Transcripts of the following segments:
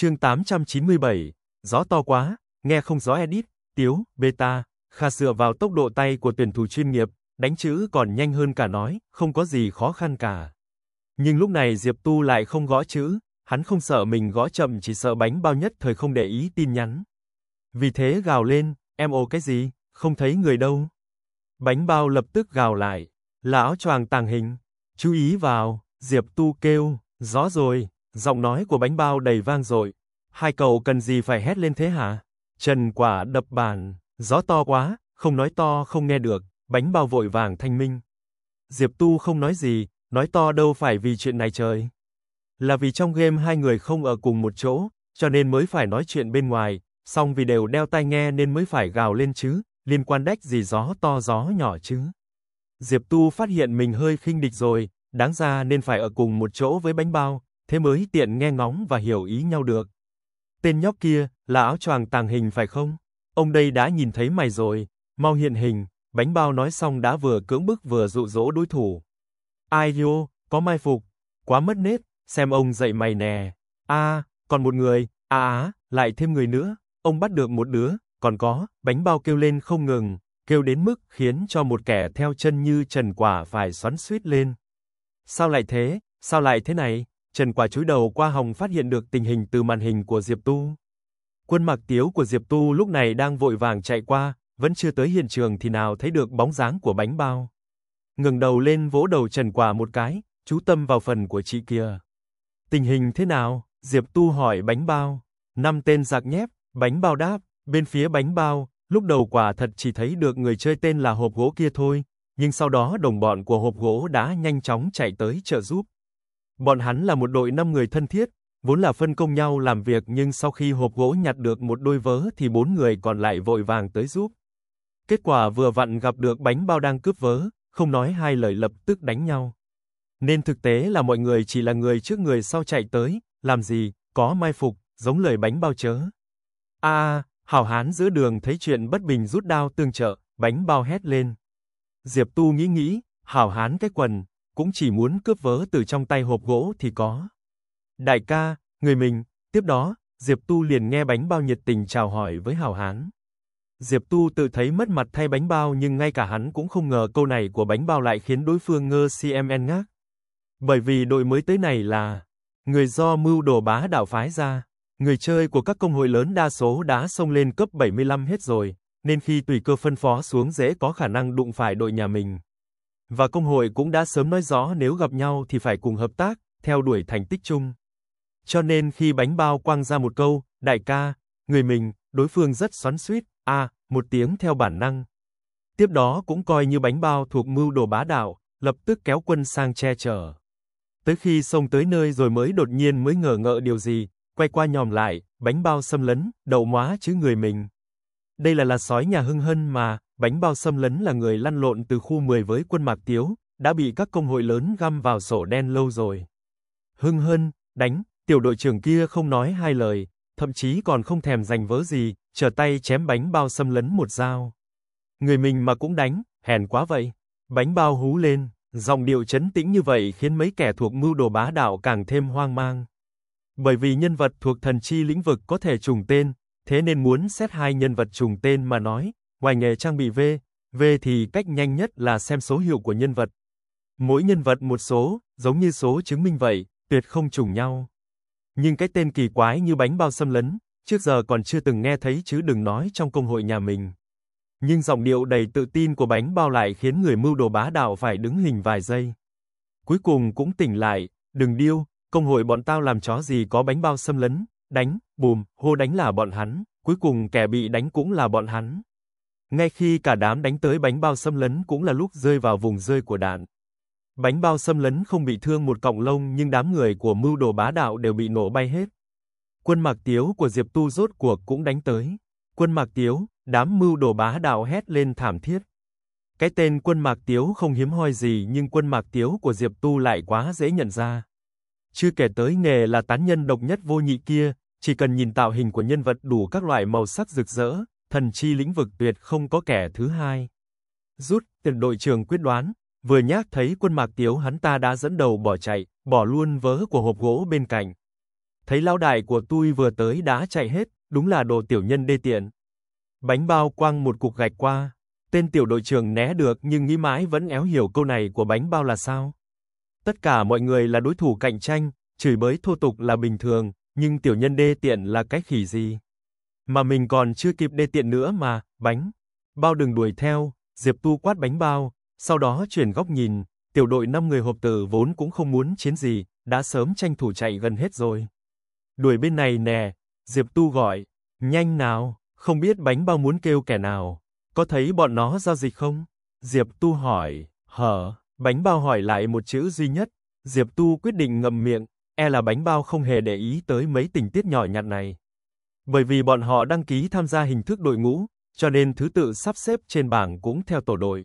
Chương 897, gió to quá, nghe không gió edit, tiếu, beta, Kha dựa vào tốc độ tay của tuyển thủ chuyên nghiệp, đánh chữ còn nhanh hơn cả nói, không có gì khó khăn cả. Nhưng lúc này Diệp Tu lại không gõ chữ, hắn không sợ mình gõ chậm chỉ sợ bánh bao nhất thời không để ý tin nhắn. Vì thế gào lên, em ô cái gì, không thấy người đâu. Bánh bao lập tức gào lại, lão áo choàng tàng hình, chú ý vào, Diệp Tu kêu, gió rồi, Giọng nói của bánh bao đầy vang dội. Hai cậu cần gì phải hét lên thế hả? Trần quả đập bàn, gió to quá, không nói to không nghe được, bánh bao vội vàng thanh minh. Diệp Tu không nói gì, nói to đâu phải vì chuyện này trời. Là vì trong game hai người không ở cùng một chỗ, cho nên mới phải nói chuyện bên ngoài, xong vì đều đeo tai nghe nên mới phải gào lên chứ, liên quan đách gì gió to gió nhỏ chứ. Diệp Tu phát hiện mình hơi khinh địch rồi, đáng ra nên phải ở cùng một chỗ với bánh bao, thế mới tiện nghe ngóng và hiểu ý nhau được. Tên nhóc kia, là áo choàng tàng hình phải không? Ông đây đã nhìn thấy mày rồi, mau hiện hình, bánh bao nói xong đã vừa cưỡng bức vừa dụ dỗ đối thủ. Ai vô, có mai phục, quá mất nết, xem ông dạy mày nè. A, còn một người, a à, á, lại thêm người nữa, ông bắt được một đứa, còn có, bánh bao kêu lên không ngừng, kêu đến mức khiến cho một kẻ theo chân như Trần Quả phải xoắn suýt lên. Sao lại thế, sao lại thế này? Trần Quả chúi đầu qua hồng phát hiện được tình hình từ màn hình của Diệp Tu. Quân mặc Tiếu của Diệp Tu lúc này đang vội vàng chạy qua, vẫn chưa tới hiện trường thì nào thấy được bóng dáng của bánh bao. Ngừng đầu lên vỗ đầu Trần Quả một cái, chú tâm vào phần của chị kia. Tình hình thế nào? Diệp Tu hỏi bánh bao. Năm tên giặc nhép, bánh bao đáp, bên phía bánh bao, lúc đầu quả thật chỉ thấy được người chơi tên là hộp gỗ kia thôi, nhưng sau đó đồng bọn của hộp gỗ đã nhanh chóng chạy tới trợ giúp. Bọn hắn là một đội 5 người thân thiết, vốn là phân công nhau làm việc nhưng sau khi hộp gỗ nhặt được một đôi vớ thì bốn người còn lại vội vàng tới giúp. Kết quả vừa vặn gặp được bánh bao đang cướp vớ, không nói hai lời lập tức đánh nhau. Nên thực tế là mọi người chỉ là người trước người sau chạy tới, làm gì, có mai phục, giống lời bánh bao chớ. A, hảo hán giữa đường thấy chuyện bất bình rút đao tương trợ, bánh bao hét lên. Diệp Tu nghĩ nghĩ, hảo hán cái quần, cũng chỉ muốn cướp vớ từ trong tay hộp gỗ thì có. Đại ca, người mình, tiếp đó, Diệp Tu liền nghe bánh bao nhiệt tình chào hỏi với hào Hán. Diệp Tu tự thấy mất mặt thay bánh bao nhưng ngay cả hắn cũng không ngờ câu này của bánh bao lại khiến đối phương ngơ CMN ngác. Bởi vì đội mới tới này là người do mưu đồ bá đạo phái ra, người chơi của các công hội lớn đa số đã xông lên cấp 75 hết rồi, nên khi tùy cơ phân phó xuống dễ có khả năng đụng phải đội nhà mình. Và công hội cũng đã sớm nói rõ nếu gặp nhau thì phải cùng hợp tác, theo đuổi thành tích chung. Cho nên khi bánh bao quang ra một câu, đại ca, người mình, đối phương rất xoắn xuýt, a, một tiếng theo bản năng. Tiếp đó cũng coi như bánh bao thuộc mưu đồ bá đạo, lập tức kéo quân sang che chở. Tới khi xông tới nơi rồi mới đột nhiên mới ngờ ngợ điều gì, quay qua nhòm lại, bánh bao xâm lấn, đậu móa chứ người mình. Đây là là sói nhà hưng hân mà, bánh bao xâm lấn là người lăn lộn từ khu 10 với quân Mạc Tiếu, đã bị các công hội lớn găm vào sổ đen lâu rồi. Hưng Hân, đánh, tiểu đội trưởng kia không nói hai lời, thậm chí còn không thèm giành vớ gì, trở tay chém bánh bao xâm lấn một dao. Người mình mà cũng đánh, hèn quá vậy. Bánh bao hú lên, giọng điệu chấn tĩnh như vậy khiến mấy kẻ thuộc mưu đồ bá đạo càng thêm hoang mang. Bởi vì nhân vật thuộc thần chi lĩnh vực có thể trùng tên, thế nên muốn xét hai nhân vật trùng tên mà nói, Ngoài nghề trang bị V, V thì cách nhanh nhất là xem số hiệu của nhân vật. Mỗi nhân vật một số, giống như số chứng minh vậy, tuyệt không trùng nhau. Nhưng cái tên kỳ quái như bánh bao xâm lấn, trước giờ còn chưa từng nghe thấy chứ đừng nói trong công hội nhà mình. Nhưng giọng điệu đầy tự tin của bánh bao lại khiến người mưu đồ bá đạo phải đứng hình vài giây. Cuối cùng cũng tỉnh lại, đừng điêu, công hội bọn tao làm chó gì có bánh bao xâm lấn, đánh, bùm, hô đánh là bọn hắn, cuối cùng kẻ bị đánh cũng là bọn hắn. Ngay khi cả đám đánh tới bánh bao xâm lấn cũng là lúc rơi vào vùng rơi của đạn. Bánh bao xâm lấn không bị thương một cọng lông nhưng đám người của mưu đồ bá đạo đều bị nổ bay hết. Quân Mạc Tiếu của Diệp Tu rốt cuộc cũng đánh tới. Quân Mạc Tiếu, đám mưu đồ bá đạo hét lên thảm thiết. Cái tên quân Mạc Tiếu không hiếm hoi gì nhưng quân Mạc Tiếu của Diệp Tu lại quá dễ nhận ra. Chưa kể tới nghề là tán nhân độc nhất vô nhị kia, chỉ cần nhìn tạo hình của nhân vật đủ các loại màu sắc rực rỡ, thần chi lĩnh vực tuyệt không có kẻ thứ hai. Rút, từng đội trưởng quyết đoán, vừa nhác thấy quân mạc tiếu hắn ta đã dẫn đầu bỏ chạy, bỏ luôn vớ của hộp gỗ bên cạnh. Thấy lao đại của tôi vừa tới đã chạy hết, đúng là đồ tiểu nhân đê tiện. Bánh bao quăng một cục gạch qua, tên tiểu đội trưởng né được nhưng nghĩ mãi vẫn éo hiểu câu này của bánh bao là sao. Tất cả mọi người là đối thủ cạnh tranh, chửi bới thô tục là bình thường, nhưng tiểu nhân đê tiện là cái khỉ gì? mà mình còn chưa kịp đê tiện nữa mà, bánh. Bao đừng đuổi theo, Diệp Tu quát bánh bao, sau đó chuyển góc nhìn, tiểu đội 5 người hộp tử vốn cũng không muốn chiến gì, đã sớm tranh thủ chạy gần hết rồi. Đuổi bên này nè, Diệp Tu gọi, nhanh nào, không biết bánh bao muốn kêu kẻ nào, có thấy bọn nó giao dịch không? Diệp Tu hỏi, hở, bánh bao hỏi lại một chữ duy nhất, Diệp Tu quyết định ngậm miệng, e là bánh bao không hề để ý tới mấy tình tiết nhỏ nhặt này. Bởi vì bọn họ đăng ký tham gia hình thức đội ngũ, cho nên thứ tự sắp xếp trên bảng cũng theo tổ đội.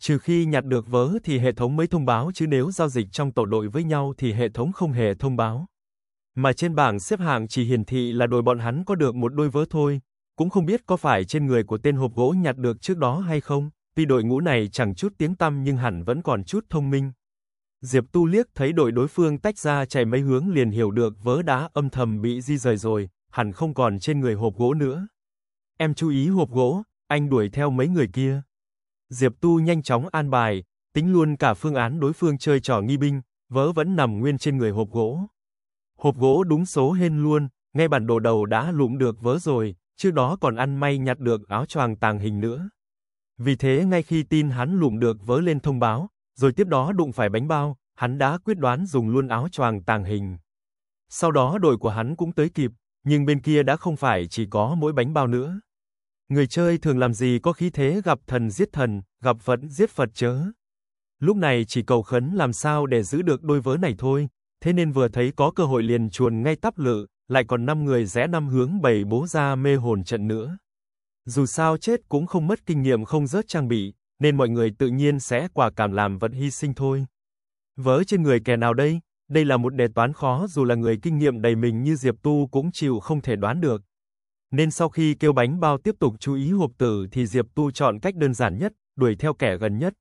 Trừ khi nhặt được vớ thì hệ thống mới thông báo chứ nếu giao dịch trong tổ đội với nhau thì hệ thống không hề thông báo. Mà trên bảng xếp hạng chỉ hiển thị là đội bọn hắn có được một đôi vớ thôi, cũng không biết có phải trên người của tên hộp gỗ nhặt được trước đó hay không, vì đội ngũ này chẳng chút tiếng tăm nhưng hẳn vẫn còn chút thông minh. Diệp Tu liếc thấy đội đối phương tách ra chạy mấy hướng liền hiểu được vớ đá âm thầm bị di rời rồi, hẳn không còn trên người hộp gỗ nữa. Em chú ý hộp gỗ, anh đuổi theo mấy người kia. Diệp Tu nhanh chóng an bài, tính luôn cả phương án đối phương chơi trò nghi binh, vớ vẫn nằm nguyên trên người hộp gỗ. Hộp gỗ đúng số hên luôn, ngay bản đồ đầu đã lụm được vớ rồi, Trước đó còn ăn may nhặt được áo choàng tàng hình nữa. Vì thế ngay khi tin hắn lụm được vớ lên thông báo, rồi tiếp đó đụng phải bánh bao, hắn đã quyết đoán dùng luôn áo choàng tàng hình. Sau đó đội của hắn cũng tới kịp, nhưng bên kia đã không phải chỉ có mỗi bánh bao nữa. Người chơi thường làm gì có khí thế gặp thần giết thần, gặp Phật giết Phật chớ. Lúc này chỉ cầu khấn làm sao để giữ được đôi vớ này thôi, thế nên vừa thấy có cơ hội liền chuồn ngay tắp lự, lại còn năm người rẽ năm hướng bảy bố ra mê hồn trận nữa. Dù sao chết cũng không mất kinh nghiệm không rớt trang bị, nên mọi người tự nhiên sẽ quả cảm làm vật hy sinh thôi. Vớ trên người kẻ nào đây, đây là một đề toán khó dù là người kinh nghiệm đầy mình như Diệp Tu cũng chịu không thể đoán được. Nên sau khi kêu bánh bao tiếp tục chú ý hộp tử thì Diệp Tu chọn cách đơn giản nhất, đuổi theo kẻ gần nhất.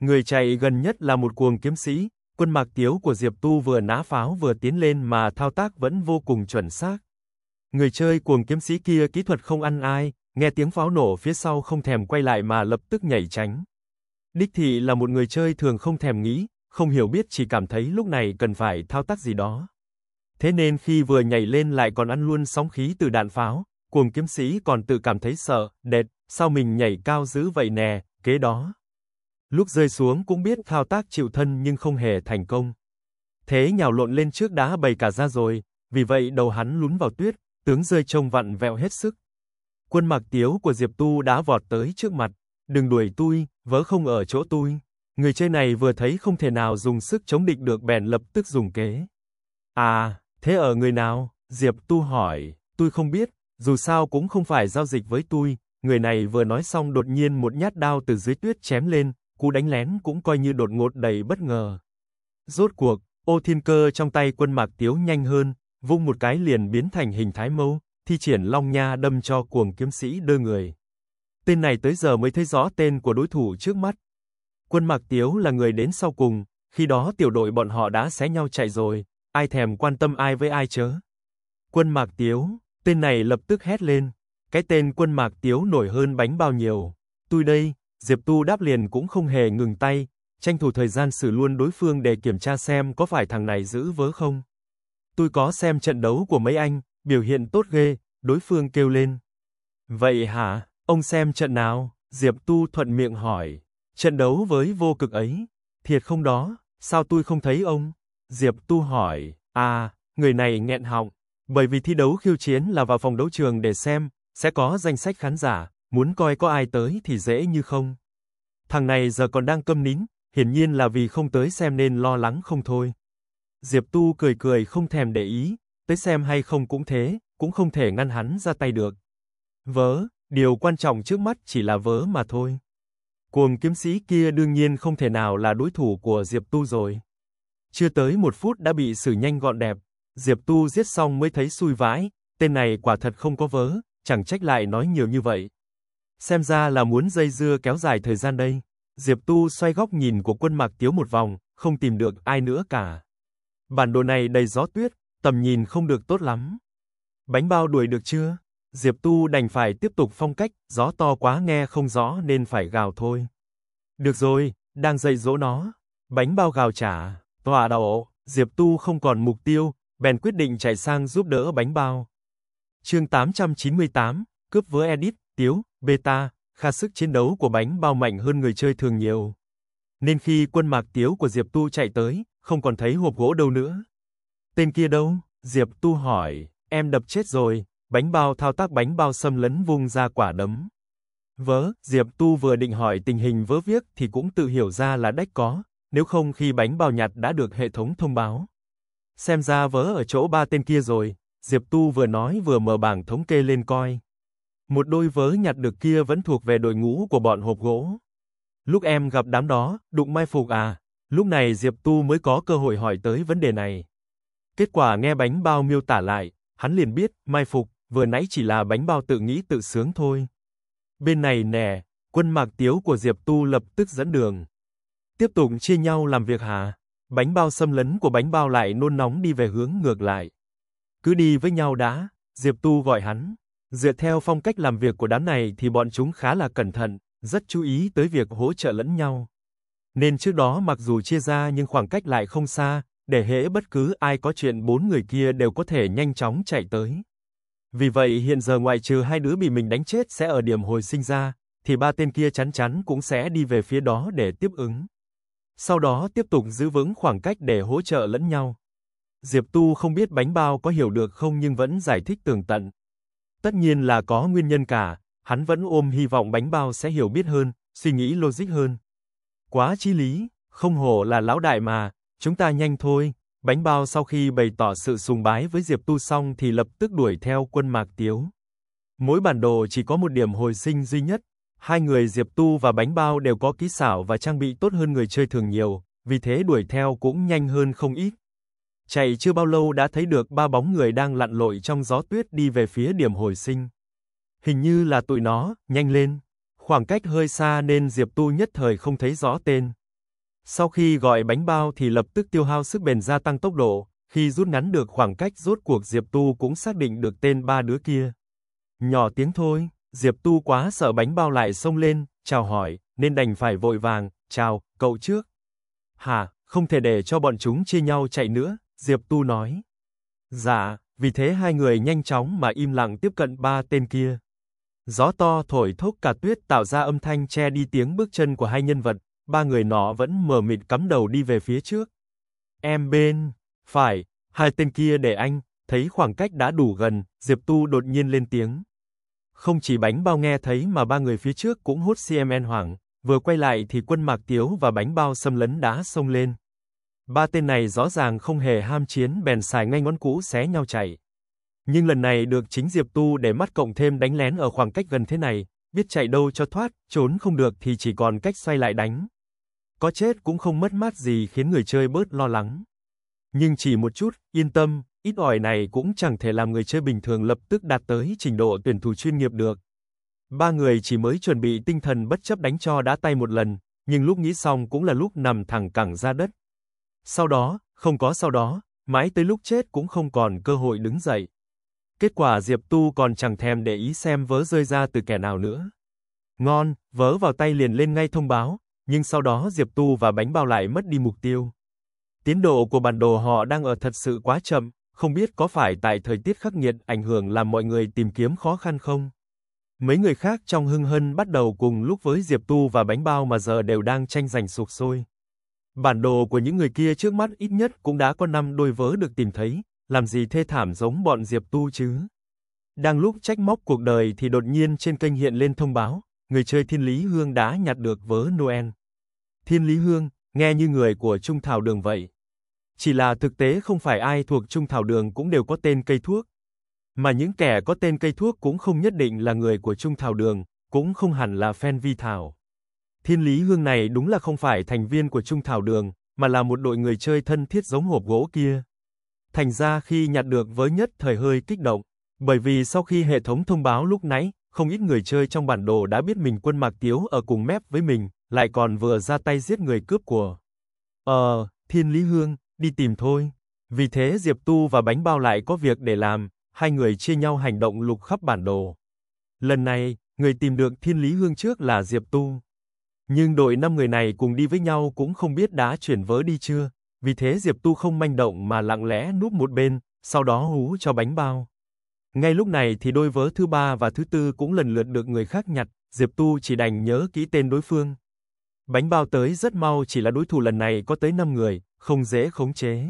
Người chạy gần nhất là một cuồng kiếm sĩ, quân mạc tiếu của Diệp Tu vừa ná pháo vừa tiến lên mà thao tác vẫn vô cùng chuẩn xác. Người chơi cuồng kiếm sĩ kia kỹ thuật không ăn ai, nghe tiếng pháo nổ phía sau không thèm quay lại mà lập tức nhảy tránh. Đích thị là một người chơi thường không thèm nghĩ, không hiểu biết chỉ cảm thấy lúc này cần phải thao tác gì đó. Thế nên khi vừa nhảy lên lại còn ăn luôn sóng khí từ đạn pháo, cuồng kiếm sĩ còn tự cảm thấy sợ, đệt, sao mình nhảy cao dữ vậy nè, kế đó. Lúc rơi xuống cũng biết thao tác chịu thân nhưng không hề thành công. Thế nhào lộn lên trước đá bầy cả ra rồi, vì vậy đầu hắn lún vào tuyết, tướng rơi trông vặn vẹo hết sức. Quân mặc tiếu của Diệp Tu đã vọt tới trước mặt, đừng đuổi tôi, vớ không ở chỗ tôi. Người chơi này vừa thấy không thể nào dùng sức chống địch được bèn lập tức dùng kế. À, thế ở người nào? Diệp Tu hỏi, tôi không biết, dù sao cũng không phải giao dịch với tôi, người này vừa nói xong đột nhiên một nhát đao từ dưới tuyết chém lên, cú đánh lén cũng coi như đột ngột đầy bất ngờ. Rốt cuộc, ô thiên cơ trong tay quân mạc tiếu nhanh hơn, vung một cái liền biến thành hình thái mâu, thi triển long nha đâm cho cuồng kiếm sĩ đơ người. Tên này tới giờ mới thấy rõ tên của đối thủ trước mắt, Quân Mạc Tiếu là người đến sau cùng, khi đó tiểu đội bọn họ đã xé nhau chạy rồi, ai thèm quan tâm ai với ai chớ. Quân Mạc Tiếu, tên này lập tức hét lên, cái tên Quân Mạc Tiếu nổi hơn bánh bao nhiêu. Tôi đây, Diệp Tu đáp liền cũng không hề ngừng tay, tranh thủ thời gian xử luôn đối phương để kiểm tra xem có phải thằng này giữ vớ không. Tôi có xem trận đấu của mấy anh, biểu hiện tốt ghê, đối phương kêu lên. Vậy hả, ông xem trận nào? Diệp Tu thuận miệng hỏi. Trận đấu với vô cực ấy, thiệt không đó, sao tôi không thấy ông? Diệp Tu hỏi, à, người này nghẹn họng, bởi vì thi đấu khiêu chiến là vào phòng đấu trường để xem, sẽ có danh sách khán giả, muốn coi có ai tới thì dễ như không. Thằng này giờ còn đang câm nín, hiển nhiên là vì không tới xem nên lo lắng không thôi. Diệp Tu cười cười không thèm để ý, tới xem hay không cũng thế, cũng không thể ngăn hắn ra tay được. Vớ, điều quan trọng trước mắt chỉ là vớ mà thôi. Cuồng kiếm sĩ kia đương nhiên không thể nào là đối thủ của Diệp Tu rồi. Chưa tới một phút đã bị xử nhanh gọn đẹp, Diệp Tu giết xong mới thấy xui vãi, tên này quả thật không có vớ, chẳng trách lại nói nhiều như vậy. Xem ra là muốn dây dưa kéo dài thời gian đây. Diệp Tu xoay góc nhìn của quân Mạc Tiếu một vòng, không tìm được ai nữa cả. Bản đồ này đầy gió tuyết, tầm nhìn không được tốt lắm. Bánh bao đuổi được chưa? Diệp Tu đành phải tiếp tục phong cách, gió to quá nghe không rõ nên phải gào thôi. Được rồi, đang dạy dỗ nó. Bánh bao gào trả, tòa đậu, Diệp Tu không còn mục tiêu, bèn quyết định chạy sang giúp đỡ bánh bao. Chương 898, cướp vớ edit, tiếu, beta, kha sức chiến đấu của bánh bao mạnh hơn người chơi thường nhiều. Nên khi quân mạc tiếu của Diệp Tu chạy tới, không còn thấy hộp gỗ đâu nữa. Tên kia đâu? Diệp Tu hỏi, em đập chết rồi, Bánh bao thao tác bánh bao xâm lấn vung ra quả đấm. Vớ, Diệp Tu vừa định hỏi tình hình vớ viếc thì cũng tự hiểu ra là đách có, nếu không khi bánh bao nhặt đã được hệ thống thông báo. Xem ra vớ ở chỗ ba tên kia rồi, Diệp Tu vừa nói vừa mở bảng thống kê lên coi. Một đôi vớ nhặt được kia vẫn thuộc về đội ngũ của bọn hộp gỗ. Lúc em gặp đám đó, đụng mai phục à, lúc này Diệp Tu mới có cơ hội hỏi tới vấn đề này. Kết quả nghe bánh bao miêu tả lại, hắn liền biết, mai phục, vừa nãy chỉ là bánh bao tự nghĩ tự sướng thôi. Bên này nè, quân Mạc Tiếu của Diệp Tu lập tức dẫn đường. Tiếp tục chia nhau làm việc hả? Bánh bao xâm lấn của bánh bao lại nôn nóng đi về hướng ngược lại. Cứ đi với nhau đã, Diệp Tu gọi hắn. Dựa theo phong cách làm việc của đám này thì bọn chúng khá là cẩn thận, rất chú ý tới việc hỗ trợ lẫn nhau. Nên trước đó mặc dù chia ra nhưng khoảng cách lại không xa, để hễ bất cứ ai có chuyện bốn người kia đều có thể nhanh chóng chạy tới. Vì vậy hiện giờ ngoại trừ hai đứa bị mình đánh chết sẽ ở điểm hồi sinh ra, thì ba tên kia chắn chắn cũng sẽ đi về phía đó để tiếp ứng. Sau đó tiếp tục giữ vững khoảng cách để hỗ trợ lẫn nhau. Diệp Tu không biết bánh bao có hiểu được không nhưng vẫn giải thích tường tận. Tất nhiên là có nguyên nhân cả, hắn vẫn ôm hy vọng bánh bao sẽ hiểu biết hơn, suy nghĩ logic hơn. Quá chi lý, không hổ là lão đại mà, chúng ta nhanh thôi, Bánh bao sau khi bày tỏ sự sùng bái với Diệp Tu xong thì lập tức đuổi theo quân Mạc Tiếu. Mỗi bản đồ chỉ có một điểm hồi sinh duy nhất. Hai người Diệp Tu và bánh bao đều có kỹ xảo và trang bị tốt hơn người chơi thường nhiều, vì thế đuổi theo cũng nhanh hơn không ít. Chạy chưa bao lâu đã thấy được ba bóng người đang lặn lội trong gió tuyết đi về phía điểm hồi sinh. Hình như là tụi nó, nhanh lên. Khoảng cách hơi xa nên Diệp Tu nhất thời không thấy rõ tên. Sau khi gọi bánh bao thì lập tức tiêu hao sức bền gia tăng tốc độ, khi rút ngắn được khoảng cách rốt cuộc Diệp Tu cũng xác định được tên ba đứa kia. Nhỏ tiếng thôi, Diệp Tu quá sợ bánh bao lại xông lên, chào hỏi, nên đành phải vội vàng, chào, cậu trước. hà không thể để cho bọn chúng chia nhau chạy nữa, Diệp Tu nói. Dạ, vì thế hai người nhanh chóng mà im lặng tiếp cận ba tên kia. Gió to thổi thốc cả tuyết tạo ra âm thanh che đi tiếng bước chân của hai nhân vật, ba người nọ vẫn mờ mịt cắm đầu đi về phía trước. Em bên, phải, hai tên kia để anh, thấy khoảng cách đã đủ gần, Diệp Tu đột nhiên lên tiếng. Không chỉ bánh bao nghe thấy mà ba người phía trước cũng hốt CMN hoảng, vừa quay lại thì quân mạc tiếu và bánh bao xâm lấn đá xông lên. Ba tên này rõ ràng không hề ham chiến bèn xài ngay ngón cũ xé nhau chạy. Nhưng lần này được chính Diệp Tu để mắt cộng thêm đánh lén ở khoảng cách gần thế này, biết chạy đâu cho thoát, trốn không được thì chỉ còn cách xoay lại đánh có chết cũng không mất mát gì khiến người chơi bớt lo lắng. Nhưng chỉ một chút, yên tâm, ít ỏi này cũng chẳng thể làm người chơi bình thường lập tức đạt tới trình độ tuyển thủ chuyên nghiệp được. Ba người chỉ mới chuẩn bị tinh thần bất chấp đánh cho đã tay một lần, nhưng lúc nghĩ xong cũng là lúc nằm thẳng cẳng ra đất. Sau đó, không có sau đó, mãi tới lúc chết cũng không còn cơ hội đứng dậy. Kết quả Diệp Tu còn chẳng thèm để ý xem vớ rơi ra từ kẻ nào nữa. Ngon, vớ vào tay liền lên ngay thông báo, nhưng sau đó Diệp Tu và bánh bao lại mất đi mục tiêu. Tiến độ của bản đồ họ đang ở thật sự quá chậm, không biết có phải tại thời tiết khắc nghiệt ảnh hưởng làm mọi người tìm kiếm khó khăn không? Mấy người khác trong hưng hân bắt đầu cùng lúc với Diệp Tu và bánh bao mà giờ đều đang tranh giành sục sôi. Bản đồ của những người kia trước mắt ít nhất cũng đã có năm đôi vớ được tìm thấy, làm gì thê thảm giống bọn Diệp Tu chứ? Đang lúc trách móc cuộc đời thì đột nhiên trên kênh hiện lên thông báo, người chơi thiên lý hương đã nhặt được vớ Noel. Thiên lý hương, nghe như người của Trung Thảo Đường vậy. Chỉ là thực tế không phải ai thuộc Trung Thảo Đường cũng đều có tên cây thuốc. Mà những kẻ có tên cây thuốc cũng không nhất định là người của Trung Thảo Đường, cũng không hẳn là fan vi thảo. Thiên lý hương này đúng là không phải thành viên của Trung Thảo Đường, mà là một đội người chơi thân thiết giống hộp gỗ kia. Thành ra khi nhặt được với nhất thời hơi kích động, bởi vì sau khi hệ thống thông báo lúc nãy, không ít người chơi trong bản đồ đã biết mình quân Mạc Tiếu ở cùng mép với mình, lại còn vừa ra tay giết người cướp của. Ờ, Thiên Lý Hương, đi tìm thôi. Vì thế Diệp Tu và Bánh Bao lại có việc để làm, hai người chia nhau hành động lục khắp bản đồ. Lần này, người tìm được Thiên Lý Hương trước là Diệp Tu. Nhưng đội 5 người này cùng đi với nhau cũng không biết đã chuyển vớ đi chưa, vì thế Diệp Tu không manh động mà lặng lẽ núp một bên, sau đó hú cho Bánh Bao. Ngay lúc này thì đôi vớ thứ ba và thứ tư cũng lần lượt được người khác nhặt, Diệp Tu chỉ đành nhớ kỹ tên đối phương. Bánh bao tới rất mau chỉ là đối thủ lần này có tới 5 người, không dễ khống chế.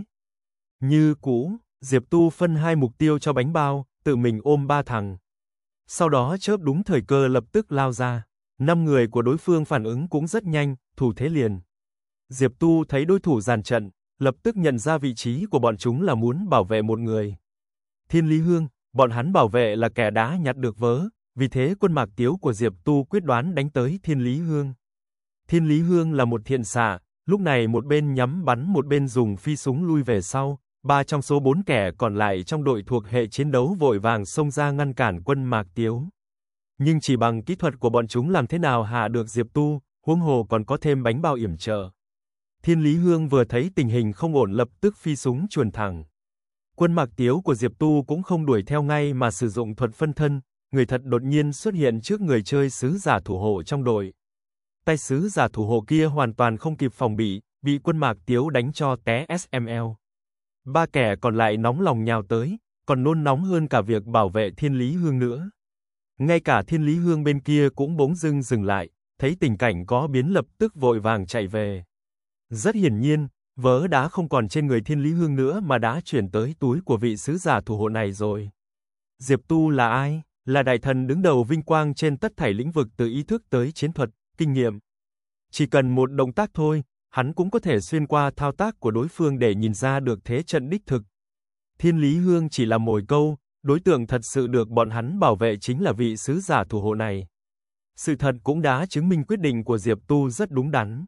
Như cũ, Diệp Tu phân hai mục tiêu cho bánh bao, tự mình ôm ba thằng. Sau đó chớp đúng thời cơ lập tức lao ra. Năm người của đối phương phản ứng cũng rất nhanh, thủ thế liền. Diệp Tu thấy đối thủ giàn trận, lập tức nhận ra vị trí của bọn chúng là muốn bảo vệ một người. Thiên Lý Hương, Bọn hắn bảo vệ là kẻ đã nhặt được vớ, vì thế quân Mạc Tiếu của Diệp Tu quyết đoán đánh tới Thiên Lý Hương. Thiên Lý Hương là một thiện xạ, lúc này một bên nhắm bắn một bên dùng phi súng lui về sau, ba trong số bốn kẻ còn lại trong đội thuộc hệ chiến đấu vội vàng xông ra ngăn cản quân Mạc Tiếu. Nhưng chỉ bằng kỹ thuật của bọn chúng làm thế nào hạ được Diệp Tu, huống hồ còn có thêm bánh bao yểm trợ. Thiên Lý Hương vừa thấy tình hình không ổn lập tức phi súng chuồn thẳng. Quân Mạc Tiếu của Diệp Tu cũng không đuổi theo ngay mà sử dụng thuật phân thân, người thật đột nhiên xuất hiện trước người chơi sứ giả thủ hộ trong đội. Tay sứ giả thủ hộ kia hoàn toàn không kịp phòng bị, bị quân Mạc Tiếu đánh cho té SML. Ba kẻ còn lại nóng lòng nhào tới, còn nôn nóng hơn cả việc bảo vệ Thiên Lý Hương nữa. Ngay cả Thiên Lý Hương bên kia cũng bỗng dưng dừng lại, thấy tình cảnh có biến lập tức vội vàng chạy về. Rất hiển nhiên, Vớ đã không còn trên người Thiên Lý Hương nữa mà đã chuyển tới túi của vị sứ giả thủ hộ này rồi. Diệp Tu là ai? Là đại thần đứng đầu vinh quang trên tất thảy lĩnh vực từ ý thức tới chiến thuật, kinh nghiệm. Chỉ cần một động tác thôi, hắn cũng có thể xuyên qua thao tác của đối phương để nhìn ra được thế trận đích thực. Thiên Lý Hương chỉ là mồi câu, đối tượng thật sự được bọn hắn bảo vệ chính là vị sứ giả thủ hộ này. Sự thật cũng đã chứng minh quyết định của Diệp Tu rất đúng đắn.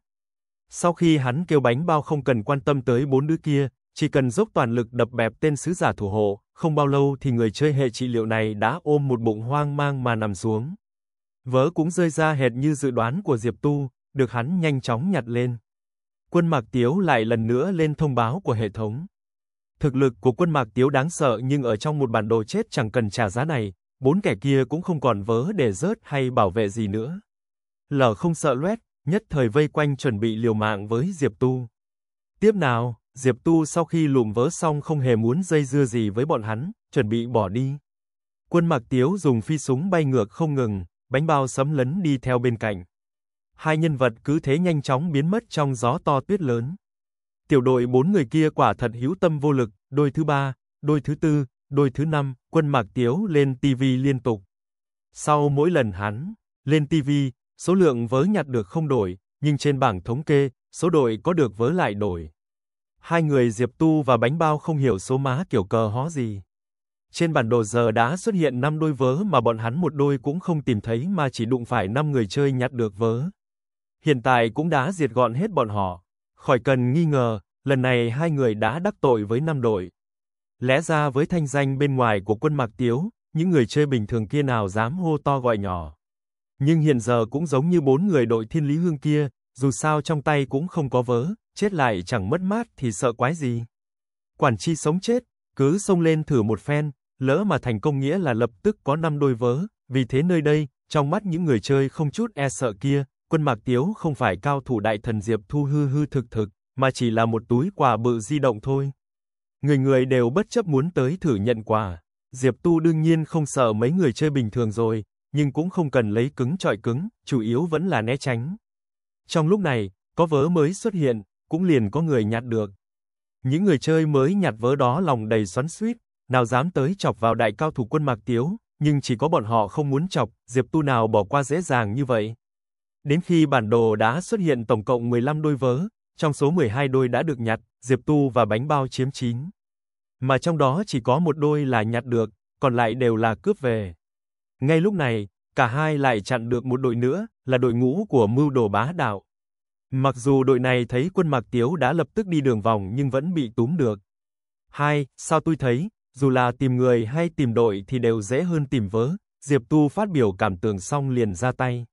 Sau khi hắn kêu bánh bao không cần quan tâm tới bốn đứa kia, chỉ cần dốc toàn lực đập bẹp tên sứ giả thủ hộ, không bao lâu thì người chơi hệ trị liệu này đã ôm một bụng hoang mang mà nằm xuống. Vớ cũng rơi ra hệt như dự đoán của Diệp Tu, được hắn nhanh chóng nhặt lên. Quân Mạc Tiếu lại lần nữa lên thông báo của hệ thống. Thực lực của quân Mạc Tiếu đáng sợ nhưng ở trong một bản đồ chết chẳng cần trả giá này, bốn kẻ kia cũng không còn vớ để rớt hay bảo vệ gì nữa. Lở không sợ loét, nhất thời vây quanh chuẩn bị liều mạng với Diệp Tu. Tiếp nào, Diệp Tu sau khi lụm vớ xong không hề muốn dây dưa gì với bọn hắn, chuẩn bị bỏ đi. Quân Mạc Tiếu dùng phi súng bay ngược không ngừng, bánh bao sấm lấn đi theo bên cạnh. Hai nhân vật cứ thế nhanh chóng biến mất trong gió to tuyết lớn. Tiểu đội bốn người kia quả thật hữu tâm vô lực, đôi thứ ba, đôi thứ tư, đôi thứ năm, quân Mạc Tiếu lên TV liên tục. Sau mỗi lần hắn lên TV, số lượng vớ nhặt được không đổi, nhưng trên bảng thống kê, số đội có được vớ lại đổi. Hai người Diệp Tu và Bánh Bao không hiểu số má kiểu cờ hó gì. Trên bản đồ giờ đã xuất hiện 5 đôi vớ mà bọn hắn một đôi cũng không tìm thấy mà chỉ đụng phải 5 người chơi nhặt được vớ. Hiện tại cũng đã diệt gọn hết bọn họ. Khỏi cần nghi ngờ, lần này hai người đã đắc tội với năm đội. Lẽ ra với thanh danh bên ngoài của quân Mạc Tiếu, những người chơi bình thường kia nào dám hô to gọi nhỏ nhưng hiện giờ cũng giống như bốn người đội thiên lý hương kia, dù sao trong tay cũng không có vớ, chết lại chẳng mất mát thì sợ quái gì. Quản chi sống chết, cứ xông lên thử một phen, lỡ mà thành công nghĩa là lập tức có năm đôi vớ, vì thế nơi đây, trong mắt những người chơi không chút e sợ kia, quân Mạc Tiếu không phải cao thủ đại thần Diệp Thu hư hư thực thực, mà chỉ là một túi quà bự di động thôi. Người người đều bất chấp muốn tới thử nhận quà. Diệp Tu đương nhiên không sợ mấy người chơi bình thường rồi, nhưng cũng không cần lấy cứng trọi cứng, chủ yếu vẫn là né tránh. Trong lúc này, có vớ mới xuất hiện, cũng liền có người nhặt được. Những người chơi mới nhặt vớ đó lòng đầy xoắn xuýt, nào dám tới chọc vào đại cao thủ quân Mạc Tiếu, nhưng chỉ có bọn họ không muốn chọc, Diệp Tu nào bỏ qua dễ dàng như vậy. Đến khi bản đồ đã xuất hiện tổng cộng 15 đôi vớ, trong số 12 đôi đã được nhặt, Diệp Tu và bánh bao chiếm 9. Mà trong đó chỉ có một đôi là nhặt được, còn lại đều là cướp về. Ngay lúc này, cả hai lại chặn được một đội nữa, là đội ngũ của mưu đồ bá đạo. Mặc dù đội này thấy quân Mạc Tiếu đã lập tức đi đường vòng nhưng vẫn bị túm được. Hai, sao tôi thấy, dù là tìm người hay tìm đội thì đều dễ hơn tìm vớ, Diệp Tu phát biểu cảm tưởng xong liền ra tay.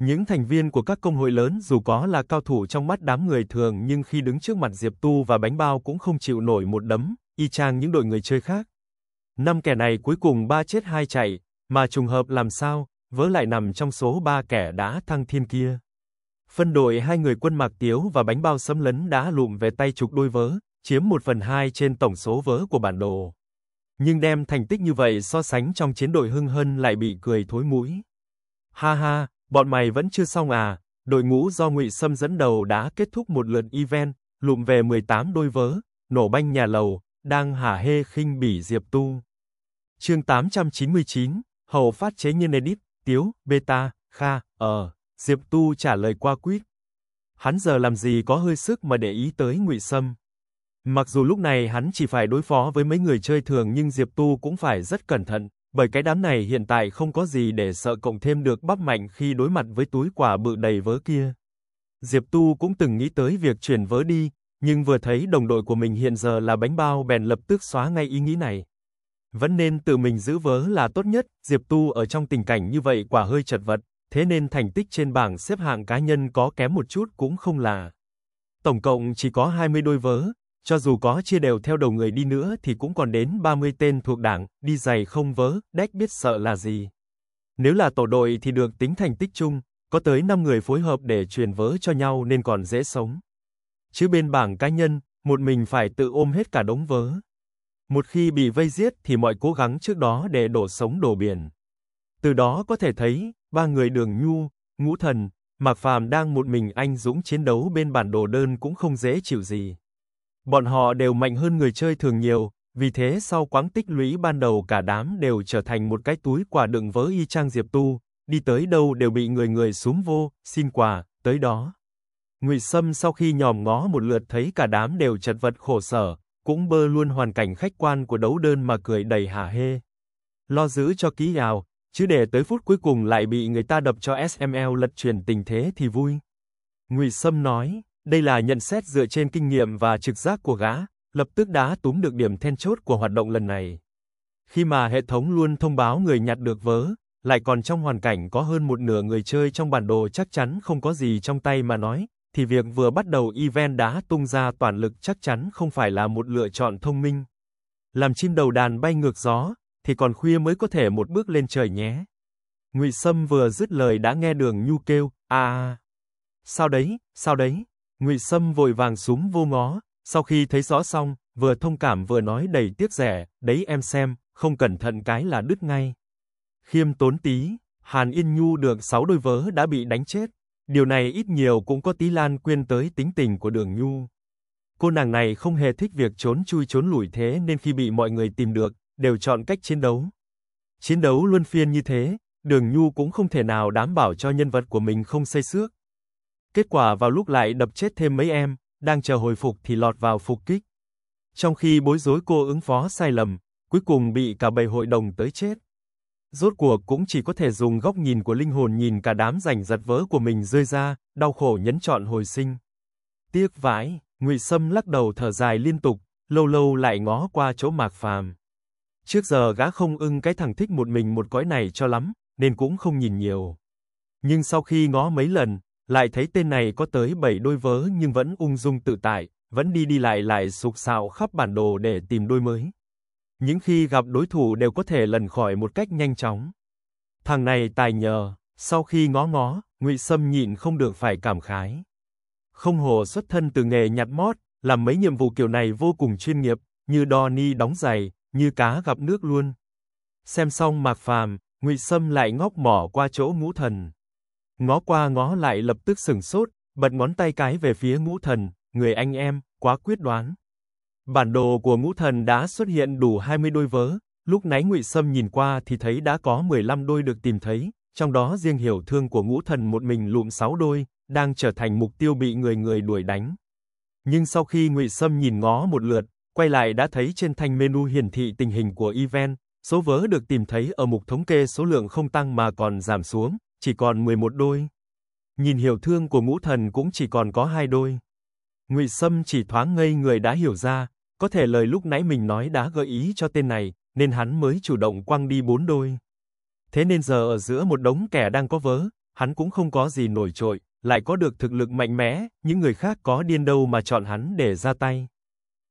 Những thành viên của các công hội lớn dù có là cao thủ trong mắt đám người thường nhưng khi đứng trước mặt Diệp Tu và bánh bao cũng không chịu nổi một đấm, y chang những đội người chơi khác. Năm kẻ này cuối cùng ba chết hai chạy, mà trùng hợp làm sao, vớ lại nằm trong số ba kẻ đã thăng thiên kia. Phân đội hai người quân mạc tiếu và bánh bao sấm lấn đã lụm về tay trục đôi vớ, chiếm một phần hai trên tổng số vớ của bản đồ. Nhưng đem thành tích như vậy so sánh trong chiến đội hưng hân lại bị cười thối mũi. Ha ha, bọn mày vẫn chưa xong à, đội ngũ do ngụy Sâm dẫn đầu đã kết thúc một lượt event, lụm về 18 đôi vớ, nổ banh nhà lầu, đang hả hê khinh bỉ Diệp Tu. Chương 899, hầu phát chế nhân edip, tiếu, beta, kha, ờ, Diệp Tu trả lời qua quýt. Hắn giờ làm gì có hơi sức mà để ý tới Ngụy Sâm. Mặc dù lúc này hắn chỉ phải đối phó với mấy người chơi thường nhưng Diệp Tu cũng phải rất cẩn thận, bởi cái đám này hiện tại không có gì để sợ cộng thêm được bắp mạnh khi đối mặt với túi quả bự đầy vớ kia. Diệp Tu cũng từng nghĩ tới việc chuyển vớ đi, nhưng vừa thấy đồng đội của mình hiện giờ là bánh bao bèn lập tức xóa ngay ý nghĩ này. Vẫn nên tự mình giữ vớ là tốt nhất, Diệp Tu ở trong tình cảnh như vậy quả hơi chật vật, thế nên thành tích trên bảng xếp hạng cá nhân có kém một chút cũng không là. Tổng cộng chỉ có 20 đôi vớ, cho dù có chia đều theo đầu người đi nữa thì cũng còn đến 30 tên thuộc đảng, đi giày không vớ, đếch biết sợ là gì. Nếu là tổ đội thì được tính thành tích chung, có tới 5 người phối hợp để truyền vớ cho nhau nên còn dễ sống. Chứ bên bảng cá nhân, một mình phải tự ôm hết cả đống vớ. Một khi bị vây giết thì mọi cố gắng trước đó để đổ sống đổ biển. Từ đó có thể thấy, ba người Đường Nhu, Ngũ Thần, Mạc Phàm đang một mình anh dũng chiến đấu bên bản đồ đơn cũng không dễ chịu gì. Bọn họ đều mạnh hơn người chơi thường nhiều, vì thế sau quãng tích lũy ban đầu cả đám đều trở thành một cái túi quà đựng vớ y trang Diệp Tu, đi tới đâu đều bị người người súm vô, xin quà, tới đó. Ngụy Sâm sau khi nhòm ngó một lượt thấy cả đám đều chật vật khổ sở, cũng bơ luôn hoàn cảnh khách quan của đấu đơn mà cười đầy hả hê. Lo giữ cho ký ào, chứ để tới phút cuối cùng lại bị người ta đập cho SML lật chuyển tình thế thì vui. Ngụy Sâm nói, đây là nhận xét dựa trên kinh nghiệm và trực giác của gã, lập tức đã túm được điểm then chốt của hoạt động lần này. Khi mà hệ thống luôn thông báo người nhặt được vớ, lại còn trong hoàn cảnh có hơn một nửa người chơi trong bản đồ chắc chắn không có gì trong tay mà nói, thì việc vừa bắt đầu event đã tung ra toàn lực chắc chắn không phải là một lựa chọn thông minh. Làm chim đầu đàn bay ngược gió, thì còn khuya mới có thể một bước lên trời nhé. Ngụy Sâm vừa dứt lời đã nghe Đường Nhu kêu, "A à, Sao đấy, sao đấy?" Ngụy Sâm vội vàng súng vô ngó, sau khi thấy rõ xong, vừa thông cảm vừa nói đầy tiếc rẻ, "Đấy em xem, không cẩn thận cái là đứt ngay." Khiêm tốn tí, Hàn Yên Nhu được sáu đôi vớ đã bị đánh chết. Điều này ít nhiều cũng có tí lan quyên tới tính tình của Đường Nhu. Cô nàng này không hề thích việc trốn chui trốn lủi thế nên khi bị mọi người tìm được, đều chọn cách chiến đấu. Chiến đấu luân phiên như thế, Đường Nhu cũng không thể nào đảm bảo cho nhân vật của mình không xây xước. Kết quả vào lúc lại đập chết thêm mấy em, đang chờ hồi phục thì lọt vào phục kích. Trong khi bối rối cô ứng phó sai lầm, cuối cùng bị cả bầy hội đồng tới chết rốt cuộc cũng chỉ có thể dùng góc nhìn của linh hồn nhìn cả đám rảnh giật vỡ của mình rơi ra, đau khổ nhấn chọn hồi sinh. Tiếc vãi, Ngụy Sâm lắc đầu thở dài liên tục, lâu lâu lại ngó qua chỗ Mạc Phàm. Trước giờ gã không ưng cái thằng thích một mình một cõi này cho lắm, nên cũng không nhìn nhiều. Nhưng sau khi ngó mấy lần, lại thấy tên này có tới bảy đôi vớ nhưng vẫn ung dung tự tại, vẫn đi đi lại lại sục sạo khắp bản đồ để tìm đôi mới những khi gặp đối thủ đều có thể lần khỏi một cách nhanh chóng. Thằng này tài nhờ, sau khi ngó ngó, Ngụy Sâm nhịn không được phải cảm khái. Không hồ xuất thân từ nghề nhặt mót, làm mấy nhiệm vụ kiểu này vô cùng chuyên nghiệp, như đo ni đóng giày, như cá gặp nước luôn. Xem xong Mạc Phàm, Ngụy Sâm lại ngóc mỏ qua chỗ Ngũ Thần. Ngó qua ngó lại lập tức sửng sốt, bật ngón tay cái về phía Ngũ Thần, người anh em, quá quyết đoán. Bản đồ của ngũ thần đã xuất hiện đủ 20 đôi vớ, lúc nãy Ngụy Sâm nhìn qua thì thấy đã có 15 đôi được tìm thấy, trong đó riêng hiểu thương của ngũ thần một mình lụm 6 đôi, đang trở thành mục tiêu bị người người đuổi đánh. Nhưng sau khi Ngụy Sâm nhìn ngó một lượt, quay lại đã thấy trên thanh menu hiển thị tình hình của event, số vớ được tìm thấy ở mục thống kê số lượng không tăng mà còn giảm xuống, chỉ còn 11 đôi. Nhìn hiểu thương của ngũ thần cũng chỉ còn có hai đôi. Ngụy Sâm chỉ thoáng ngây người đã hiểu ra, có thể lời lúc nãy mình nói đã gợi ý cho tên này, nên hắn mới chủ động quăng đi bốn đôi. Thế nên giờ ở giữa một đống kẻ đang có vớ, hắn cũng không có gì nổi trội, lại có được thực lực mạnh mẽ, những người khác có điên đâu mà chọn hắn để ra tay.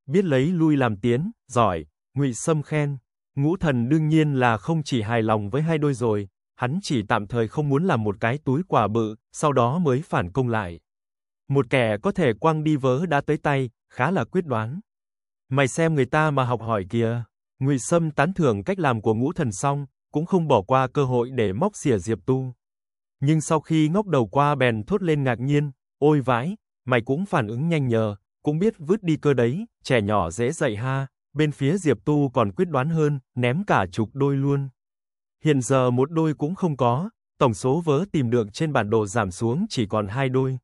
Biết lấy lui làm tiến, giỏi, Ngụy Sâm khen. Ngũ Thần đương nhiên là không chỉ hài lòng với hai đôi rồi, hắn chỉ tạm thời không muốn làm một cái túi quả bự, sau đó mới phản công lại. Một kẻ có thể quăng đi vớ đã tới tay, khá là quyết đoán. Mày xem người ta mà học hỏi kìa. Ngụy Sâm tán thưởng cách làm của Ngũ Thần xong, cũng không bỏ qua cơ hội để móc xỉa Diệp Tu. Nhưng sau khi ngóc đầu qua bèn thốt lên ngạc nhiên, "Ôi vãi, mày cũng phản ứng nhanh nhờ, cũng biết vứt đi cơ đấy, trẻ nhỏ dễ dạy ha." Bên phía Diệp Tu còn quyết đoán hơn, ném cả chục đôi luôn. Hiện giờ một đôi cũng không có, tổng số vớ tìm được trên bản đồ giảm xuống chỉ còn hai đôi.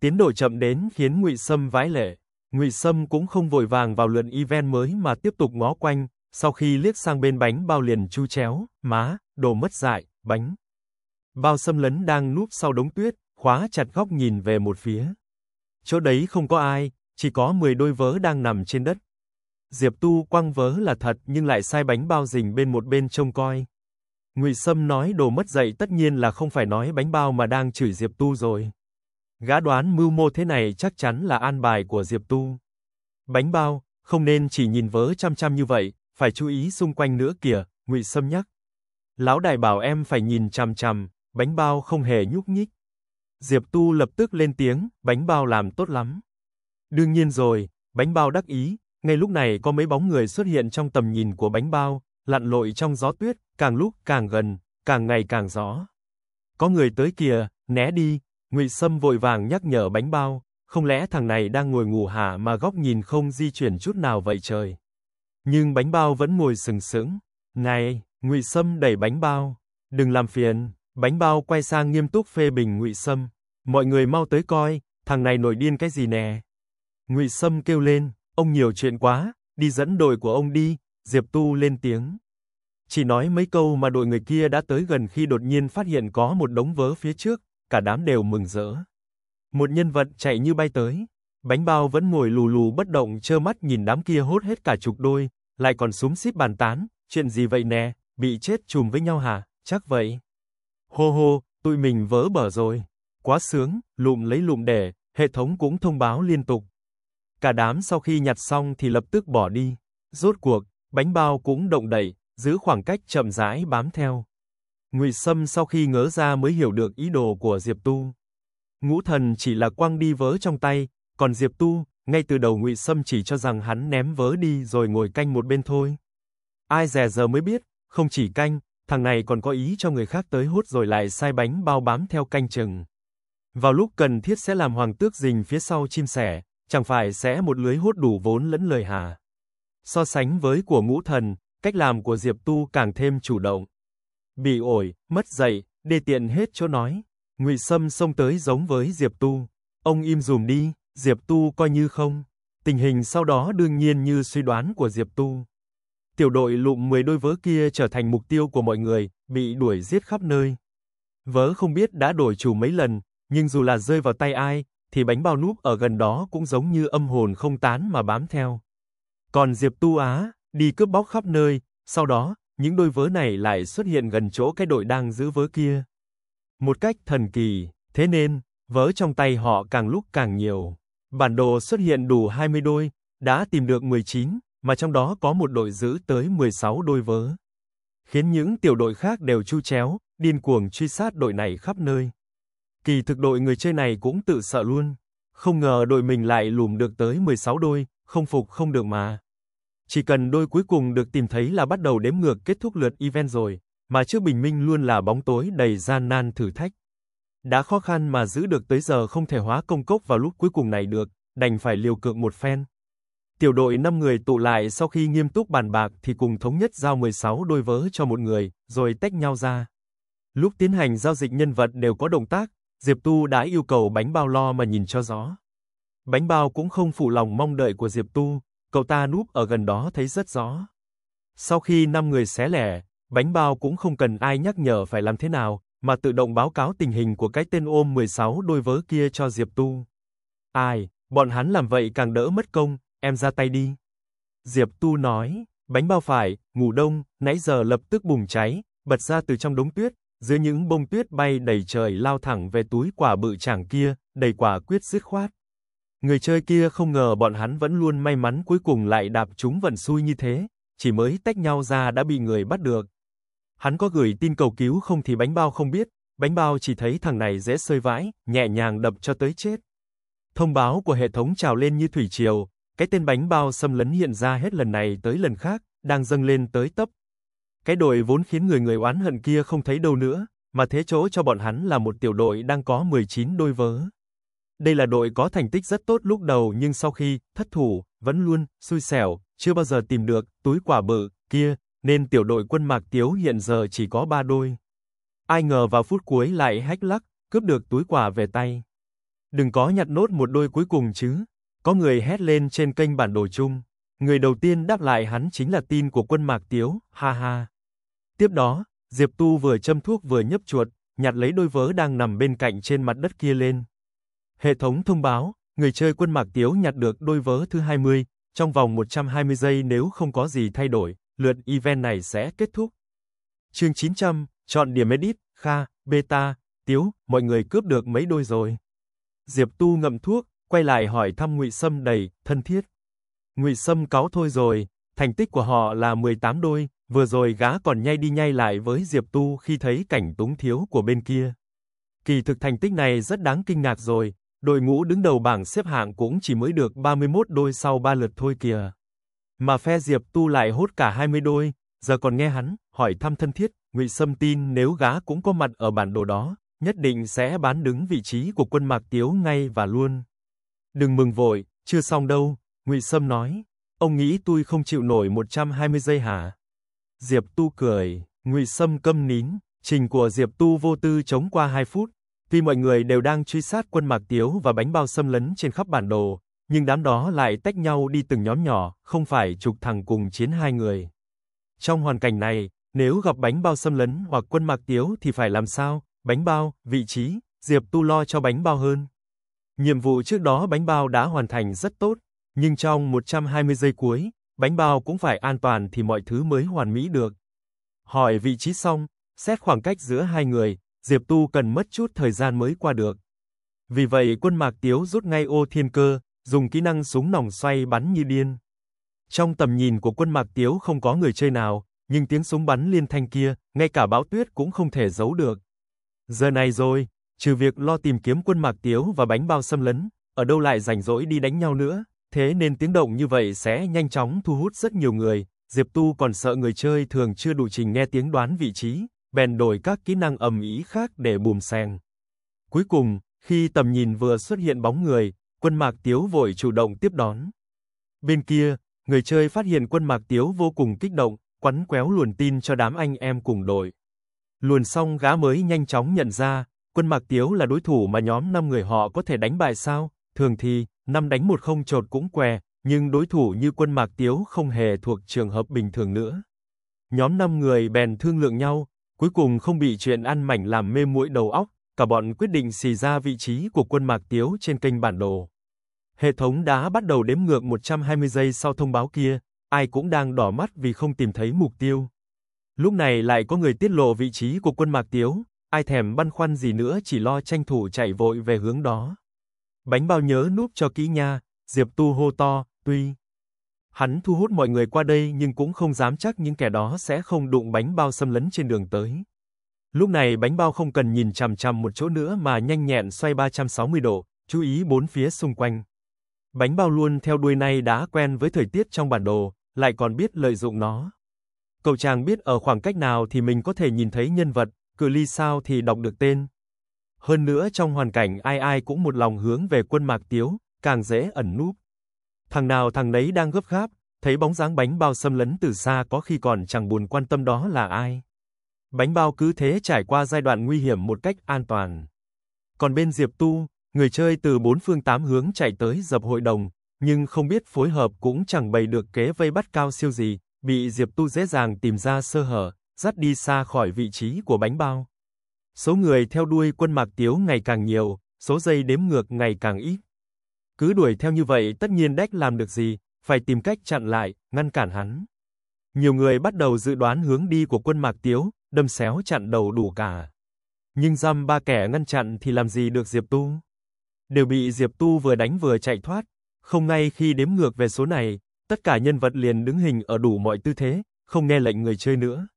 Tiến độ chậm đến khiến Ngụy Sâm vãi lệ. Ngụy Sâm cũng không vội vàng vào lượn event mới mà tiếp tục ngó quanh, sau khi liếc sang bên bánh bao liền chu chéo, má, đồ mất dại, bánh. Bao sâm lấn đang núp sau đống tuyết, khóa chặt góc nhìn về một phía. Chỗ đấy không có ai, chỉ có 10 đôi vớ đang nằm trên đất. Diệp Tu quăng vớ là thật nhưng lại sai bánh bao rình bên một bên trông coi. Ngụy Sâm nói đồ mất dạy tất nhiên là không phải nói bánh bao mà đang chửi Diệp Tu rồi. Gã đoán mưu mô thế này chắc chắn là an bài của Diệp Tu. Bánh bao, không nên chỉ nhìn vớ chăm chăm như vậy, phải chú ý xung quanh nữa kìa, Ngụy Sâm nhắc. Lão đại bảo em phải nhìn chằm chằm, bánh bao không hề nhúc nhích. Diệp Tu lập tức lên tiếng, bánh bao làm tốt lắm. Đương nhiên rồi, bánh bao đắc ý, ngay lúc này có mấy bóng người xuất hiện trong tầm nhìn của bánh bao, lặn lội trong gió tuyết, càng lúc càng gần, càng ngày càng rõ. Có người tới kìa, né đi, Ngụy Sâm vội vàng nhắc nhở bánh bao, không lẽ thằng này đang ngồi ngủ hả mà góc nhìn không di chuyển chút nào vậy trời. Nhưng bánh bao vẫn ngồi sừng sững. Này, Ngụy Sâm đẩy bánh bao, đừng làm phiền. Bánh bao quay sang nghiêm túc phê bình Ngụy Sâm, mọi người mau tới coi, thằng này nổi điên cái gì nè. Ngụy Sâm kêu lên, ông nhiều chuyện quá, đi dẫn đội của ông đi, Diệp Tu lên tiếng. Chỉ nói mấy câu mà đội người kia đã tới gần khi đột nhiên phát hiện có một đống vớ phía trước, cả đám đều mừng rỡ. Một nhân vật chạy như bay tới, bánh bao vẫn ngồi lù lù bất động trơ mắt nhìn đám kia hốt hết cả chục đôi, lại còn súm xít bàn tán, chuyện gì vậy nè, bị chết chùm với nhau hả, chắc vậy. Hô hô, tụi mình vớ bở rồi. Quá sướng, lụm lấy lụm để, hệ thống cũng thông báo liên tục. Cả đám sau khi nhặt xong thì lập tức bỏ đi. Rốt cuộc, bánh bao cũng động đậy, giữ khoảng cách chậm rãi bám theo. Ngụy Sâm sau khi ngớ ra mới hiểu được ý đồ của Diệp Tu. Ngũ thần chỉ là quăng đi vớ trong tay, còn Diệp Tu, ngay từ đầu Ngụy Sâm chỉ cho rằng hắn ném vớ đi rồi ngồi canh một bên thôi. Ai dè giờ mới biết, không chỉ canh, thằng này còn có ý cho người khác tới hút rồi lại sai bánh bao bám theo canh chừng. Vào lúc cần thiết sẽ làm hoàng tước rình phía sau chim sẻ, chẳng phải sẽ một lưới hút đủ vốn lẫn lời hà. So sánh với của ngũ thần, cách làm của Diệp Tu càng thêm chủ động bị ổi, mất dạy, đê tiện hết chỗ nói. Ngụy Sâm xông tới giống với Diệp Tu, ông im dùm đi, Diệp Tu coi như không. Tình hình sau đó đương nhiên như suy đoán của Diệp Tu. Tiểu đội lụm 10 đôi vớ kia trở thành mục tiêu của mọi người, bị đuổi giết khắp nơi. Vớ không biết đã đổi chủ mấy lần, nhưng dù là rơi vào tay ai, thì bánh bao núp ở gần đó cũng giống như âm hồn không tán mà bám theo. Còn Diệp Tu Á, đi cướp bóc khắp nơi, sau đó, những đôi vớ này lại xuất hiện gần chỗ cái đội đang giữ vớ kia. Một cách thần kỳ, thế nên, vớ trong tay họ càng lúc càng nhiều. Bản đồ xuất hiện đủ 20 đôi, đã tìm được 19, mà trong đó có một đội giữ tới 16 đôi vớ. Khiến những tiểu đội khác đều chu chéo, điên cuồng truy sát đội này khắp nơi. Kỳ thực đội người chơi này cũng tự sợ luôn. Không ngờ đội mình lại lùm được tới 16 đôi, không phục không được mà. Chỉ cần đôi cuối cùng được tìm thấy là bắt đầu đếm ngược kết thúc lượt event rồi, mà trước bình minh luôn là bóng tối đầy gian nan thử thách. Đã khó khăn mà giữ được tới giờ không thể hóa công cốc vào lúc cuối cùng này được, đành phải liều cược một phen. Tiểu đội 5 người tụ lại sau khi nghiêm túc bàn bạc thì cùng thống nhất giao 16 đôi vớ cho một người, rồi tách nhau ra. Lúc tiến hành giao dịch nhân vật đều có động tác, Diệp Tu đã yêu cầu bánh bao lo mà nhìn cho rõ. Bánh bao cũng không phụ lòng mong đợi của Diệp Tu, cậu ta núp ở gần đó thấy rất rõ. Sau khi năm người xé lẻ, bánh bao cũng không cần ai nhắc nhở phải làm thế nào, mà tự động báo cáo tình hình của cái tên ôm 16 đôi vớ kia cho Diệp Tu. Ai, bọn hắn làm vậy càng đỡ mất công, em ra tay đi. Diệp Tu nói, bánh bao phải, ngủ đông, nãy giờ lập tức bùng cháy, bật ra từ trong đống tuyết, dưới những bông tuyết bay đầy trời lao thẳng về túi quả bự chàng kia, đầy quả quyết dứt khoát. Người chơi kia không ngờ bọn hắn vẫn luôn may mắn cuối cùng lại đạp chúng vận xui như thế, chỉ mới tách nhau ra đã bị người bắt được. Hắn có gửi tin cầu cứu không thì bánh bao không biết, bánh bao chỉ thấy thằng này dễ sơi vãi, nhẹ nhàng đập cho tới chết. Thông báo của hệ thống trào lên như thủy triều, cái tên bánh bao xâm lấn hiện ra hết lần này tới lần khác, đang dâng lên tới tấp. Cái đội vốn khiến người người oán hận kia không thấy đâu nữa, mà thế chỗ cho bọn hắn là một tiểu đội đang có 19 đôi vớ. Đây là đội có thành tích rất tốt lúc đầu nhưng sau khi thất thủ, vẫn luôn xui xẻo, chưa bao giờ tìm được túi quả bự kia, nên tiểu đội quân Mạc Tiếu hiện giờ chỉ có 3 đôi. Ai ngờ vào phút cuối lại hách lắc, cướp được túi quả về tay. Đừng có nhặt nốt một đôi cuối cùng chứ. Có người hét lên trên kênh bản đồ chung. Người đầu tiên đáp lại hắn chính là tin của quân Mạc Tiếu, ha ha. Tiếp đó, Diệp Tu vừa châm thuốc vừa nhấp chuột, nhặt lấy đôi vớ đang nằm bên cạnh trên mặt đất kia lên. Hệ thống thông báo, người chơi quân mạc tiếu nhặt được đôi vớ thứ 20, trong vòng 120 giây nếu không có gì thay đổi, lượt event này sẽ kết thúc. Chương 900, chọn điểm edit, Kha, Beta, Tiếu, mọi người cướp được mấy đôi rồi. Diệp Tu ngậm thuốc, quay lại hỏi thăm Ngụy Sâm đầy thân thiết. Ngụy Sâm cáo thôi rồi, thành tích của họ là 18 đôi, vừa rồi gã còn nhay đi nhay lại với Diệp Tu khi thấy cảnh túng thiếu của bên kia. Kỳ thực thành tích này rất đáng kinh ngạc rồi, đội ngũ đứng đầu bảng xếp hạng cũng chỉ mới được 31 đôi sau 3 lượt thôi kìa. Mà phe Diệp Tu lại hốt cả 20 đôi, giờ còn nghe hắn hỏi thăm thân thiết, Ngụy Sâm tin nếu gã cũng có mặt ở bản đồ đó, nhất định sẽ bán đứng vị trí của quân Mạc Tiếu ngay và luôn. Đừng mừng vội, chưa xong đâu, Ngụy Sâm nói. Ông nghĩ tôi không chịu nổi 120 giây hả? Diệp Tu cười, Ngụy Sâm câm nín, trình của Diệp Tu vô tư chống qua 2 phút, Tuy mọi người đều đang truy sát quân Mạc Tiếu và bánh bao xâm lấn trên khắp bản đồ, nhưng đám đó lại tách nhau đi từng nhóm nhỏ, không phải trục thẳng cùng chiến hai người. Trong hoàn cảnh này, nếu gặp bánh bao xâm lấn hoặc quân Mạc Tiếu thì phải làm sao? Bánh bao, vị trí, Diệp Tu lo cho bánh bao hơn. Nhiệm vụ trước đó bánh bao đã hoàn thành rất tốt, nhưng trong 120 giây cuối, bánh bao cũng phải an toàn thì mọi thứ mới hoàn mỹ được. Hỏi vị trí xong, xét khoảng cách giữa hai người, Diệp Tu cần mất chút thời gian mới qua được. Vì vậy quân Mạc Tiếu rút ngay ô thiên cơ, dùng kỹ năng súng nòng xoay bắn như điên. Trong tầm nhìn của quân Mạc Tiếu không có người chơi nào, nhưng tiếng súng bắn liên thanh kia, ngay cả bão tuyết cũng không thể giấu được. Giờ này rồi, trừ việc lo tìm kiếm quân Mạc Tiếu và bánh bao xâm lấn, ở đâu lại rảnh rỗi đi đánh nhau nữa, thế nên tiếng động như vậy sẽ nhanh chóng thu hút rất nhiều người, Diệp Tu còn sợ người chơi thường chưa đủ trình nghe tiếng đoán vị trí, bèn đổi các kỹ năng ầm ý khác để bùm xeng. Cuối cùng, khi tầm nhìn vừa xuất hiện bóng người, quân Mạc Tiếu vội chủ động tiếp đón. Bên kia, người chơi phát hiện quân Mạc Tiếu vô cùng kích động, quấn quéo luồn tin cho đám anh em cùng đội. Luồn xong gã mới nhanh chóng nhận ra, quân Mạc Tiếu là đối thủ mà nhóm 5 người họ có thể đánh bại sao, thường thì, năm đánh một không trột cũng què, nhưng đối thủ như quân Mạc Tiếu không hề thuộc trường hợp bình thường nữa. Nhóm 5 người bèn thương lượng nhau, Cuối cùng không bị chuyện ăn mảnh làm mê muội đầu óc, cả bọn quyết định xì ra vị trí của quân Mạc Tiếu trên kênh bản đồ. Hệ thống đã bắt đầu đếm ngược 120 giây sau thông báo kia, ai cũng đang đỏ mắt vì không tìm thấy mục tiêu. Lúc này lại có người tiết lộ vị trí của quân Mạc Tiếu, ai thèm băn khoăn gì nữa chỉ lo tranh thủ chạy vội về hướng đó. Bánh bao nhớ núp cho kỹ nha, Diệp Tu hô to, tuy Hắn thu hút mọi người qua đây nhưng cũng không dám chắc những kẻ đó sẽ không đụng bánh bao xâm lấn trên đường tới. Lúc này bánh bao không cần nhìn chằm chằm một chỗ nữa mà nhanh nhẹn xoay 360 độ, chú ý bốn phía xung quanh. Bánh bao luôn theo đuôi này đã quen với thời tiết trong bản đồ, lại còn biết lợi dụng nó. Cậu chàng biết ở khoảng cách nào thì mình có thể nhìn thấy nhân vật, cự ly sao thì đọc được tên. Hơn nữa trong hoàn cảnh ai ai cũng một lòng hướng về quân Mạc Tiếu, càng dễ ẩn núp. Thằng nào thằng nấy đang gấp gáp, thấy bóng dáng bánh bao xâm lấn từ xa có khi còn chẳng buồn quan tâm đó là ai. Bánh bao cứ thế trải qua giai đoạn nguy hiểm một cách an toàn. Còn bên Diệp Tu, người chơi từ bốn phương tám hướng chạy tới dập hội đồng, nhưng không biết phối hợp cũng chẳng bày được kế vây bắt cao siêu gì, bị Diệp Tu dễ dàng tìm ra sơ hở, dắt đi xa khỏi vị trí của bánh bao. Số người theo đuôi quân Mạc Tiếu ngày càng nhiều, số giây đếm ngược ngày càng ít. Cứ đuổi theo như vậy tất nhiên Đách làm được gì, phải tìm cách chặn lại, ngăn cản hắn. Nhiều người bắt đầu dự đoán hướng đi của quân Mạc Tiếu, đâm xéo chặn đầu đủ cả. Nhưng dăm ba kẻ ngăn chặn thì làm gì được Diệp Tu. Đều bị Diệp Tu vừa đánh vừa chạy thoát, không ngay khi đếm ngược về số này, tất cả nhân vật liền đứng hình ở đủ mọi tư thế, không nghe lệnh người chơi nữa.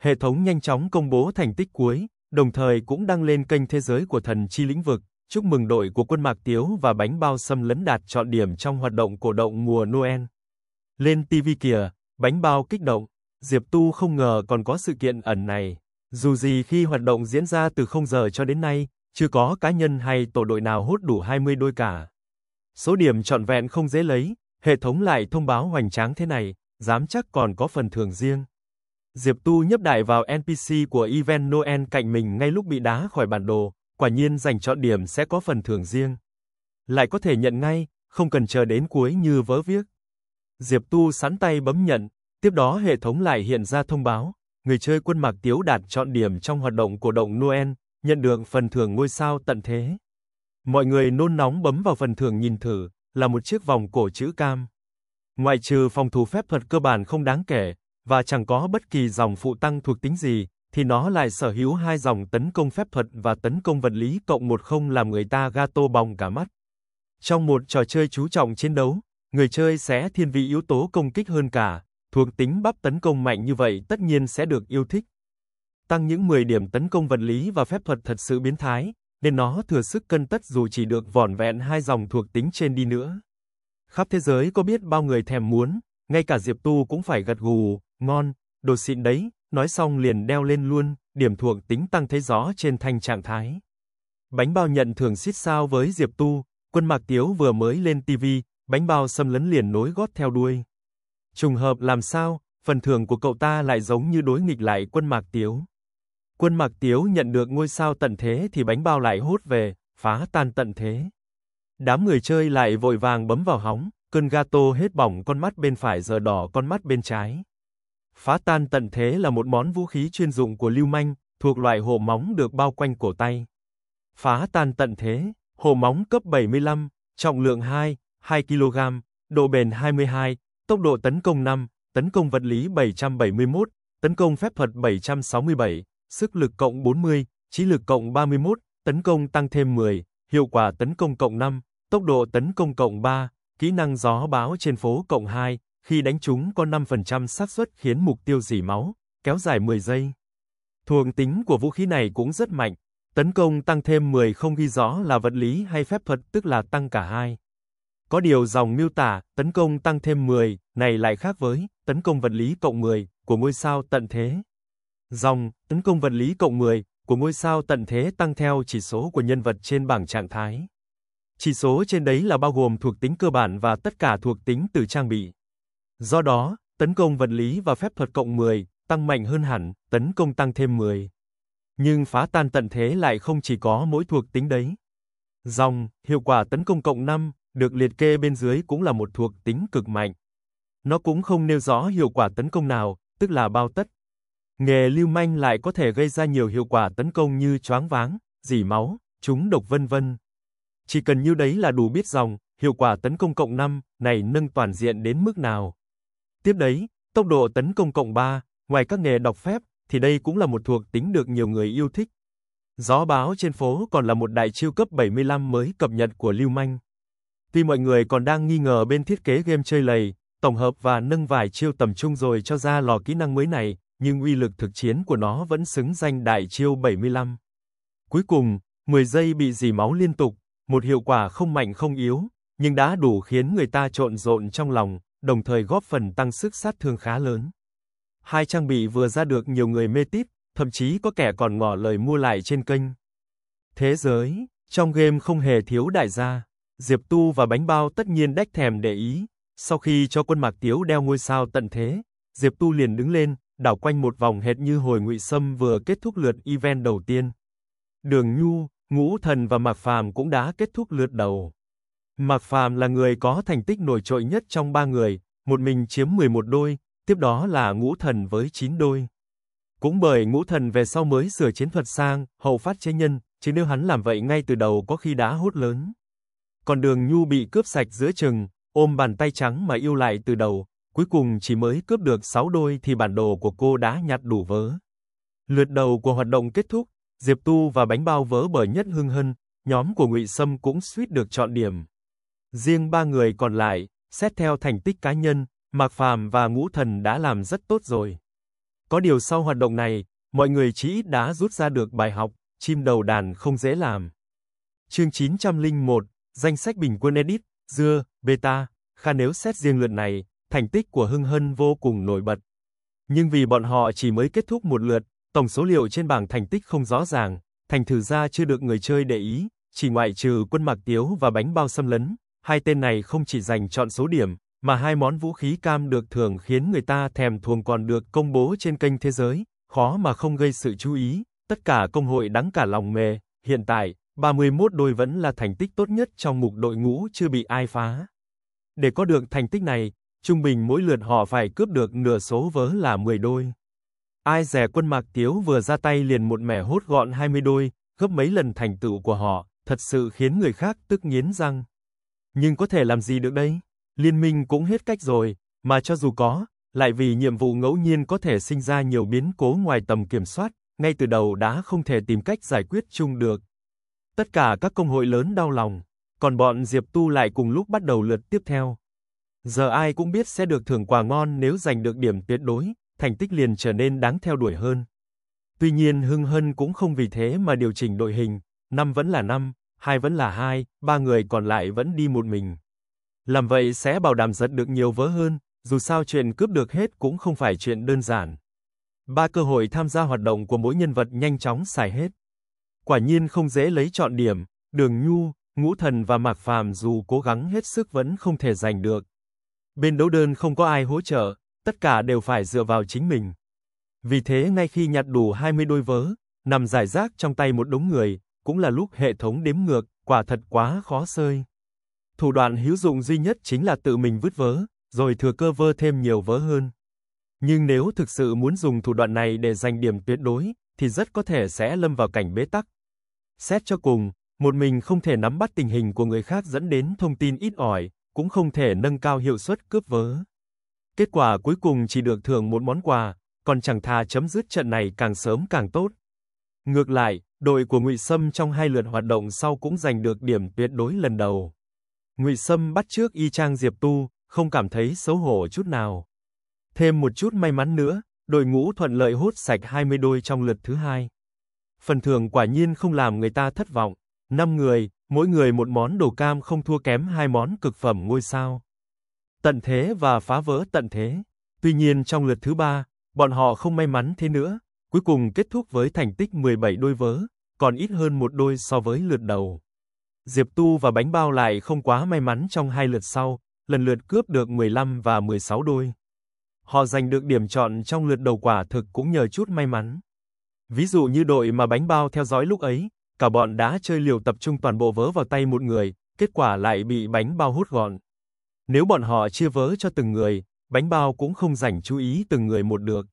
Hệ thống nhanh chóng công bố thành tích cuối, đồng thời cũng đăng lên kênh thế giới của thần chi lĩnh vực, Chúc mừng đội của quân Mạc Tiếu và bánh bao xâm lấn đạt chọn điểm trong hoạt động cổ động mùa Noel. Lên TV kìa, bánh bao kích động, Diệp Tu không ngờ còn có sự kiện ẩn này. Dù gì khi hoạt động diễn ra từ 0 giờ cho đến nay, chưa có cá nhân hay tổ đội nào hút đủ 20 đôi cả. Số điểm trọn vẹn không dễ lấy, hệ thống lại thông báo hoành tráng thế này, dám chắc còn có phần thưởng riêng. Diệp Tu nhấp đại vào NPC của event Noel cạnh mình ngay lúc bị đá khỏi bản đồ, quả nhiên dành chọn điểm sẽ có phần thưởng riêng. Lại có thể nhận ngay, không cần chờ đến cuối như vớ viếc. Diệp Tu sẵn tay bấm nhận, tiếp đó hệ thống lại hiện ra thông báo, người chơi quân mạc tiếu đạt chọn điểm trong hoạt động của động Noel, nhận được phần thưởng ngôi sao tận thế. Mọi người nôn nóng bấm vào phần thưởng nhìn thử, là một chiếc vòng cổ chữ cam. Ngoại trừ phòng thủ phép thuật cơ bản không đáng kể, và chẳng có bất kỳ dòng phụ tăng thuộc tính gì, thì nó lại sở hữu hai dòng tấn công phép thuật và tấn công vật lý cộng một không làm người ta ga tô bòng cả mắt. Trong một trò chơi chú trọng chiến đấu, người chơi sẽ thiên vị yếu tố công kích hơn cả, thuộc tính bắp tấn công mạnh như vậy tất nhiên sẽ được yêu thích. Tăng những 10 điểm tấn công vật lý và phép thuật thật sự biến thái, nên nó thừa sức cân tất dù chỉ được vỏn vẹn hai dòng thuộc tính trên đi nữa. Khắp thế giới có biết bao người thèm muốn, ngay cả Diệp Tu cũng phải gật gù, ngon, đồ xịn đấy, nói xong liền đeo lên luôn, điểm thuộc tính tăng thấy rõ trên thanh trạng thái. Bánh bao nhận thưởng xít sao với Diệp Tu, quân Mạc Tiếu vừa mới lên TV, bánh bao xâm lấn liền nối gót theo đuôi. Trùng hợp làm sao, phần thưởng của cậu ta lại giống như đối nghịch lại quân Mạc Tiếu. Quân Mạc Tiếu nhận được ngôi sao tận thế thì bánh bao lại hốt về, phá tan tận thế. Đám người chơi lại vội vàng bấm vào hóng, cơn gato hết bỏng con mắt bên phải giờ đỏ con mắt bên trái. Phá tan tận thế là một món vũ khí chuyên dụng của lưu manh, thuộc loại hộ móng được bao quanh cổ tay. Phá tan tận thế, hộ móng cấp 75, trọng lượng 2, 2 kg, độ bền 22, tốc độ tấn công 5, tấn công vật lý 771, tấn công phép thuật 767, sức lực cộng 40, trí lực cộng 31, tấn công tăng thêm 10, hiệu quả tấn công cộng 5, tốc độ tấn công cộng 3, kỹ năng gió báo trên phố cộng 2, khi đánh trúng có 5% xác suất khiến mục tiêu dỉ máu, kéo dài 10 giây. Thuộc tính của vũ khí này cũng rất mạnh, tấn công tăng thêm 10 không ghi rõ là vật lý hay phép thuật tức là tăng cả hai. Có điều dòng miêu tả, tấn công tăng thêm 10, này lại khác với, tấn công vật lý cộng 10, của ngôi sao tận thế. Dòng, tấn công vật lý cộng 10, của ngôi sao tận thế tăng theo chỉ số của nhân vật trên bảng trạng thái. Chỉ số trên đấy là bao gồm thuộc tính cơ bản và tất cả thuộc tính từ trang bị. Do đó, tấn công vật lý và phép thuật cộng 10 tăng mạnh hơn hẳn, tấn công tăng thêm 10. Nhưng phá tan tận thế lại không chỉ có mỗi thuộc tính đấy. Dòng, hiệu quả tấn công cộng 5, được liệt kê bên dưới cũng là một thuộc tính cực mạnh. Nó cũng không nêu rõ hiệu quả tấn công nào, tức là bao tất. Nghề lưu manh lại có thể gây ra nhiều hiệu quả tấn công như choáng váng, dỉ máu, trúng độc vân vân. Chỉ cần như đấy là đủ biết dòng, hiệu quả tấn công cộng 5 này nâng toàn diện đến mức nào. Tiếp đấy, tốc độ tấn công cộng 3, ngoài các nghề đọc phép thì đây cũng là một thuộc tính được nhiều người yêu thích. Gió báo trên phố còn là một đại chiêu cấp 75 mới cập nhật của Lưu Manh. Tuy mọi người còn đang nghi ngờ bên thiết kế game chơi lầy, tổng hợp và nâng vài chiêu tầm trung rồi cho ra lò kỹ năng mới này, nhưng uy lực thực chiến của nó vẫn xứng danh đại chiêu 75. Cuối cùng, 10 giây bị dì máu liên tục, một hiệu quả không mạnh không yếu, nhưng đã đủ khiến người ta trộn rộn trong lòng đồng thời góp phần tăng sức sát thương khá lớn. Hai trang bị vừa ra được nhiều người mê tít, thậm chí có kẻ còn ngỏ lời mua lại trên kênh. Thế giới, trong game không hề thiếu đại gia, Diệp Tu và Bánh Bao tất nhiên đách thèm để ý, sau khi cho quân Mạc Tiếu đeo ngôi sao tận thế, Diệp Tu liền đứng lên, đảo quanh một vòng hệt như hồi Ngụy Sâm vừa kết thúc lượt event đầu tiên. Đường Nhu, Ngũ Thần và Mạc Phàm cũng đã kết thúc lượt đầu. Mạc Phàm là người có thành tích nổi trội nhất trong ba người, một mình chiếm 11 đôi, tiếp đó là ngũ thần với 9 đôi. Cũng bởi ngũ thần về sau mới sửa chiến thuật sang, hậu phát chế nhân, chứ nếu hắn làm vậy ngay từ đầu có khi đã hốt lớn. Còn đường nhu bị cướp sạch giữa chừng, ôm bàn tay trắng mà yêu lại từ đầu, cuối cùng chỉ mới cướp được 6 đôi thì bản đồ của cô đã nhặt đủ vớ. Lượt đầu của hoạt động kết thúc, Diệp Tu và bánh bao vớ bởi nhất hưng hân, nhóm của Ngụy Sâm cũng suýt được chọn điểm. Riêng ba người còn lại, xét theo thành tích cá nhân, Mạc Phàm và Ngũ Thần đã làm rất tốt rồi. Có điều sau hoạt động này, mọi người chỉ ít đã rút ra được bài học, chim đầu đàn không dễ làm. Chương 901, danh sách bình quân edit, dưa, beta, kha nếu xét riêng lượt này, thành tích của Hưng Hân vô cùng nổi bật. Nhưng vì bọn họ chỉ mới kết thúc một lượt, tổng số liệu trên bảng thành tích không rõ ràng, thành thử ra chưa được người chơi để ý, chỉ ngoại trừ quân Mạc Tiếu và bánh bao xâm lấn, hai tên này không chỉ giành chọn số điểm, mà hai món vũ khí cam được thưởng khiến người ta thèm thuồng còn được công bố trên kênh thế giới, khó mà không gây sự chú ý, tất cả công hội đắng cả lòng mề, hiện tại, 31 đôi vẫn là thành tích tốt nhất trong mục đội ngũ chưa bị ai phá. Để có được thành tích này, trung bình mỗi lượt họ phải cướp được nửa số vớ là 10 đôi. Ai dè quân Mạc Tiếu vừa ra tay liền một mẻ hốt gọn 20 đôi, gấp mấy lần thành tựu của họ, thật sự khiến người khác tức nghiến răng nhưng có thể làm gì được đây? Liên minh cũng hết cách rồi, mà cho dù có, lại vì nhiệm vụ ngẫu nhiên có thể sinh ra nhiều biến cố ngoài tầm kiểm soát, ngay từ đầu đã không thể tìm cách giải quyết chung được. Tất cả các công hội lớn đau lòng, còn bọn Diệp Tu lại cùng lúc bắt đầu lượt tiếp theo. Giờ ai cũng biết sẽ được thưởng quà ngon nếu giành được điểm tuyệt đối, thành tích liền trở nên đáng theo đuổi hơn. Tuy nhiên Hưng Hân cũng không vì thế mà điều chỉnh đội hình, năm vẫn là năm, hai vẫn là hai, ba người còn lại vẫn đi một mình. Làm vậy sẽ bảo đảm giật được nhiều vớ hơn, dù sao chuyện cướp được hết cũng không phải chuyện đơn giản. Ba cơ hội tham gia hoạt động của mỗi nhân vật nhanh chóng xài hết. Quả nhiên không dễ lấy chọn điểm, Đường Nhu, Ngũ Thần và Mạc Phàm dù cố gắng hết sức vẫn không thể giành được. Bên đấu đơn không có ai hỗ trợ, tất cả đều phải dựa vào chính mình. Vì thế ngay khi nhặt đủ 20 đôi vớ, nằm giải rác trong tay một đống người, cũng là lúc hệ thống đếm ngược, quả thật quá khó sơi. Thủ đoạn hữu dụng duy nhất chính là tự mình vứt vớ, rồi thừa cơ vơ thêm nhiều vớ hơn. Nhưng nếu thực sự muốn dùng thủ đoạn này để giành điểm tuyệt đối, thì rất có thể sẽ lâm vào cảnh bế tắc. Xét cho cùng, một mình không thể nắm bắt tình hình của người khác dẫn đến thông tin ít ỏi, cũng không thể nâng cao hiệu suất cướp vớ. Kết quả cuối cùng chỉ được thưởng một món quà, còn chẳng thà chấm dứt trận này càng sớm càng tốt. Ngược lại, Đội của Ngụy Sâm trong hai lượt hoạt động sau cũng giành được điểm tuyệt đối lần đầu. Ngụy Sâm bắt trước y chang Diệp Tu, không cảm thấy xấu hổ chút nào. Thêm một chút may mắn nữa, đội ngũ thuận lợi hút sạch 20 đôi trong lượt thứ hai. Phần thưởng quả nhiên không làm người ta thất vọng, 5 người, mỗi người một món đồ cam không thua kém hai món cực phẩm ngôi sao. Tận thế và phá vỡ tận thế. Tuy nhiên trong lượt thứ ba, bọn họ không may mắn thế nữa, cuối cùng kết thúc với thành tích 17 đôi vớ, còn ít hơn một đôi so với lượt đầu. Diệp Tu và Bánh Bao lại không quá may mắn trong hai lượt sau, lần lượt cướp được 15 và 16 đôi. Họ giành được điểm chọn trong lượt đầu quả thực cũng nhờ chút may mắn. Ví dụ như đội mà Bánh Bao theo dõi lúc ấy, cả bọn đã chơi liều tập trung toàn bộ vớ vào tay một người, kết quả lại bị Bánh Bao hút gọn. Nếu bọn họ chia vớ cho từng người, Bánh Bao cũng không dành chú ý từng người một được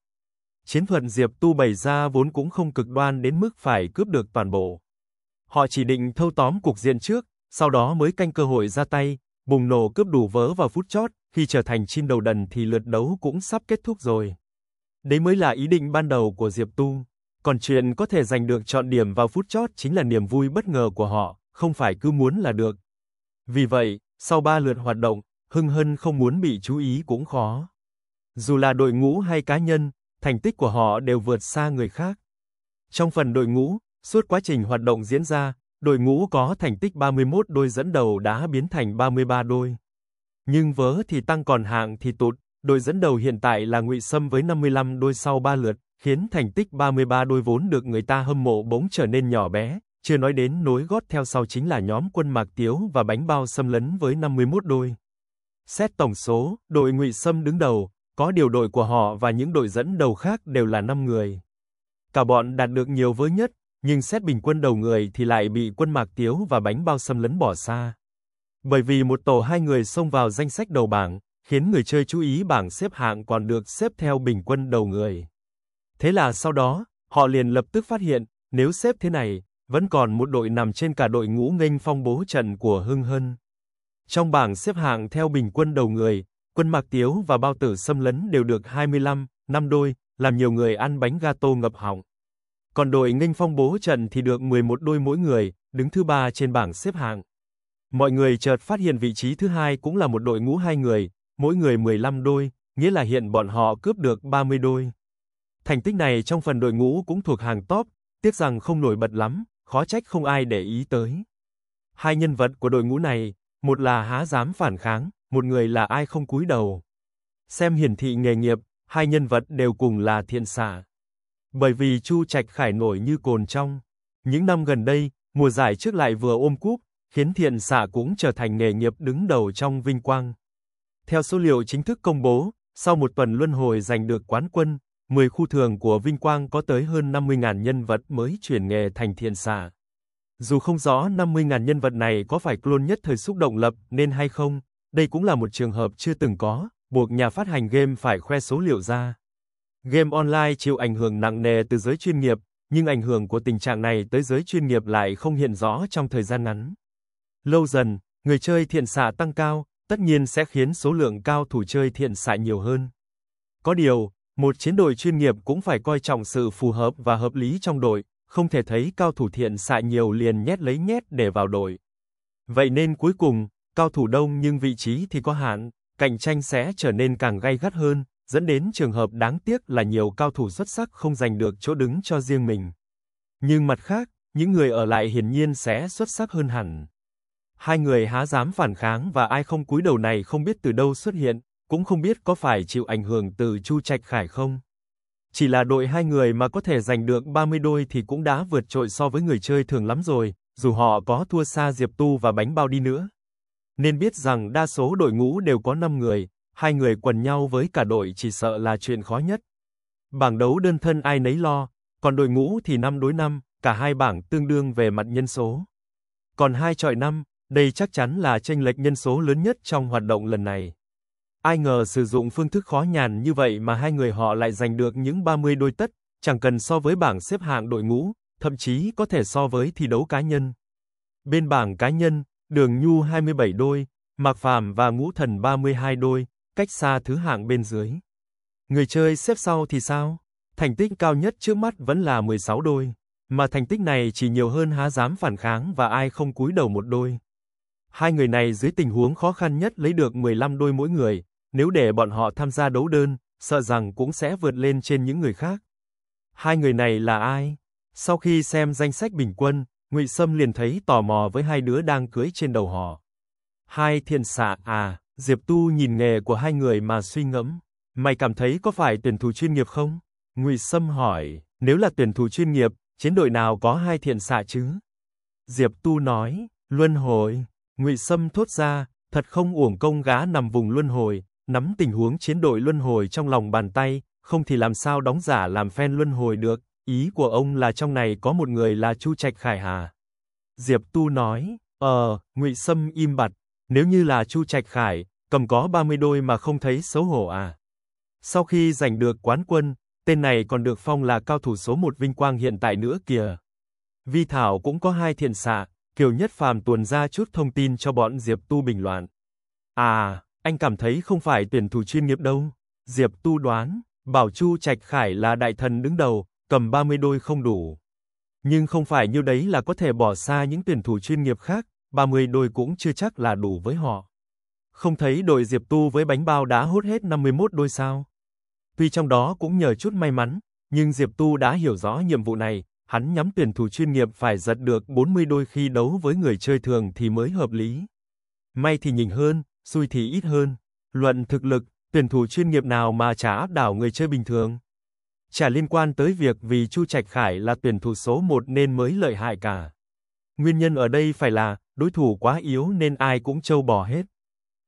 chiến thuật Diệp Tu bày ra vốn cũng không cực đoan đến mức phải cướp được toàn bộ. Họ chỉ định thâu tóm cục diện trước, sau đó mới canh cơ hội ra tay, bùng nổ cướp đủ vớ vào phút chót, khi trở thành chim đầu đần thì lượt đấu cũng sắp kết thúc rồi. Đấy mới là ý định ban đầu của Diệp Tu. Còn chuyện có thể giành được chọn điểm vào phút chót chính là niềm vui bất ngờ của họ, không phải cứ muốn là được. Vì vậy, sau ba lượt hoạt động, Hưng Hân không muốn bị chú ý cũng khó. Dù là đội ngũ hay cá nhân, thành tích của họ đều vượt xa người khác. Trong phần đội ngũ, suốt quá trình hoạt động diễn ra, đội ngũ có thành tích 31 đôi dẫn đầu đã biến thành 33 đôi. Nhưng vớ thì tăng còn hạng thì tụt, đội dẫn đầu hiện tại là Ngụy Sâm với 55 đôi sau 3 lượt, khiến thành tích 33 đôi vốn được người ta hâm mộ bỗng trở nên nhỏ bé, chưa nói đến nối gót theo sau chính là nhóm quân Mạc Tiếu và Bánh Bao xâm lấn với 51 đôi. Xét tổng số, đội Ngụy Sâm đứng đầu, có điều đội của họ và những đội dẫn đầu khác đều là 5 người. Cả bọn đạt được nhiều với nhất, nhưng xét bình quân đầu người thì lại bị quân Mạc Tiếu và bánh bao xâm lấn bỏ xa. Bởi vì một tổ hai người xông vào danh sách đầu bảng, khiến người chơi chú ý bảng xếp hạng còn được xếp theo bình quân đầu người. Thế là sau đó, họ liền lập tức phát hiện, nếu xếp thế này, vẫn còn một đội nằm trên cả đội ngũ nghênh phong bố trận của Hưng Hân. Trong bảng xếp hạng theo bình quân đầu người, quân Mạc Tiếu và bao tử xâm lấn đều được 25, năm đôi, làm nhiều người ăn bánh gato ngập họng. Còn đội Nghênh Phong bố trận thì được 11 đôi mỗi người, đứng thứ ba trên bảng xếp hạng. Mọi người chợt phát hiện vị trí thứ hai cũng là một đội ngũ hai người, mỗi người 15 đôi, nghĩa là hiện bọn họ cướp được 30 đôi. Thành tích này trong phần đội ngũ cũng thuộc hàng top, tiếc rằng không nổi bật lắm, khó trách không ai để ý tới. Hai nhân vật của đội ngũ này, một là há dám phản kháng, một người là ai không cúi đầu. Xem hiển thị nghề nghiệp, hai nhân vật đều cùng là thiện xạ Bởi vì Chu Trạch Khải nổi như cồn trong. Những năm gần đây, mùa giải trước lại vừa ôm cúp, khiến thiện xạ cũng trở thành nghề nghiệp đứng đầu trong vinh quang. Theo số liệu chính thức công bố, sau một tuần luân hồi giành được quán quân, 10 khu thường của Vinh Quang có tới hơn 50.000 nhân vật mới chuyển nghề thành thiện xạ Dù không rõ 50.000 nhân vật này có phải clone nhất thời xúc động lập nên hay không, đây cũng là một trường hợp chưa từng có, buộc nhà phát hành game phải khoe số liệu ra. Game online chịu ảnh hưởng nặng nề từ giới chuyên nghiệp, nhưng ảnh hưởng của tình trạng này tới giới chuyên nghiệp lại không hiện rõ trong thời gian ngắn. Lâu dần, người chơi thiện xạ tăng cao, tất nhiên sẽ khiến số lượng cao thủ chơi thiện xạ nhiều hơn. Có điều, một chiến đội chuyên nghiệp cũng phải coi trọng sự phù hợp và hợp lý trong đội, không thể thấy cao thủ thiện xạ nhiều liền nhét lấy nhét để vào đội. Vậy nên cuối cùng, cao thủ đông nhưng vị trí thì có hạn, cạnh tranh sẽ trở nên càng gay gắt hơn, dẫn đến trường hợp đáng tiếc là nhiều cao thủ xuất sắc không giành được chỗ đứng cho riêng mình. Nhưng mặt khác, những người ở lại hiển nhiên sẽ xuất sắc hơn hẳn. Hai người há dám phản kháng và ai không cúi đầu này không biết từ đâu xuất hiện, cũng không biết có phải chịu ảnh hưởng từ Chu Trạch Khải không. Chỉ là đội hai người mà có thể giành được 30 đôi thì cũng đã vượt trội so với người chơi thường lắm rồi, dù họ có thua xa Diệp Tu và bánh bao đi nữa nên biết rằng đa số đội ngũ đều có 5 người, hai người quần nhau với cả đội chỉ sợ là chuyện khó nhất. Bảng đấu đơn thân ai nấy lo, còn đội ngũ thì 5 đối 5, cả hai bảng tương đương về mặt nhân số. Còn hai chọi 5, đây chắc chắn là tranh lệch nhân số lớn nhất trong hoạt động lần này. Ai ngờ sử dụng phương thức khó nhàn như vậy mà hai người họ lại giành được những 30 đôi tất, chẳng cần so với bảng xếp hạng đội ngũ, thậm chí có thể so với thi đấu cá nhân. Bên bảng cá nhân, Đường Nhu 27 đôi, Mạc Phàm và Ngũ Thần 32 đôi, cách xa thứ hạng bên dưới. Người chơi xếp sau thì sao? Thành tích cao nhất trước mắt vẫn là 16 đôi, mà thành tích này chỉ nhiều hơn há dám phản kháng và ai không cúi đầu một đôi. Hai người này dưới tình huống khó khăn nhất lấy được 15 đôi mỗi người, nếu để bọn họ tham gia đấu đơn, sợ rằng cũng sẽ vượt lên trên những người khác. Hai người này là ai? Sau khi xem danh sách bình quân, Ngụy Sâm liền thấy tò mò với hai đứa đang cưới trên đầu họ. Hai thiên xạ à, Diệp Tu nhìn nghề của hai người mà suy ngẫm, mày cảm thấy có phải tuyển thủ chuyên nghiệp không? Ngụy Sâm hỏi, nếu là tuyển thủ chuyên nghiệp, chiến đội nào có hai thiện xạ chứ? Diệp Tu nói, luân hồi, Ngụy Sâm thốt ra, thật không uổng công gá nằm vùng luân hồi, nắm tình huống chiến đội luân hồi trong lòng bàn tay, không thì làm sao đóng giả làm fan luân hồi được. Ý của ông là trong này có một người là Chu Trạch Khải hà. Diệp Tu nói, "Ờ, Ngụy Sâm im bặt, nếu như là Chu Trạch Khải, cầm có 30 đôi mà không thấy xấu hổ à?" Sau khi giành được quán quân, tên này còn được phong là cao thủ số 1 vinh quang hiện tại nữa kìa. Vi Thảo cũng có hai thiện xạ, Kiều Nhất Phàm tuồn ra chút thông tin cho bọn Diệp Tu bình luận. À, anh cảm thấy không phải tuyển thủ chuyên nghiệp đâu. Diệp Tu đoán, Bảo Chu Trạch Khải là đại thần đứng đầu, cầm 30 đôi không đủ. Nhưng không phải như đấy là có thể bỏ xa những tuyển thủ chuyên nghiệp khác, 30 đôi cũng chưa chắc là đủ với họ. Không thấy đội Diệp Tu với bánh bao đá hút hết 51 đôi sao? Tuy trong đó cũng nhờ chút may mắn, nhưng Diệp Tu đã hiểu rõ nhiệm vụ này, hắn nhắm tuyển thủ chuyên nghiệp phải giật được 40 đôi khi đấu với người chơi thường thì mới hợp lý. May thì nhỉnh hơn, xui thì ít hơn. Luận thực lực, tuyển thủ chuyên nghiệp nào mà chả áp đảo người chơi bình thường? Chả liên quan tới việc vì Chu Trạch Khải là tuyển thủ số 1 nên mới lợi hại cả. Nguyên nhân ở đây phải là, đối thủ quá yếu nên ai cũng trâu bò hết.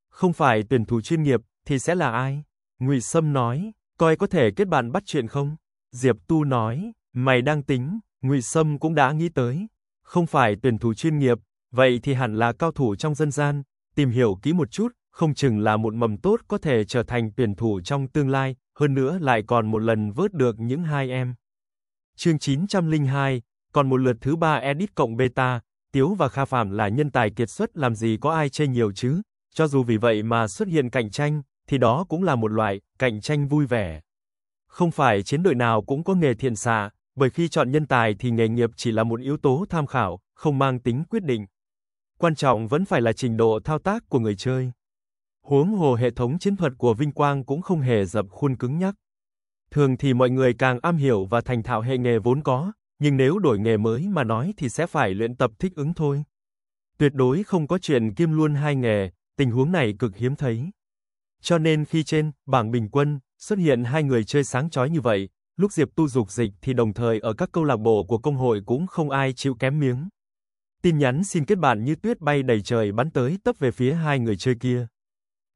Không phải tuyển thủ chuyên nghiệp, thì sẽ là ai? Ngụy Sâm nói, coi có thể kết bạn bắt chuyện không? Diệp Tu nói, mày đang tính, Ngụy Sâm cũng đã nghĩ tới. Không phải tuyển thủ chuyên nghiệp, vậy thì hẳn là cao thủ trong dân gian, tìm hiểu kỹ một chút, không chừng là một mầm tốt có thể trở thành tuyển thủ trong tương lai, hơn nữa lại còn một lần vớt được những hai em. Chương 902, còn một lượt thứ ba edit cộng beta, Tiếu và Kha Phạm là nhân tài kiệt xuất làm gì có ai chê nhiều chứ, cho dù vì vậy mà xuất hiện cạnh tranh, thì đó cũng là một loại cạnh tranh vui vẻ. Không phải chiến đội nào cũng có nghề thiện xạ, bởi khi chọn nhân tài thì nghề nghiệp chỉ là một yếu tố tham khảo, không mang tính quyết định. Quan trọng vẫn phải là trình độ thao tác của người chơi. Huống hồ hệ thống chiến thuật của Vinh Quang cũng không hề dập khuôn cứng nhắc. Thường thì mọi người càng am hiểu và thành thạo hệ nghề vốn có, nhưng nếu đổi nghề mới mà nói thì sẽ phải luyện tập thích ứng thôi. Tuyệt đối không có chuyện kiêm luôn hai nghề, tình huống này cực hiếm thấy. Cho nên khi trên bảng bình quân xuất hiện hai người chơi sáng chói như vậy, lúc Diệp Tu dục dịch thì đồng thời ở các câu lạc bộ của công hội cũng không ai chịu kém miếng. Tin nhắn xin kết bạn như tuyết bay đầy trời bắn tới tấp về phía hai người chơi kia.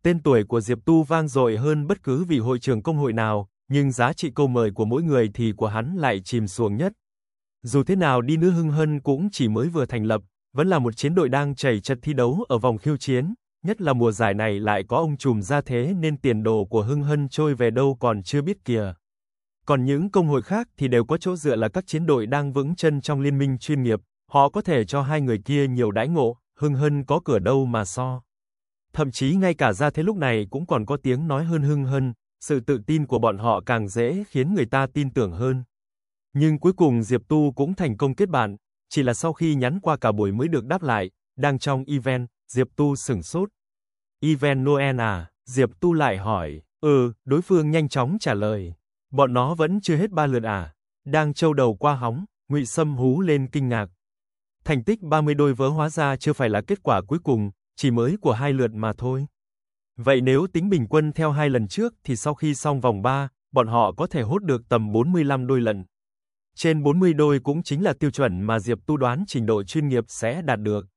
Tên tuổi của Diệp Tu vang dội hơn bất cứ vị hội trưởng công hội nào, nhưng giá trị câu mời của mỗi người thì của hắn lại chìm xuống nhất. Dù thế nào đi nữa Hưng Hân cũng chỉ mới vừa thành lập, vẫn là một chiến đội đang chảy chật thi đấu ở vòng khiêu chiến, nhất là mùa giải này lại có ông trùm ra thế nên tiền đồ của Hưng Hân trôi về đâu còn chưa biết kìa. Còn những công hội khác thì đều có chỗ dựa là các chiến đội đang vững chân trong liên minh chuyên nghiệp, họ có thể cho hai người kia nhiều đãi ngộ, Hưng Hân có cửa đâu mà so. Thậm chí ngay cả ra thế lúc này cũng còn có tiếng nói hơn hưng hơn, sự tự tin của bọn họ càng dễ khiến người ta tin tưởng hơn. Nhưng cuối cùng Diệp Tu cũng thành công kết bạn, chỉ là sau khi nhắn qua cả buổi mới được đáp lại, đang trong event, Diệp Tu sửng sốt. Event Noel à, Diệp Tu lại hỏi, ừ, đối phương nhanh chóng trả lời. Bọn nó vẫn chưa hết ba lượt à, đang trâu đầu qua hóng, ngụy Sâm hú lên kinh ngạc. Thành tích 30 đôi vớ hóa ra chưa phải là kết quả cuối cùng, chỉ mới của hai lượt mà thôi. Vậy nếu tính bình quân theo hai lần trước thì sau khi xong vòng 3, bọn họ có thể hốt được tầm 45 đôi lần. Trên 40 đôi cũng chính là tiêu chuẩn mà Diệp Tu đoán trình độ chuyên nghiệp sẽ đạt được.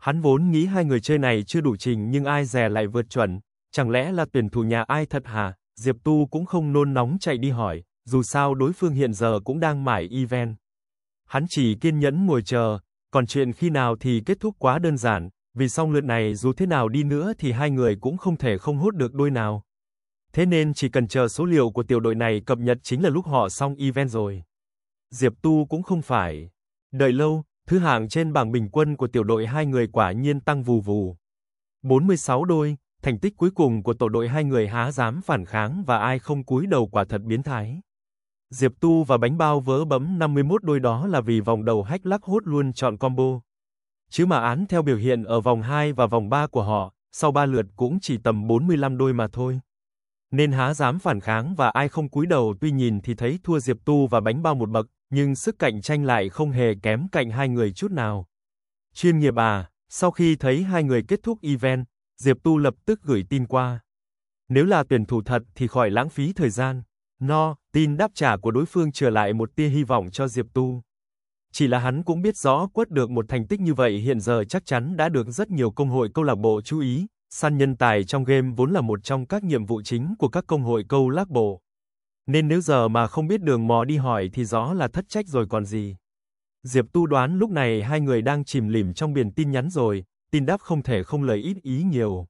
Hắn vốn nghĩ hai người chơi này chưa đủ trình nhưng ai dè lại vượt chuẩn, chẳng lẽ là tuyển thủ nhà ai thật hả? Diệp Tu cũng không nôn nóng chạy đi hỏi, dù sao đối phương hiện giờ cũng đang mải event. Hắn chỉ kiên nhẫn ngồi chờ, còn chuyện khi nào thì kết thúc quá đơn giản, vì song lượt này dù thế nào đi nữa thì hai người cũng không thể không hút được đôi nào. Thế nên chỉ cần chờ số liệu của tiểu đội này cập nhật chính là lúc họ xong event rồi. Diệp Tu cũng không phải. Đợi lâu, thứ hạng trên bảng bình quân của tiểu đội hai người quả nhiên tăng vù vù. 46 đôi, thành tích cuối cùng của tổ đội hai người há dám phản kháng và ai không cúi đầu quả thật biến thái. Diệp Tu và bánh bao vớ bấm 51 đôi đó là vì vòng đầu hách lắc hút luôn chọn combo chứ mà án theo biểu hiện ở vòng 2 và vòng 3 của họ, sau 3 lượt cũng chỉ tầm 45 đôi mà thôi. Nên há dám phản kháng và ai không cúi đầu tuy nhìn thì thấy thua Diệp Tu và bánh bao một bậc, nhưng sức cạnh tranh lại không hề kém cạnh hai người chút nào. Chuyên nghiệp à, sau khi thấy hai người kết thúc event, Diệp Tu lập tức gửi tin qua. Nếu là tuyển thủ thật thì khỏi lãng phí thời gian. No, tin đáp trả của đối phương trở lại một tia hy vọng cho Diệp Tu. Chỉ là hắn cũng biết rõ quất được một thành tích như vậy hiện giờ chắc chắn đã được rất nhiều công hội câu lạc bộ chú ý, săn nhân tài trong game vốn là một trong các nhiệm vụ chính của các công hội câu lạc bộ. Nên nếu giờ mà không biết đường mò đi hỏi thì rõ là thất trách rồi còn gì. Diệp Tu đoán lúc này hai người đang chìm lìm trong biển tin nhắn rồi, tin đáp không thể không lời ít ý nhiều.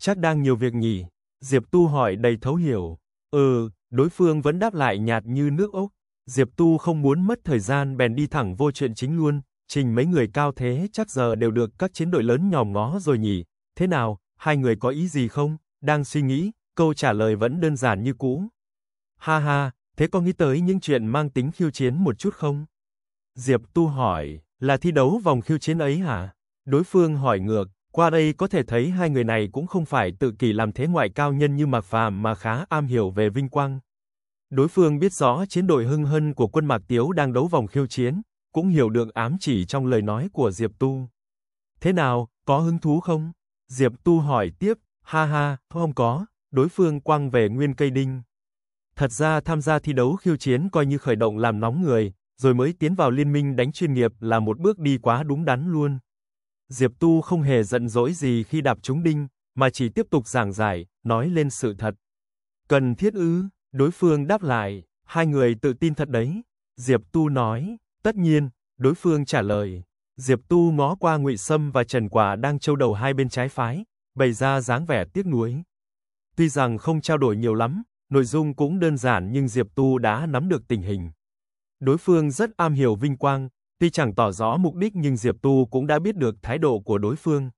Chắc đang nhiều việc nhỉ? Diệp Tu hỏi đầy thấu hiểu. Ừ, đối phương vẫn đáp lại nhạt như nước ốc. Diệp Tu không muốn mất thời gian bèn đi thẳng vô chuyện chính luôn, trình mấy người cao thế chắc giờ đều được các chiến đội lớn nhòm ngó rồi nhỉ, thế nào, hai người có ý gì không, đang suy nghĩ, câu trả lời vẫn đơn giản như cũ. Ha ha, thế có nghĩ tới những chuyện mang tính khiêu chiến một chút không? Diệp Tu hỏi, là thi đấu vòng khiêu chiến ấy hả? Đối phương hỏi ngược, qua đây có thể thấy hai người này cũng không phải tự kỳ làm thế ngoại cao nhân như Mạc Phàm mà khá am hiểu về vinh quang, Đối phương biết rõ chiến đội hưng hân của quân Mạc Tiếu đang đấu vòng khiêu chiến, cũng hiểu được ám chỉ trong lời nói của Diệp Tu. Thế nào, có hứng thú không? Diệp Tu hỏi tiếp, ha ha, không có, đối phương quăng về nguyên cây đinh. Thật ra tham gia thi đấu khiêu chiến coi như khởi động làm nóng người, rồi mới tiến vào liên minh đánh chuyên nghiệp là một bước đi quá đúng đắn luôn. Diệp Tu không hề giận dỗi gì khi đạp trúng đinh, mà chỉ tiếp tục giảng giải, nói lên sự thật. Cần thiết ư? Đối phương đáp lại, hai người tự tin thật đấy. Diệp Tu nói, tất nhiên, đối phương trả lời. Diệp Tu ngó qua Ngụy Sâm và Trần Quả đang châu đầu hai bên trái phái, bày ra dáng vẻ tiếc nuối. Tuy rằng không trao đổi nhiều lắm, nội dung cũng đơn giản nhưng Diệp Tu đã nắm được tình hình. Đối phương rất am hiểu vinh quang, tuy chẳng tỏ rõ mục đích nhưng Diệp Tu cũng đã biết được thái độ của đối phương.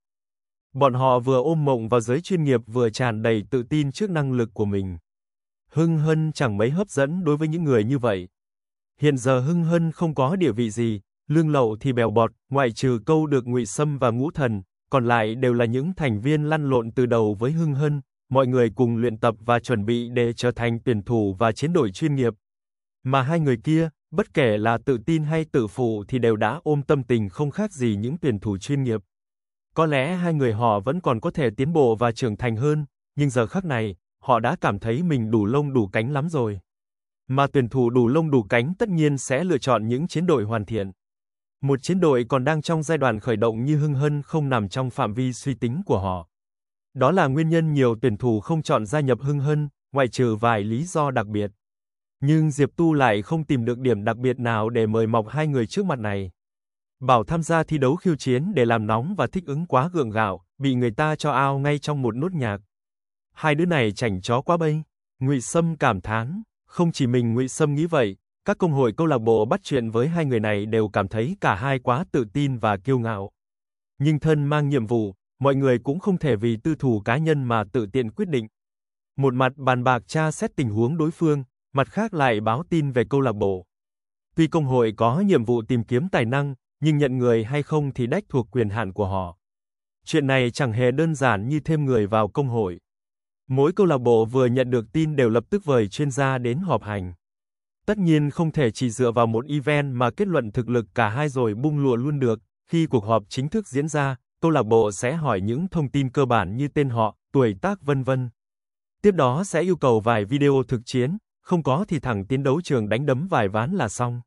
Bọn họ vừa ôm mộng vào giới chuyên nghiệp vừa tràn đầy tự tin trước năng lực của mình. Hưng Hân chẳng mấy hấp dẫn đối với những người như vậy. Hiện giờ Hưng Hân không có địa vị gì, lương lậu thì bèo bọt, ngoại trừ câu được Ngụy Sâm và Ngũ Thần, còn lại đều là những thành viên lăn lộn từ đầu với Hưng Hân, mọi người cùng luyện tập và chuẩn bị để trở thành tuyển thủ và chiến đội chuyên nghiệp. Mà hai người kia, bất kể là tự tin hay tự phụ thì đều đã ôm tâm tình không khác gì những tuyển thủ chuyên nghiệp. Có lẽ hai người họ vẫn còn có thể tiến bộ và trưởng thành hơn, nhưng giờ khắc này, họ đã cảm thấy mình đủ lông đủ cánh lắm rồi. Mà tuyển thủ đủ lông đủ cánh tất nhiên sẽ lựa chọn những chiến đội hoàn thiện. Một chiến đội còn đang trong giai đoạn khởi động như Hưng Hân không nằm trong phạm vi suy tính của họ. Đó là nguyên nhân nhiều tuyển thủ không chọn gia nhập Hưng Hân, ngoại trừ vài lý do đặc biệt. Nhưng Diệp Tu lại không tìm được điểm đặc biệt nào để mời mọc hai người trước mặt này. Bảo tham gia thi đấu khiêu chiến để làm nóng và thích ứng quá gượng gạo, bị người ta cho ao ngay trong một nốt nhạc hai đứa này chảnh chó quá bây. Ngụy Sâm cảm thán, không chỉ mình Ngụy Sâm nghĩ vậy, các công hội câu lạc bộ bắt chuyện với hai người này đều cảm thấy cả hai quá tự tin và kiêu ngạo. Nhưng thân mang nhiệm vụ, mọi người cũng không thể vì tư thủ cá nhân mà tự tiện quyết định. Một mặt bàn bạc tra xét tình huống đối phương, mặt khác lại báo tin về câu lạc bộ. Tuy công hội có nhiệm vụ tìm kiếm tài năng, nhưng nhận người hay không thì đách thuộc quyền hạn của họ. Chuyện này chẳng hề đơn giản như thêm người vào công hội. Mỗi câu lạc bộ vừa nhận được tin đều lập tức vời chuyên gia đến họp hành. Tất nhiên không thể chỉ dựa vào một event mà kết luận thực lực cả hai rồi bung lụa luôn được, khi cuộc họp chính thức diễn ra, câu lạc bộ sẽ hỏi những thông tin cơ bản như tên họ, tuổi tác vân vân. Tiếp đó sẽ yêu cầu vài video thực chiến, không có thì thẳng tiến đấu trường đánh đấm vài ván là xong.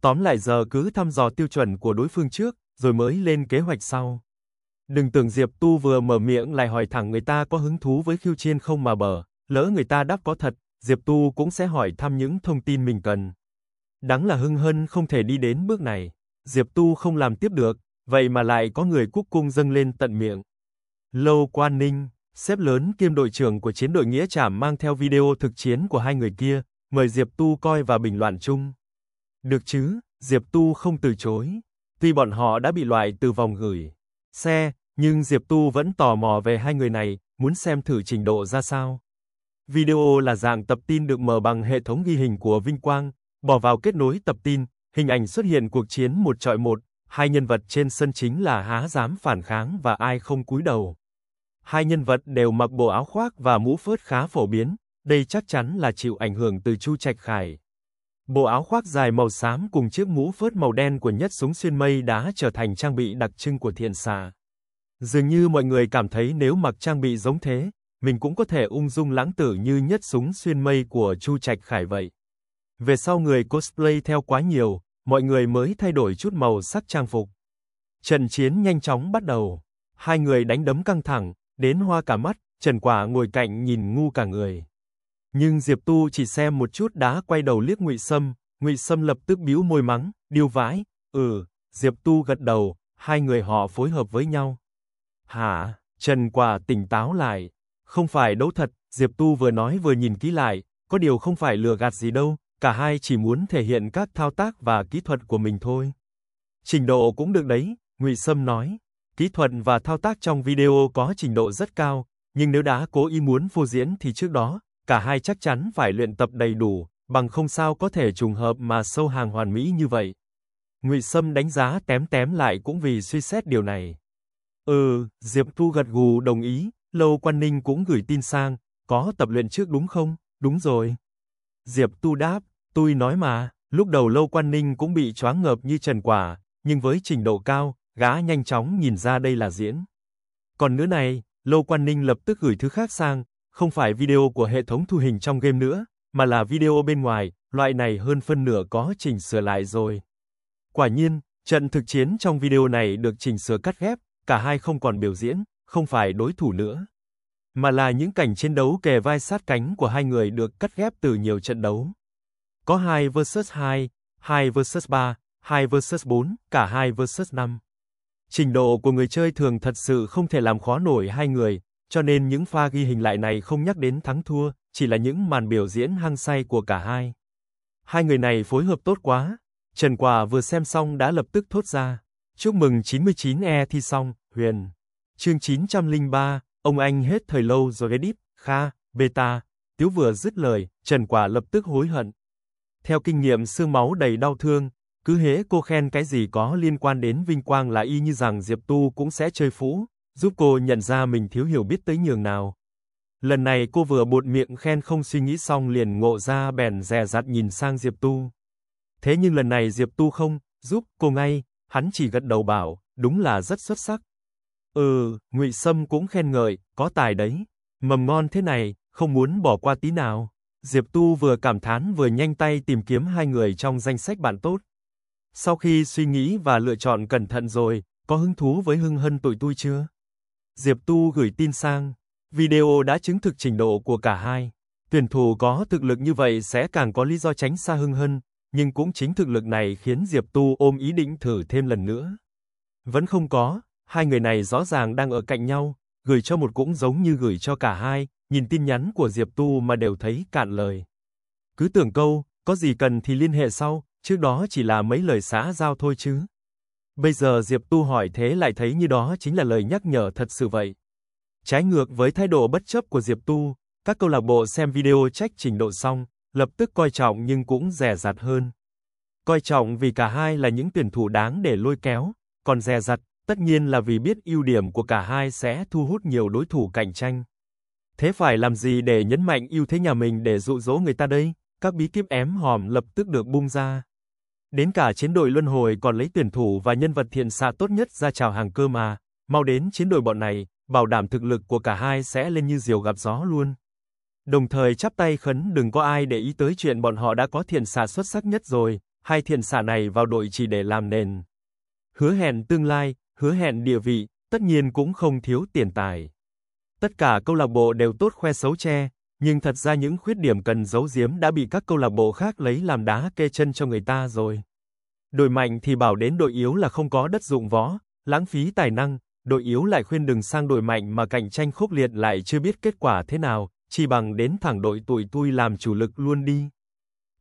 Tóm lại giờ cứ thăm dò tiêu chuẩn của đối phương trước, rồi mới lên kế hoạch sau. Đừng tưởng Diệp Tu vừa mở miệng lại hỏi thẳng người ta có hứng thú với Khiêu chiến không mà bở, lỡ người ta đáp có thật, Diệp Tu cũng sẽ hỏi thăm những thông tin mình cần. Đáng là Hưng Hân không thể đi đến bước này, Diệp Tu không làm tiếp được, vậy mà lại có người quốc cung dâng lên tận miệng. Lâu Quan Ninh, sếp lớn kiêm đội trưởng của chiến đội nghĩa trảm mang theo video thực chiến của hai người kia, mời Diệp Tu coi và bình luận chung. Được chứ, Diệp Tu không từ chối. Tuy bọn họ đã bị loại từ vòng gửi, xe, nhưng Diệp Tu vẫn tò mò về hai người này, muốn xem thử trình độ ra sao. Video là dạng tập tin được mở bằng hệ thống ghi hình của Vinh Quang, bỏ vào kết nối tập tin, hình ảnh xuất hiện cuộc chiến một trọi một, hai nhân vật trên sân chính là há dám phản kháng và ai không cúi đầu. Hai nhân vật đều mặc bộ áo khoác và mũ phớt khá phổ biến, đây chắc chắn là chịu ảnh hưởng từ Chu Trạch Khải. Bộ áo khoác dài màu xám cùng chiếc mũ phớt màu đen của nhất súng xuyên mây đã trở thành trang bị đặc trưng của thiện xạ. Dường như mọi người cảm thấy nếu mặc trang bị giống thế, mình cũng có thể ung dung lãng tử như nhất súng xuyên mây của Chu Trạch Khải vậy. Về sau người cosplay theo quá nhiều, mọi người mới thay đổi chút màu sắc trang phục. Trận chiến nhanh chóng bắt đầu. Hai người đánh đấm căng thẳng, đến hoa cả mắt, Trần Quả ngồi cạnh nhìn ngu cả người. Nhưng Diệp Tu chỉ xem một chút đá quay đầu liếc Ngụy Sâm, Ngụy Sâm lập tức bĩu môi mắng, điêu vãi, "Ừ." Diệp Tu gật đầu, hai người họ phối hợp với nhau. Hả? Trần Quả tỉnh táo lại. Không phải đấu thật, Diệp Tu vừa nói vừa nhìn kỹ lại, có điều không phải lừa gạt gì đâu, cả hai chỉ muốn thể hiện các thao tác và kỹ thuật của mình thôi. Trình độ cũng được đấy, Ngụy Sâm nói. Kỹ thuật và thao tác trong video có trình độ rất cao, nhưng nếu đã cố ý muốn phô diễn thì trước đó, cả hai chắc chắn phải luyện tập đầy đủ, bằng không sao có thể trùng hợp mà sâu hàng hoàn mỹ như vậy. Ngụy Sâm đánh giá tém tém lại cũng vì suy xét điều này. Ừ, Diệp Thu gật gù đồng ý, Lâu Quan Ninh cũng gửi tin sang, có tập luyện trước đúng không? Đúng rồi. Diệp Tu đáp, tôi nói mà, lúc đầu Lâu Quan Ninh cũng bị choáng ngợp như trần quả, nhưng với trình độ cao, gã nhanh chóng nhìn ra đây là diễn. Còn nữa này, Lâu Quan Ninh lập tức gửi thứ khác sang, không phải video của hệ thống thu hình trong game nữa, mà là video bên ngoài, loại này hơn phân nửa có chỉnh sửa lại rồi. Quả nhiên, trận thực chiến trong video này được chỉnh sửa cắt ghép, cả hai không còn biểu diễn, không phải đối thủ nữa. Mà là những cảnh chiến đấu kề vai sát cánh của hai người được cắt ghép từ nhiều trận đấu. Có 2 vs 2, 2 vs 3, 2 vs 4, cả 2 vs 5. Trình độ của người chơi thường thật sự không thể làm khó nổi hai người, cho nên những pha ghi hình lại này không nhắc đến thắng thua, chỉ là những màn biểu diễn hăng say của cả hai. Hai người này phối hợp tốt quá, Trần Quả vừa xem xong đã lập tức thốt ra. Chúc mừng 99E thi xong, Huyền. Chương 903, ông anh hết thời lâu rồi edit, Kha, Beta. Tiếu vừa dứt lời, Trần Quả lập tức hối hận. Theo kinh nghiệm xương máu đầy đau thương, cứ hễ cô khen cái gì có liên quan đến vinh quang là y như rằng Diệp Tu cũng sẽ chơi phũ, giúp cô nhận ra mình thiếu hiểu biết tới nhường nào. Lần này cô vừa buột miệng khen không suy nghĩ xong liền ngộ ra bèn dè dặt nhìn sang Diệp Tu. Thế nhưng lần này Diệp Tu không, giúp cô ngay, hắn chỉ gật đầu bảo, đúng là rất xuất sắc. Ừ, Ngụy Sâm cũng khen ngợi, có tài đấy. Mầm ngon thế này, không muốn bỏ qua tí nào. Diệp Tu vừa cảm thán vừa nhanh tay tìm kiếm hai người trong danh sách bạn tốt. Sau khi suy nghĩ và lựa chọn cẩn thận rồi, có hứng thú với Hưng Hân tụi tôi chưa? Diệp Tu gửi tin sang, video đã chứng thực trình độ của cả hai. Tuyển thủ có thực lực như vậy sẽ càng có lý do tránh xa Hưng Hân, nhưng cũng chính thực lực này khiến Diệp Tu ôm ý định thử thêm lần nữa. Vẫn không có, hai người này rõ ràng đang ở cạnh nhau, gửi cho một cũng giống như gửi cho cả hai, nhìn tin nhắn của Diệp Tu mà đều thấy cạn lời. Cứ tưởng câu, có gì cần thì liên hệ sau, trước đó chỉ là mấy lời xã giao thôi chứ. Bây giờ Diệp Tu hỏi thế lại thấy như đó chính là lời nhắc nhở thật sự vậy. Trái ngược với thái độ bất chấp của Diệp Tu, các câu lạc bộ xem video trách trình độ xong, lập tức coi trọng nhưng cũng dè dặt hơn. Coi trọng vì cả hai là những tuyển thủ đáng để lôi kéo, còn dè dặt, tất nhiên là vì biết ưu điểm của cả hai sẽ thu hút nhiều đối thủ cạnh tranh. Thế phải làm gì để nhấn mạnh ưu thế nhà mình để dụ dỗ người ta đây? Các bí kíp ém hòm lập tức được bung ra. Đến cả chiến đội luân hồi còn lấy tuyển thủ và nhân vật thiện xạ tốt nhất ra chào hàng cơ mà, mau đến chiến đội bọn này, bảo đảm thực lực của cả hai sẽ lên như diều gặp gió luôn. Đồng thời chắp tay khấn đừng có ai để ý tới chuyện bọn họ đã có thiền xà xuất sắc nhất rồi, hai thiền xà này vào đội chỉ để làm nền. Hứa hẹn tương lai, hứa hẹn địa vị, tất nhiên cũng không thiếu tiền tài. Tất cả câu lạc bộ đều tốt khoe xấu che, nhưng thật ra những khuyết điểm cần giấu giếm đã bị các câu lạc bộ khác lấy làm đá kê chân cho người ta rồi. Đội mạnh thì bảo đến đội yếu là không có đất dụng võ, lãng phí tài năng, đội yếu lại khuyên đừng sang đội mạnh mà cạnh tranh khốc liệt lại chưa biết kết quả thế nào, chi bằng đến thẳng đội tụi tôi làm chủ lực luôn đi.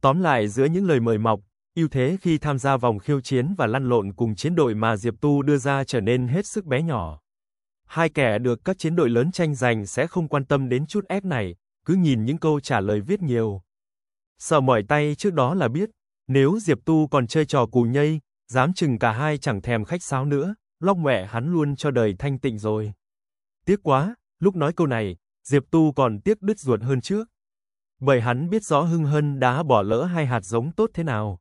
Tóm lại giữa những lời mời mọc, ưu thế khi tham gia vòng khiêu chiến và lăn lộn cùng chiến đội mà Diệp Tu đưa ra trở nên hết sức bé nhỏ. Hai kẻ được các chiến đội lớn tranh giành sẽ không quan tâm đến chút ép này, cứ nhìn những câu trả lời viết nhiều. Sợ mỏi tay trước đó là biết, nếu Diệp Tu còn chơi trò cù nhây, dám chừng cả hai chẳng thèm khách sáo nữa, lóc mẹ hắn luôn cho đời thanh tịnh rồi. Tiếc quá, lúc nói câu này, Diệp Tu còn tiếc đứt ruột hơn trước. Bởi hắn biết rõ Hưng Hân đã bỏ lỡ hai hạt giống tốt thế nào.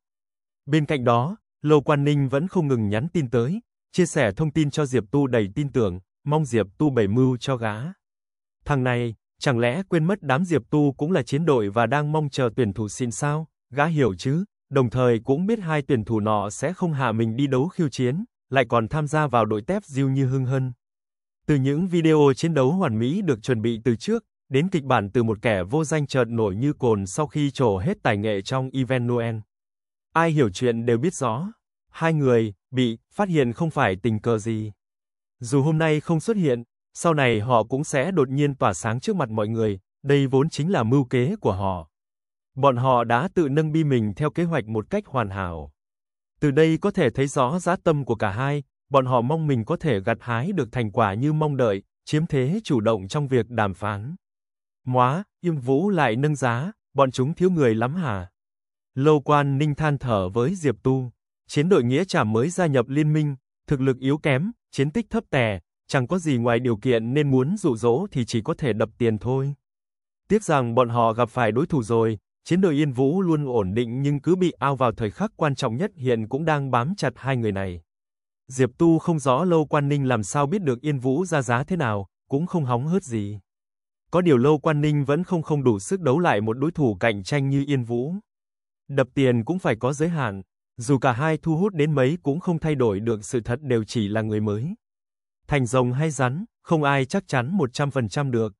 Bên cạnh đó, Lô Quan Ninh vẫn không ngừng nhắn tin tới, chia sẻ thông tin cho Diệp Tu đầy tin tưởng, mong Diệp Tu bày mưu cho gã. Thằng này, chẳng lẽ quên mất đám Diệp Tu cũng là chiến đội và đang mong chờ tuyển thủ xin sao, gã hiểu chứ, đồng thời cũng biết hai tuyển thủ nọ sẽ không hạ mình đi đấu khiêu chiến, lại còn tham gia vào đội tép diêu như Hưng Hân. Từ những video chiến đấu hoàn mỹ được chuẩn bị từ trước, đến kịch bản từ một kẻ vô danh chợt nổi như cồn sau khi trổ hết tài nghệ trong event Noel. Ai hiểu chuyện đều biết rõ, hai người bị phát hiện không phải tình cờ gì. Dù hôm nay không xuất hiện, sau này họ cũng sẽ đột nhiên tỏa sáng trước mặt mọi người, đây vốn chính là mưu kế của họ. Bọn họ đã tự nâng bi mình theo kế hoạch một cách hoàn hảo. Từ đây có thể thấy rõ giá tâm của cả hai, bọn họ mong mình có thể gặt hái được thành quả như mong đợi, chiếm thế chủ động trong việc đàm phán. Móa, Yêm Vũ lại nâng giá, bọn chúng thiếu người lắm hả? Lâu Quan Ninh than thở với Diệp Tu, chiến đội nghĩa trả mới gia nhập liên minh, thực lực yếu kém, chiến tích thấp tè, chẳng có gì ngoài điều kiện nên muốn dụ dỗ thì chỉ có thể đập tiền thôi. Tiếc rằng bọn họ gặp phải đối thủ rồi, chiến đội Yên Vũ luôn ổn định nhưng cứ bị ao vào thời khắc quan trọng nhất hiện cũng đang bám chặt hai người này. Diệp Tu không rõ Lâu Quan Ninh làm sao biết được Yên Vũ ra giá thế nào, cũng không hóng hớt gì. Có điều Lâu Quan Ninh vẫn không không đủ sức đấu lại một đối thủ cạnh tranh như Yên Vũ. Đập tiền cũng phải có giới hạn, dù cả hai thu hút đến mấy cũng không thay đổi được sự thật đều chỉ là người mới. Thành rồng hay rắn, không ai chắc chắn 100% được.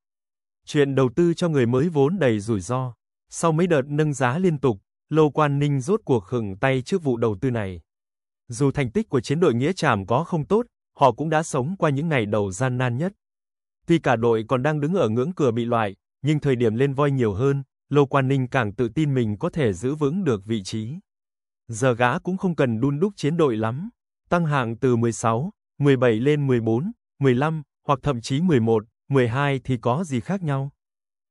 Chuyện đầu tư cho người mới vốn đầy rủi ro. Sau mấy đợt nâng giá liên tục, Lâu Quan Ninh rốt cuộc khựng tay trước vụ đầu tư này. Dù thành tích của chiến đội Nghĩa Tràm có không tốt, họ cũng đã sống qua những ngày đầu gian nan nhất. Tuy cả đội còn đang đứng ở ngưỡng cửa bị loại, nhưng thời điểm lên voi nhiều hơn, Lô Quan Ninh càng tự tin mình có thể giữ vững được vị trí. Giờ gã cũng không cần đun đúc chiến đội lắm, tăng hạng từ 16, 17 lên 14, 15, hoặc thậm chí 11, 12 thì có gì khác nhau.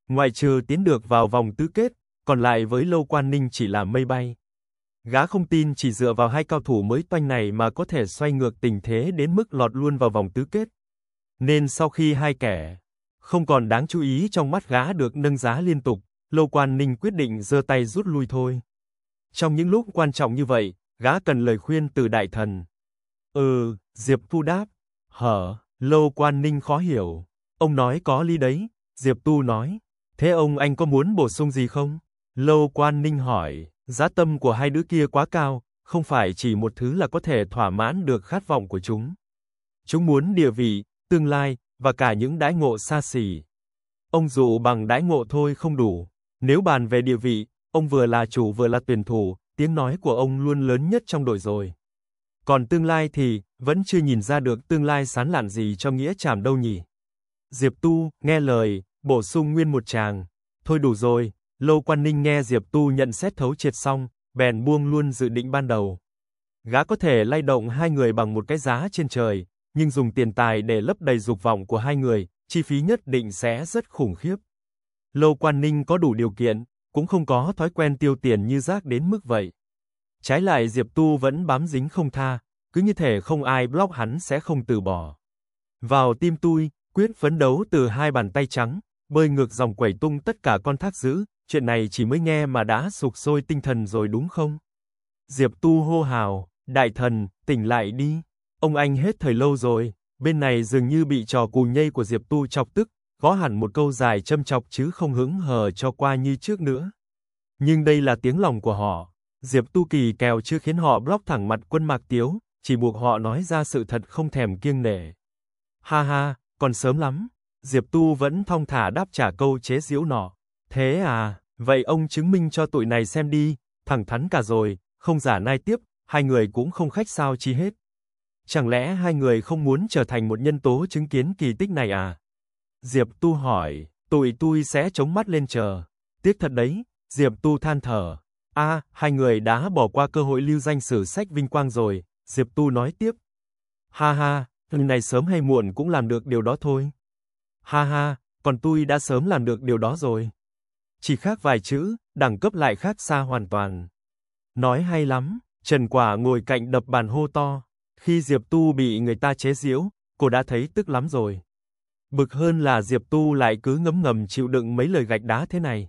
Ngoại trừ tiến được vào vòng tứ kết, còn lại với Lô Quan Ninh chỉ là mây bay. Gã không tin chỉ dựa vào hai cao thủ mới toanh này mà có thể xoay ngược tình thế đến mức lọt luôn vào vòng tứ kết. Nên sau khi hai kẻ không còn đáng chú ý trong mắt gã được nâng giá liên tục, Lâu Quan Ninh quyết định giơ tay rút lui thôi. Trong những lúc quan trọng như vậy, gã cần lời khuyên từ đại thần. Ừ, Diệp Tu đáp. Hở, Lâu Quan Ninh khó hiểu. Ông nói có lý đấy, Diệp Tu nói. Thế ông anh có muốn bổ sung gì không? Lâu Quan Ninh hỏi. Giá tâm của hai đứa kia quá cao, không phải chỉ một thứ là có thể thỏa mãn được khát vọng của chúng. Chúng muốn địa vị, tương lai và cả những đãi ngộ xa xỉ. Ông dụ bằng đãi ngộ thôi không đủ. Nếu bàn về địa vị, ông vừa là chủ vừa là tuyển thủ, tiếng nói của ông luôn lớn nhất trong đội rồi. Còn tương lai thì vẫn chưa nhìn ra được tương lai sán lạn gì cho nghĩa chảm đâu nhỉ. Diệp Tu nghe lời, bổ sung nguyên một chàng, thôi đủ rồi, Lô Quan Ninh nghe Diệp Tu nhận xét thấu triệt xong, bèn buông luôn dự định ban đầu. Gã có thể lay động hai người bằng một cái giá trên trời, nhưng dùng tiền tài để lấp đầy dục vọng của hai người, chi phí nhất định sẽ rất khủng khiếp. Lô Quan Ninh có đủ điều kiện, cũng không có thói quen tiêu tiền như rác đến mức vậy. Trái lại Diệp Tu vẫn bám dính không tha, cứ như thể không ai block hắn sẽ không từ bỏ. Vào tim tôi, quyết phấn đấu từ hai bàn tay trắng, bơi ngược dòng quẩy tung tất cả con thác dữ, chuyện này chỉ mới nghe mà đã sục sôi tinh thần rồi đúng không? Diệp Tu hô hào, đại thần, tỉnh lại đi, ông anh hết thời lâu rồi, bên này dường như bị trò cù nhây của Diệp Tu chọc tức, gõ hẳn một câu dài châm chọc chứ không hứng hờ cho qua như trước nữa. Nhưng đây là tiếng lòng của họ, Diệp Tu kỳ kèo chưa khiến họ block thẳng mặt quân Mạc Tiếu, chỉ buộc họ nói ra sự thật không thèm kiêng nể. Ha ha, còn sớm lắm, Diệp Tu vẫn thong thả đáp trả câu chế diễu nọ. Thế à? Vậy ông chứng minh cho tụi này xem đi, thẳng thắn cả rồi, không giả nai tiếp, hai người cũng không khách sao chi hết. Chẳng lẽ hai người không muốn trở thành một nhân tố chứng kiến kỳ tích này à? Diệp Tu hỏi, tụi tôi sẽ chống mắt lên chờ. Tiếc thật đấy, Diệp Tu than thở. A, hai người đã bỏ qua cơ hội lưu danh sử sách vinh quang rồi, Diệp Tu nói tiếp. Ha ha, lần này sớm hay muộn cũng làm được điều đó thôi. Ha ha, còn tôi đã sớm làm được điều đó rồi chỉ khác vài chữ, đẳng cấp lại khác xa hoàn toàn. Nói hay lắm, Trần Quả ngồi cạnh đập bàn hô to, khi Diệp Tu bị người ta chế giễu, cô đã thấy tức lắm rồi. Bực hơn là Diệp Tu lại cứ ngấm ngầm chịu đựng mấy lời gạch đá thế này.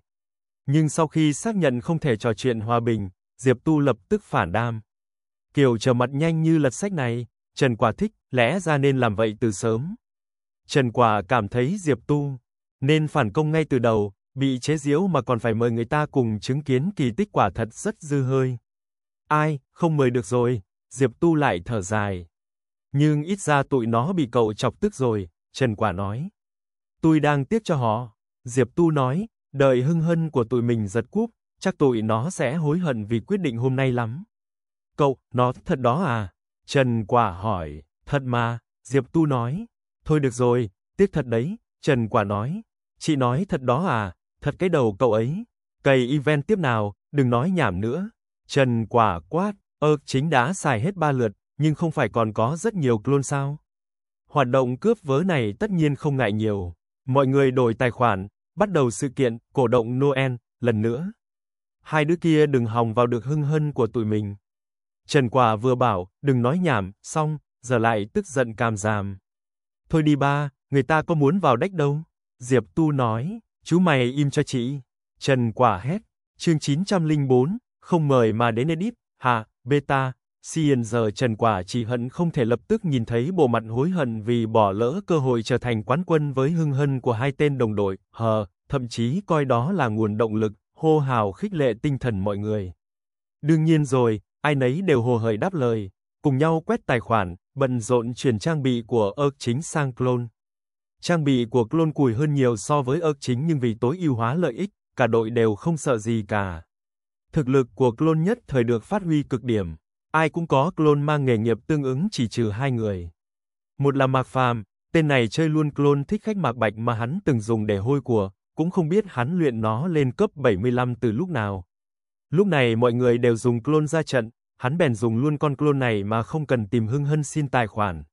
Nhưng sau khi xác nhận không thể trò chuyện hòa bình, Diệp Tu lập tức phản đam. Kiểu trở mặt nhanh như lật sách này, Trần Quả thích, lẽ ra nên làm vậy từ sớm. Trần Quả cảm thấy Diệp Tu nên phản công ngay từ đầu, bị chế giễu mà còn phải mời người ta cùng chứng kiến kỳ tích quả thật rất dư hơi. Ai, không mời được rồi, Diệp Tu lại thở dài. Nhưng ít ra tụi nó bị cậu chọc tức rồi, Trần Quả nói. Tôi đang tiếc cho họ. Diệp Tu nói, đợi hưng hân của tụi mình giật cúp, chắc tụi nó sẽ hối hận vì quyết định hôm nay lắm. Cậu, nó thật đó à? Trần Quả hỏi, thật mà, Diệp Tu nói. Thôi được rồi, tiếc thật đấy, Trần Quả nói. Chị nói thật đó à, Thật cái đầu cậu ấy, cày event tiếp nào, đừng nói nhảm nữa. Trần quả quát, ơ chính đã xài hết ba lượt, nhưng không phải còn có rất nhiều clone sao? Hoạt động cướp vớ này tất nhiên không ngại nhiều. Mọi người đổi tài khoản, bắt đầu sự kiện cổ động Noel lần nữa. Hai đứa kia đừng hòng vào được hưng hân của tụi mình. Trần Quả vừa bảo, đừng nói nhảm, xong, giờ lại tức giận cam giảm. Thôi đi ba, người ta có muốn vào đách đâu. Diệp Tu nói, Chú mày im cho chị. Trần Quả hét. Chương 904, không mời mà đến edit, hà, beta. Cien giờ Trần Quả chỉ hận không thể lập tức nhìn thấy bộ mặt hối hận vì bỏ lỡ cơ hội trở thành quán quân với hưng hân của hai tên đồng đội, hờ, thậm chí coi đó là nguồn động lực, hô hào khích lệ tinh thần mọi người. Đương nhiên rồi, ai nấy đều hồ hởi đáp lời, cùng nhau quét tài khoản, bận rộn chuyển trang bị của ơ chính sang clone. Trang bị của clone cùi hơn nhiều so với ớt chính nhưng vì tối ưu hóa lợi ích, cả đội đều không sợ gì cả. Thực lực của clone nhất thời được phát huy cực điểm. Ai cũng có clone mang nghề nghiệp tương ứng chỉ trừ hai người. Một là Mạc Phàm, tên này chơi luôn clone thích khách Mạc Bạch mà hắn từng dùng để hôi của, cũng không biết hắn luyện nó lên cấp 75 từ lúc nào. Lúc này mọi người đều dùng clone ra trận, hắn bèn dùng luôn con clone này mà không cần tìm Hưng Hân xin tài khoản.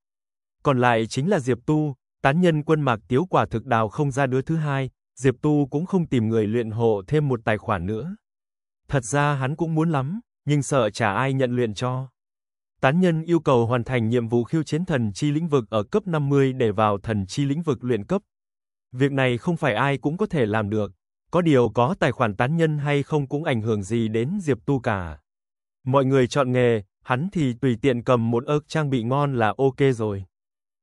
Còn lại chính là Diệp Tu, Tán nhân quân Mạc Tiếu quả thực đào không ra đứa thứ hai, Diệp Tu cũng không tìm người luyện hộ thêm một tài khoản nữa. Thật ra hắn cũng muốn lắm, nhưng sợ chả ai nhận luyện cho. Tán nhân yêu cầu hoàn thành nhiệm vụ khiêu chiến thần chi lĩnh vực ở cấp 50 để vào thần chi lĩnh vực luyện cấp. Việc này không phải ai cũng có thể làm được, có điều có tài khoản tán nhân hay không cũng ảnh hưởng gì đến Diệp Tu cả. Mọi người chọn nghề, hắn thì tùy tiện cầm một ớt trang bị ngon là ok rồi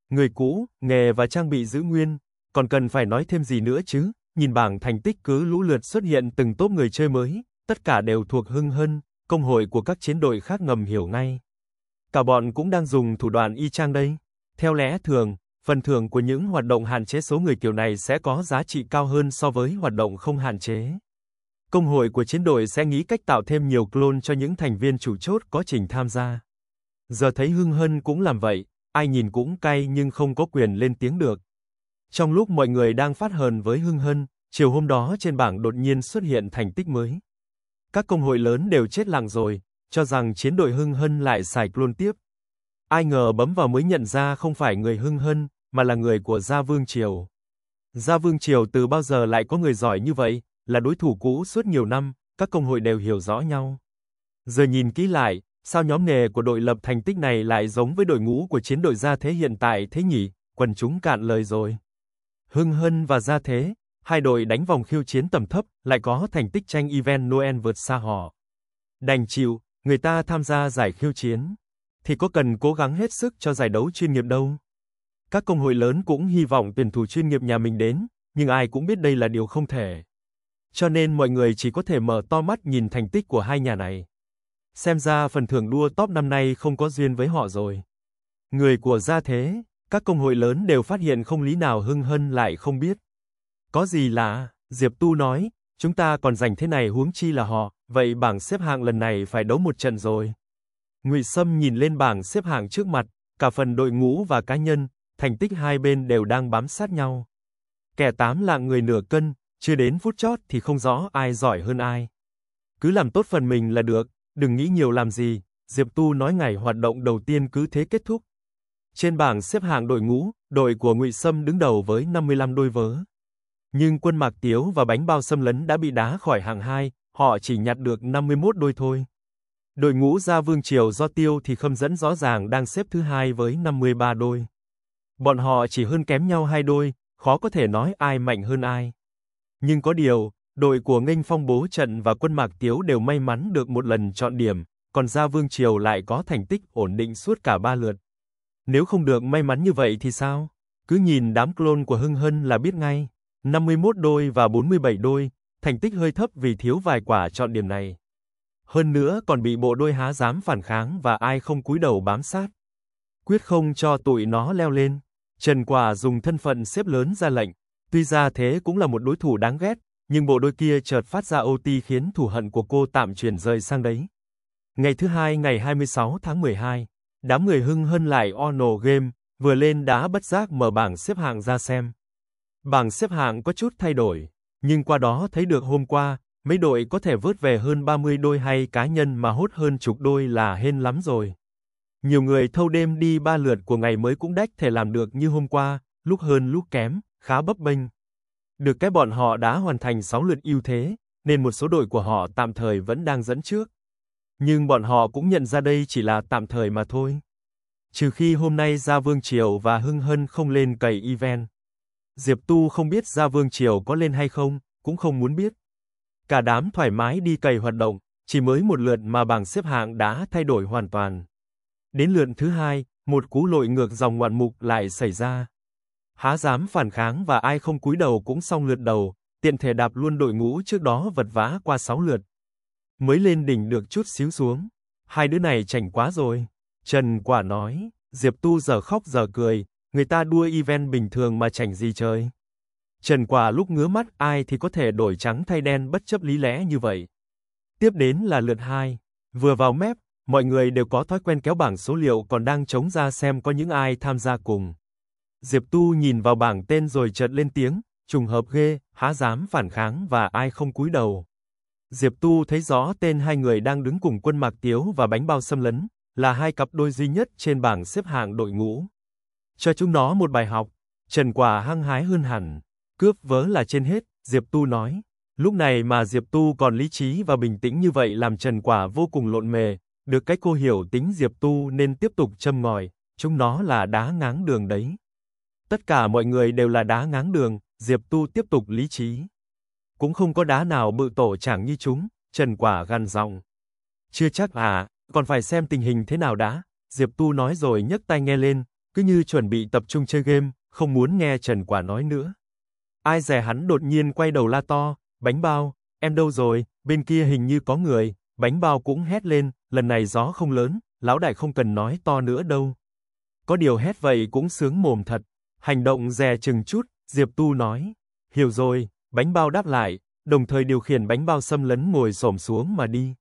người cũ, nghề và trang bị giữ nguyên, còn cần phải nói thêm gì nữa chứ? Nhìn bảng thành tích cứ lũ lượt xuất hiện từng tốp người chơi mới, tất cả đều thuộc Hưng Hân, công hội của các chiến đội khác ngầm hiểu ngay. Cả bọn cũng đang dùng thủ đoạn y chang đây. Theo lẽ thường, phần thưởng của những hoạt động hạn chế số người kiểu này sẽ có giá trị cao hơn so với hoạt động không hạn chế. Công hội của chiến đội sẽ nghĩ cách tạo thêm nhiều clone cho những thành viên chủ chốt có trình tham gia. Giờ thấy Hưng Hân cũng làm vậy, ai nhìn cũng cay nhưng không có quyền lên tiếng được. Trong lúc mọi người đang phát hờn với hưng hân, chiều hôm đó trên bảng đột nhiên xuất hiện thành tích mới. Các công hội lớn đều chết lặng rồi, cho rằng chiến đội hưng hân lại xài luôn tiếp. Ai ngờ bấm vào mới nhận ra không phải người hưng hân, mà là người của Gia Vương Triều. Gia Vương Triều từ bao giờ lại có người giỏi như vậy, là đối thủ cũ suốt nhiều năm, các công hội đều hiểu rõ nhau. Giờ nhìn kỹ lại, Sao nhóm nghề của đội lập thành tích này lại giống với đội ngũ của chiến đội Gia Thế hiện tại thế nhỉ? Quần chúng cạn lời rồi. Hưng Hân và Gia Thế, hai đội đánh vòng khiêu chiến tầm thấp, lại có thành tích tranh event Noel vượt xa họ. Đành chịu, người ta tham gia giải khiêu chiến thì có cần cố gắng hết sức cho giải đấu chuyên nghiệp đâu. Các công hội lớn cũng hy vọng tuyển thủ chuyên nghiệp nhà mình đến, nhưng ai cũng biết đây là điều không thể. Cho nên mọi người chỉ có thể mở to mắt nhìn thành tích của hai nhà này. Xem ra phần thưởng đua top năm nay không có duyên với họ rồi. Người của gia thế, các công hội lớn đều phát hiện không lý nào Hưng Hân lại không biết. Có gì lạ, Diệp Tu nói, chúng ta còn giành thế này huống chi là họ, vậy bảng xếp hạng lần này phải đấu một trận rồi. Ngụy Sâm nhìn lên bảng xếp hạng trước mặt, cả phần đội ngũ và cá nhân, thành tích hai bên đều đang bám sát nhau. Kẻ tám là người nửa cân, chưa đến phút chót thì không rõ ai giỏi hơn ai. Cứ làm tốt phần mình là được, Đừng nghĩ nhiều làm gì, Diệp Tu nói ngày hoạt động đầu tiên cứ thế kết thúc. Trên bảng xếp hạng đội ngũ, đội của Ngụy Sâm đứng đầu với 55 đôi vớ. Nhưng quân Mạc Tiếu và bánh bao Sâm lấn đã bị đá khỏi hạng 2, họ chỉ nhặt được 51 đôi thôi. Đội ngũ Gia Vương Triều do Tiêu thì Khâm dẫn rõ ràng đang xếp thứ hai với 53 đôi. Bọn họ chỉ hơn kém nhau hai đôi, khó có thể nói ai mạnh hơn ai. Nhưng có điều, Đội của Nghênh Phong bố trận và quân Mạc Tiếu đều may mắn được một lần chọn điểm, còn Gia Vương Triều lại có thành tích ổn định suốt cả ba lượt. Nếu không được may mắn như vậy thì sao? Cứ nhìn đám clone của Hưng Hân là biết ngay, 51 đôi và 47 đôi, thành tích hơi thấp vì thiếu vài quả chọn điểm này. Hơn nữa còn bị bộ đôi há dám phản kháng và ai không cúi đầu bám sát. Quyết không cho tụi nó leo lên. Trần Quả dùng thân phận xếp lớn ra lệnh, tuy ra thế cũng là một đối thủ đáng ghét, nhưng bộ đôi kia chợt phát ra OT khiến thù hận của cô tạm chuyển rời sang đấy. Ngày thứ hai ngày 26 tháng 12, đám người hưng hơn lại Ono Game, vừa lên đá bất giác mở bảng xếp hạng ra xem. Bảng xếp hạng có chút thay đổi, nhưng qua đó thấy được hôm qua, mấy đội có thể vớt về hơn 30 đôi hay cá nhân mà hốt hơn chục đôi là hên lắm rồi. Nhiều người thâu đêm đi ba lượt của ngày mới cũng đách thể làm được như hôm qua, lúc hơn lúc kém, khá bấp bênh. Được cái bọn họ đã hoàn thành 6 lượt ưu thế, nên một số đội của họ tạm thời vẫn đang dẫn trước. Nhưng bọn họ cũng nhận ra đây chỉ là tạm thời mà thôi. Trừ khi hôm nay Gia Vương Triều và Hưng Hân không lên cày event. Diệp Tu không biết Gia Vương Triều có lên hay không, cũng không muốn biết. Cả đám thoải mái đi cày hoạt động, chỉ mới một lượt mà bảng xếp hạng đã thay đổi hoàn toàn. Đến lượt thứ hai, một cú lội ngược dòng ngoạn mục lại xảy ra há dám phản kháng và ai không cúi đầu cũng xong lượt đầu, tiện thể đạp luôn đội ngũ trước đó vật vã qua sáu lượt. Mới lên đỉnh được chút xíu xuống, hai đứa này chảnh quá rồi. Trần Quả nói, Diệp Tu giờ khóc giờ cười, người ta đua event bình thường mà chảnh gì chơi. Trần Quả lúc ngứa mắt ai thì có thể đổi trắng thay đen bất chấp lý lẽ như vậy. Tiếp đến là lượt hai. vừa vào mép, mọi người đều có thói quen kéo bảng số liệu còn đang chống ra xem có những ai tham gia cùng. Diệp Tu nhìn vào bảng tên rồi chợt lên tiếng, trùng hợp ghê, há dám phản kháng và ai không cúi đầu. Diệp Tu thấy rõ tên hai người đang đứng cùng quân Mạc Tiếu và bánh bao xâm lấn, là hai cặp đôi duy nhất trên bảng xếp hạng đội ngũ. Cho chúng nó một bài học, Trần Quả hăng hái hơn hẳn, cướp vớ là trên hết, Diệp Tu nói. Lúc này mà Diệp Tu còn lý trí và bình tĩnh như vậy làm Trần Quả vô cùng lộn mề, được cách cô hiểu tính Diệp Tu nên tiếp tục châm ngòi, chúng nó là đá ngáng đường đấy. Tất cả mọi người đều là đá ngáng đường, Diệp Tu tiếp tục lý trí. Cũng không có đá nào bự tổ chẳng như chúng, Trần Quả gằn giọng. Chưa chắc à, còn phải xem tình hình thế nào đã. Diệp Tu nói rồi nhấc tay nghe lên, cứ như chuẩn bị tập trung chơi game, không muốn nghe Trần Quả nói nữa. Ai dè hắn đột nhiên quay đầu la to, bánh bao, em đâu rồi, bên kia hình như có người, bánh bao cũng hét lên, lần này gió không lớn, lão đại không cần nói to nữa đâu. Có điều hét vậy cũng sướng mồm thật, Hành động dè chừng chút, Diệp Tu nói. Hiểu rồi, bánh bao đáp lại, đồng thời điều khiển bánh bao xâm lấn ngồi xổm xuống mà đi.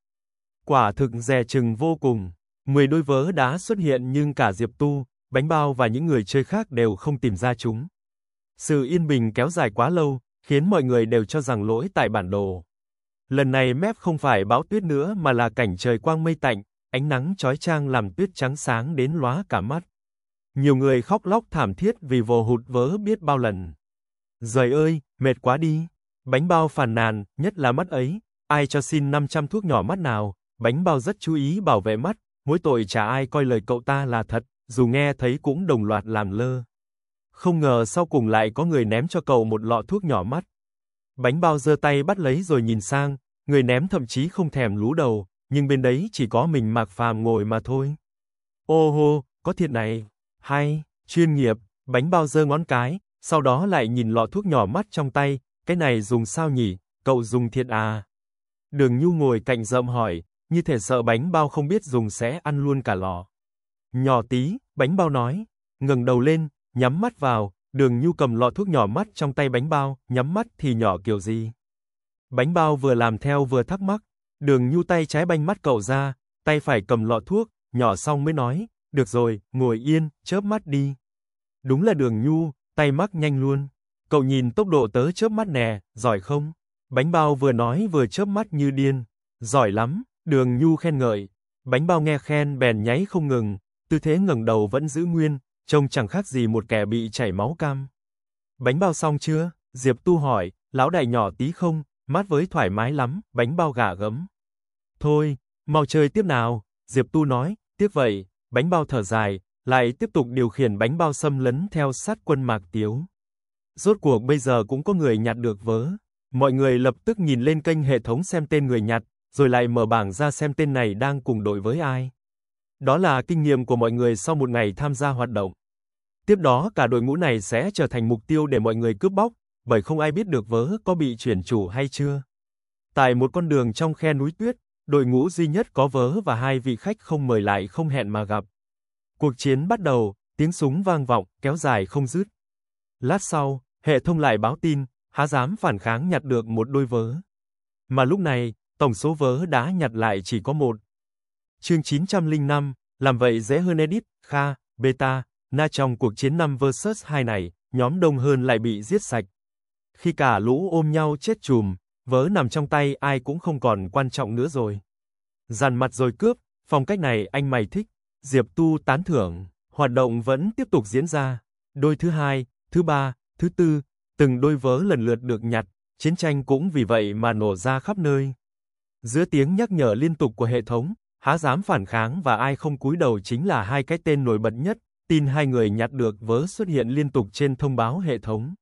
Quả thực dè chừng vô cùng. Mười đôi vớ đá xuất hiện nhưng cả Diệp Tu, bánh bao và những người chơi khác đều không tìm ra chúng. Sự yên bình kéo dài quá lâu, khiến mọi người đều cho rằng lỗi tại bản đồ. Lần này mép không phải bão tuyết nữa mà là cảnh trời quang mây tạnh, ánh nắng chói trang làm tuyết trắng sáng đến lóa cả mắt. Nhiều người khóc lóc thảm thiết vì vô hụt vớ biết bao lần. Giời ơi, mệt quá đi. Bánh bao phàn nàn, nhất là mắt ấy. Ai cho xin 500 thuốc nhỏ mắt nào, bánh bao rất chú ý bảo vệ mắt, mỗi tội chả ai coi lời cậu ta là thật, dù nghe thấy cũng đồng loạt làm lơ. Không ngờ sau cùng lại có người ném cho cậu một lọ thuốc nhỏ mắt. Bánh bao giơ tay bắt lấy rồi nhìn sang, người ném thậm chí không thèm lú đầu, nhưng bên đấy chỉ có mình Mạc Phàm ngồi mà thôi. Ô hô, có thiệt này. Hay, chuyên nghiệp, bánh bao dơ ngón cái, sau đó lại nhìn lọ thuốc nhỏ mắt trong tay, cái này dùng sao nhỉ, cậu dùng thiệt à? Đường Nhu ngồi cạnh rậm hỏi, như thể sợ bánh bao không biết dùng sẽ ăn luôn cả lọ. Nhỏ tí, bánh bao nói, ngẩng đầu lên, nhắm mắt vào, đường Nhu cầm lọ thuốc nhỏ mắt trong tay bánh bao, nhắm mắt thì nhỏ kiểu gì? Bánh bao vừa làm theo vừa thắc mắc, đường Nhu tay trái banh mắt cậu ra, tay phải cầm lọ thuốc, nhỏ xong mới nói, được rồi, ngồi yên, chớp mắt đi. Đúng là đường nhu, tay mắc nhanh luôn. Cậu nhìn tốc độ tớ chớp mắt nè, giỏi không? Bánh bao vừa nói vừa chớp mắt như điên. Giỏi lắm, đường nhu khen ngợi. Bánh bao nghe khen bèn nháy không ngừng, tư thế ngẩng đầu vẫn giữ nguyên, trông chẳng khác gì một kẻ bị chảy máu cam. Bánh bao xong chưa? Diệp Tu hỏi, lão đại nhỏ tí không, mát với thoải mái lắm, bánh bao gà gấm. Thôi, mau chơi tiếp nào, Diệp Tu nói, tiếc vậy, bánh bao thở dài, lại tiếp tục điều khiển bánh bao xâm lấn theo sát quân Mạc Tiếu. Rốt cuộc bây giờ cũng có người nhặt được vớ. Mọi người lập tức nhìn lên kênh hệ thống xem tên người nhặt, rồi lại mở bảng ra xem tên này đang cùng đội với ai. Đó là kinh nghiệm của mọi người sau một ngày tham gia hoạt động. Tiếp đó cả đội ngũ này sẽ trở thành mục tiêu để mọi người cướp bóc, bởi không ai biết được vớ có bị chuyển chủ hay chưa. Tại một con đường trong khe núi tuyết, đội ngũ duy nhất có vớ và hai vị khách không mời lại không hẹn mà gặp. Cuộc chiến bắt đầu, tiếng súng vang vọng, kéo dài không dứt. Lát sau, hệ thông lại báo tin, há dám phản kháng nhặt được một đôi vớ. Mà lúc này, tổng số vớ đã nhặt lại chỉ có một. Chương 905, làm vậy dễ hơn edit, Kha, Beta, Na trong cuộc chiến 5 vs 2 này, nhóm đông hơn lại bị giết sạch. Khi cả lũ ôm nhau chết chùm, vớ nằm trong tay ai cũng không còn quan trọng nữa rồi. Dàn mặt rồi cướp, phong cách này anh mày thích, Diệp Tu tán thưởng, hoạt động vẫn tiếp tục diễn ra. Đôi thứ hai, thứ ba, thứ tư, từng đôi vớ lần lượt được nhặt, chiến tranh cũng vì vậy mà nổ ra khắp nơi. Giữa tiếng nhắc nhở liên tục của hệ thống, há dám phản kháng và ai không cúi đầu chính là hai cái tên nổi bật nhất, tin hai người nhặt được vớ xuất hiện liên tục trên thông báo hệ thống.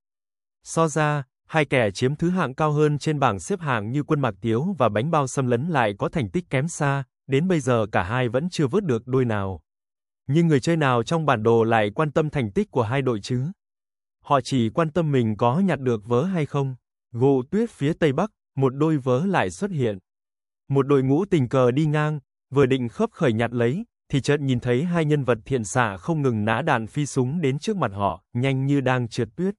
So ra, hai kẻ chiếm thứ hạng cao hơn trên bảng xếp hạng như Quân Mạc Tiếu và Bánh Bao Xâm Lấn lại có thành tích kém xa, đến bây giờ cả hai vẫn chưa vớt được đôi nào. Nhưng người chơi nào trong bản đồ lại quan tâm thành tích của hai đội chứ? Họ chỉ quan tâm mình có nhặt được vớ hay không. Gụ tuyết phía Tây Bắc, một đôi vớ lại xuất hiện. Một đội ngũ tình cờ đi ngang, vừa định khớp khởi nhặt lấy, thì chợt nhìn thấy hai nhân vật thiện xạ không ngừng nã đạn phi súng đến trước mặt họ, nhanh như đang trượt tuyết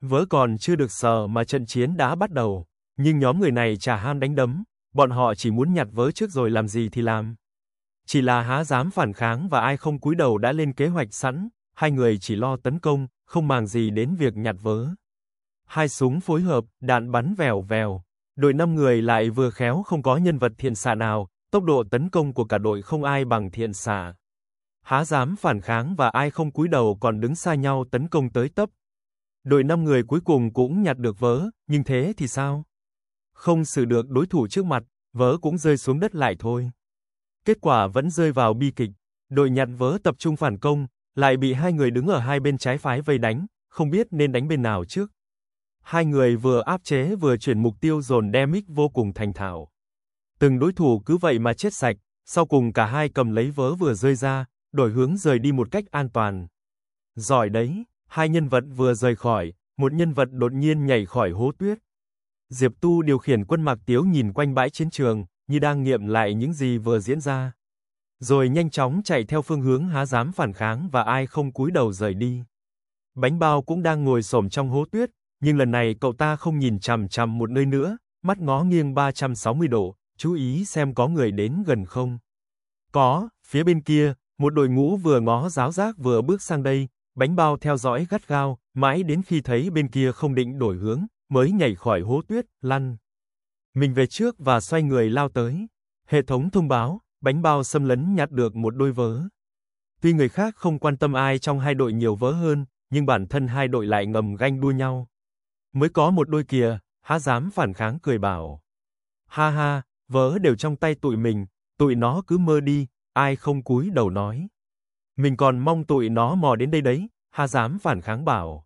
vớ còn chưa được sờ mà trận chiến đã bắt đầu, nhưng nhóm người này chả ham đánh đấm, bọn họ chỉ muốn nhặt vớ trước rồi làm gì thì làm. Chỉ là há dám phản kháng và ai không cúi đầu đã lên kế hoạch sẵn, hai người chỉ lo tấn công, không màng gì đến việc nhặt vớ. Hai súng phối hợp, đạn bắn vèo vèo, đội năm người lại vừa khéo không có nhân vật thiện xạ nào, tốc độ tấn công của cả đội không ai bằng thiện xạ. Há dám phản kháng và ai không cúi đầu còn đứng xa nhau tấn công tới tấp, đội 5 người cuối cùng cũng nhặt được vớ, nhưng thế thì sao? Không xử được đối thủ trước mặt, vớ cũng rơi xuống đất lại thôi. Kết quả vẫn rơi vào bi kịch, đội nhặt vớ tập trung phản công, lại bị hai người đứng ở hai bên trái phái vây đánh, không biết nên đánh bên nào trước. Hai người vừa áp chế vừa chuyển mục tiêu dồn Demic vô cùng thành thạo. Từng đối thủ cứ vậy mà chết sạch, sau cùng cả hai cầm lấy vớ vừa rơi ra, đổi hướng rời đi một cách an toàn. Giỏi đấy, Hai nhân vật vừa rời khỏi, một nhân vật đột nhiên nhảy khỏi hố tuyết. Diệp Tu điều khiển quân Mạc Tiếu nhìn quanh bãi chiến trường, như đang nghiệm lại những gì vừa diễn ra. Rồi nhanh chóng chạy theo phương hướng há dám phản kháng và ai không cúi đầu rời đi. Bánh bao cũng đang ngồi xổm trong hố tuyết, nhưng lần này cậu ta không nhìn chằm chằm một nơi nữa, mắt ngó nghiêng 360 độ, chú ý xem có người đến gần không. Có, phía bên kia, một đội ngũ vừa ngó giáo giác vừa bước sang đây, bánh bao theo dõi gắt gao, mãi đến khi thấy bên kia không định đổi hướng, mới nhảy khỏi hố tuyết, lăn. Mình về trước và xoay người lao tới. Hệ thống thông báo, bánh bao xâm lấn nhặt được một đôi vớ. Tuy người khác không quan tâm ai trong hai đội nhiều vớ hơn, nhưng bản thân hai đội lại ngầm ganh đua nhau. Mới có một đôi kìa, há dám phản kháng cười bảo. Ha ha, vớ đều trong tay tụi mình, tụi nó cứ mơ đi, ai không cúi đầu nói. Mình còn mong tụi nó mò đến đây đấy, Hà dám phản kháng bảo.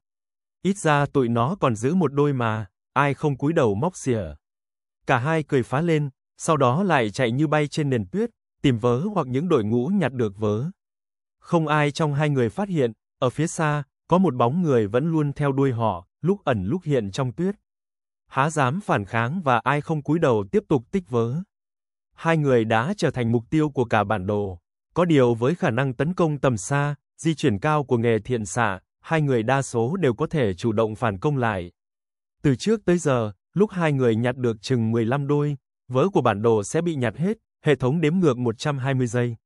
Ít ra tụi nó còn giữ một đôi mà, ai không cúi đầu móc xỉa. Cả hai cười phá lên, sau đó lại chạy như bay trên nền tuyết, tìm vớ hoặc những đội ngũ nhặt được vớ. Không ai trong hai người phát hiện, ở phía xa, có một bóng người vẫn luôn theo đuôi họ, lúc ẩn lúc hiện trong tuyết. Há dám phản kháng và ai không cúi đầu tiếp tục tích vớ. Hai người đã trở thành mục tiêu của cả bản đồ. Có điều với khả năng tấn công tầm xa, di chuyển cao của nghề thiện xạ, hai người đa số đều có thể chủ động phản công lại. Từ trước tới giờ, lúc hai người nhặt được chừng 15 đôi, vớ của bản đồ sẽ bị nhặt hết, hệ thống đếm ngược 120 giây.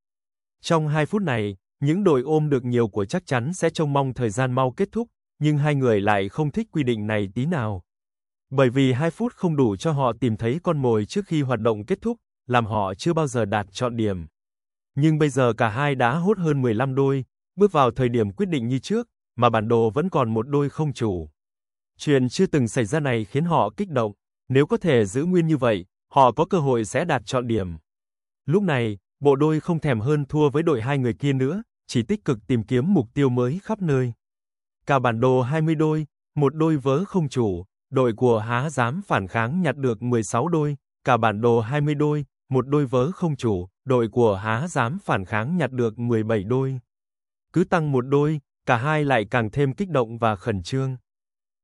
Trong 2 phút này, những đội ôm được nhiều của chắc chắn sẽ trông mong thời gian mau kết thúc, nhưng hai người lại không thích quy định này tí nào. Bởi vì 2 phút không đủ cho họ tìm thấy con mồi trước khi hoạt động kết thúc, làm họ chưa bao giờ đạt chọn điểm nhưng bây giờ cả hai đã hút hơn 15 đôi, bước vào thời điểm quyết định như trước, mà bản đồ vẫn còn một đôi không chủ. Chuyện chưa từng xảy ra này khiến họ kích động, nếu có thể giữ nguyên như vậy, họ có cơ hội sẽ đạt chọn điểm. Lúc này, bộ đôi không thèm hơn thua với đội hai người kia nữa, chỉ tích cực tìm kiếm mục tiêu mới khắp nơi. Cả bản đồ 20 đôi, một đôi vớ không chủ, đội của Há dám phản kháng nhặt được 16 đôi, cả bản đồ 20 đôi, một đôi vớ không chủ, đội của Há dám phản kháng nhặt được 17 đôi. Cứ tăng một đôi, cả hai lại càng thêm kích động và khẩn trương.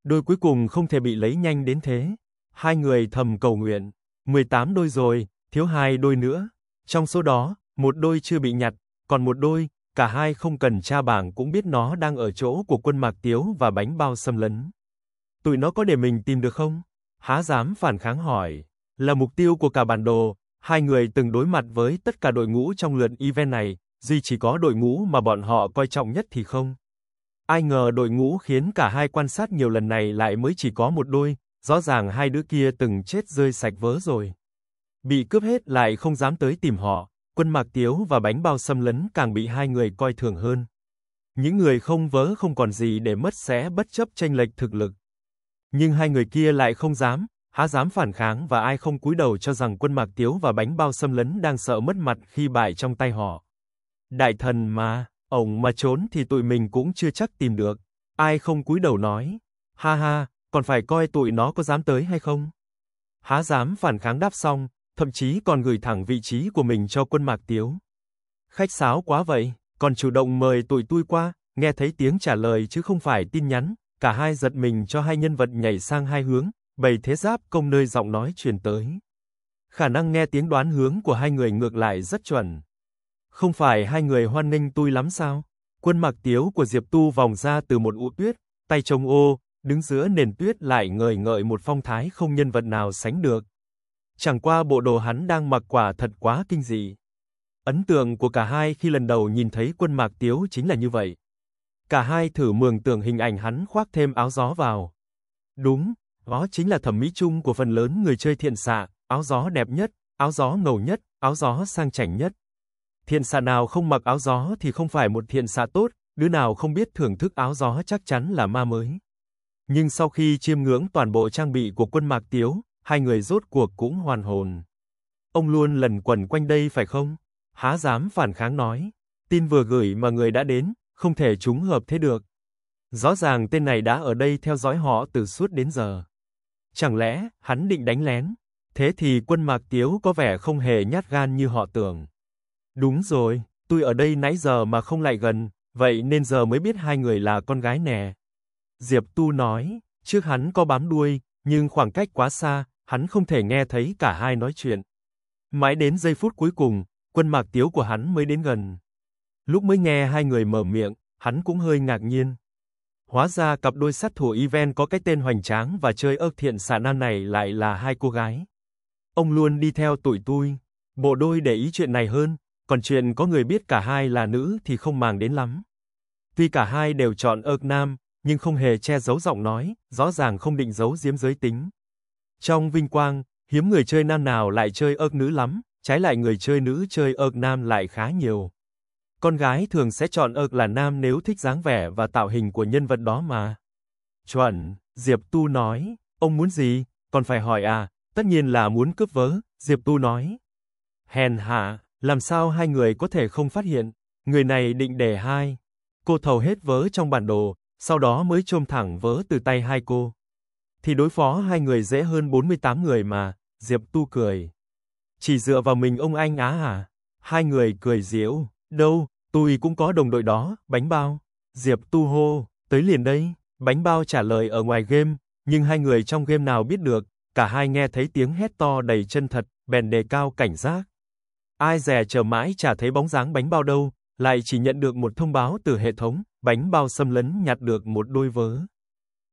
Đôi cuối cùng không thể bị lấy nhanh đến thế. Hai người thầm cầu nguyện, 18 đôi rồi, thiếu hai đôi nữa. Trong số đó, một đôi chưa bị nhặt, còn một đôi, cả hai không cần tra bảng cũng biết nó đang ở chỗ của quân Mạc Tiếu và bánh bao xâm lấn. Tụi nó có để mình tìm được không? Há dám phản kháng hỏi, là mục tiêu của cả bản đồ, Hai người từng đối mặt với tất cả đội ngũ trong lượt event này, duy chỉ có đội ngũ mà bọn họ coi trọng nhất thì không. Ai ngờ đội ngũ khiến cả hai quan sát nhiều lần này lại mới chỉ có một đôi, rõ ràng hai đứa kia từng chết rơi sạch vớ rồi. Bị cướp hết lại không dám tới tìm họ, quân mạc tiếu và bánh bao xâm lấn càng bị hai người coi thường hơn. Những người không vớ không còn gì để mất sẽ bất chấp tranh lệch thực lực. Nhưng hai người kia lại không dám, há dám phản kháng và ai không cúi đầu cho rằng quân Mạc Tiếu và bánh bao xâm lấn đang sợ mất mặt khi bại trong tay họ. Đại thần mà, ổng mà trốn thì tụi mình cũng chưa chắc tìm được. Ai không cúi đầu nói, ha ha, còn phải coi tụi nó có dám tới hay không. Há dám phản kháng đáp xong, thậm chí còn gửi thẳng vị trí của mình cho quân Mạc Tiếu. Khách sáo quá vậy, còn chủ động mời tụi tôi qua, nghe thấy tiếng trả lời chứ không phải tin nhắn, cả hai giật mình cho hai nhân vật nhảy sang hai hướng, Bầy thế giáp công nơi giọng nói truyền tới. Khả năng nghe tiếng đoán hướng của hai người ngược lại rất chuẩn. Không phải hai người hoan nghênh tôi lắm sao? Quân mặc tiếu của Diệp Tu vòng ra từ một ụ tuyết, tay trông ô, đứng giữa nền tuyết lại ngời ngợi một phong thái không nhân vật nào sánh được. Chẳng qua bộ đồ hắn đang mặc quả thật quá kinh dị. Ấn tượng của cả hai khi lần đầu nhìn thấy quân mạc tiếu chính là như vậy. Cả hai thử mường tượng hình ảnh hắn khoác thêm áo gió vào. Đúng, đó chính là thẩm mỹ chung của phần lớn người chơi thiện xạ, áo gió đẹp nhất, áo gió ngầu nhất, áo gió sang chảnh nhất. Thiện xạ nào không mặc áo gió thì không phải một thiện xạ tốt, đứa nào không biết thưởng thức áo gió chắc chắn là ma mới. Nhưng sau khi chiêm ngưỡng toàn bộ trang bị của quân Mạc Tiếu, hai người rốt cuộc cũng hoàn hồn. Ông luôn lần quẩn quanh đây phải không? Há dám phản kháng nói. Tin vừa gửi mà người đã đến, không thể trúng hợp thế được. Rõ ràng tên này đã ở đây theo dõi họ từ suốt đến giờ. Chẳng lẽ, hắn định đánh lén? Thế thì quân Mạc Tiếu có vẻ không hề nhát gan như họ tưởng. Đúng rồi, tôi ở đây nãy giờ mà không lại gần, vậy nên giờ mới biết hai người là con gái nè. Diệp Tu nói, trước hắn có bám đuôi, nhưng khoảng cách quá xa, hắn không thể nghe thấy cả hai nói chuyện. Mãi đến giây phút cuối cùng, quân Mạc Tiếu của hắn mới đến gần. Lúc mới nghe hai người mở miệng, hắn cũng hơi ngạc nhiên. Hóa ra cặp đôi sát thủ Even có cái tên hoành tráng và chơi ớt thiện xạ nan này lại là hai cô gái. Ông luôn đi theo tụi tôi. Bộ đôi để ý chuyện này hơn, còn chuyện có người biết cả hai là nữ thì không màng đến lắm. Tuy cả hai đều chọn ớt nam, nhưng không hề che giấu giọng nói, rõ ràng không định giấu giếm giới tính. Trong vinh quang, hiếm người chơi nam nào lại chơi ớt nữ lắm, trái lại người chơi nữ chơi ớt nam lại khá nhiều. Con gái thường sẽ chọn ực là nam nếu thích dáng vẻ và tạo hình của nhân vật đó mà. Chuẩn, Diệp Tu nói, ông muốn gì, còn phải hỏi à, tất nhiên là muốn cướp vớ, Diệp Tu nói. Hèn hạ, làm sao hai người có thể không phát hiện, người này định để hai. Cô thầu hết vớ trong bản đồ, sau đó mới trôm thẳng vớ từ tay hai cô. Thì đối phó hai người dễ hơn 48 người mà, Diệp Tu cười. Chỉ dựa vào mình ông anh á à? Hai người cười diễu, đâu, Tôi cũng có đồng đội đó, bánh bao. Diệp tu hô, tới liền đây. Bánh bao trả lời ở ngoài game, nhưng hai người trong game nào biết được, cả hai nghe thấy tiếng hét to đầy chân thật, bèn đề cao cảnh giác. Ai dè chờ mãi chả thấy bóng dáng bánh bao đâu, lại chỉ nhận được một thông báo từ hệ thống, bánh bao xâm lấn nhặt được một đôi vớ.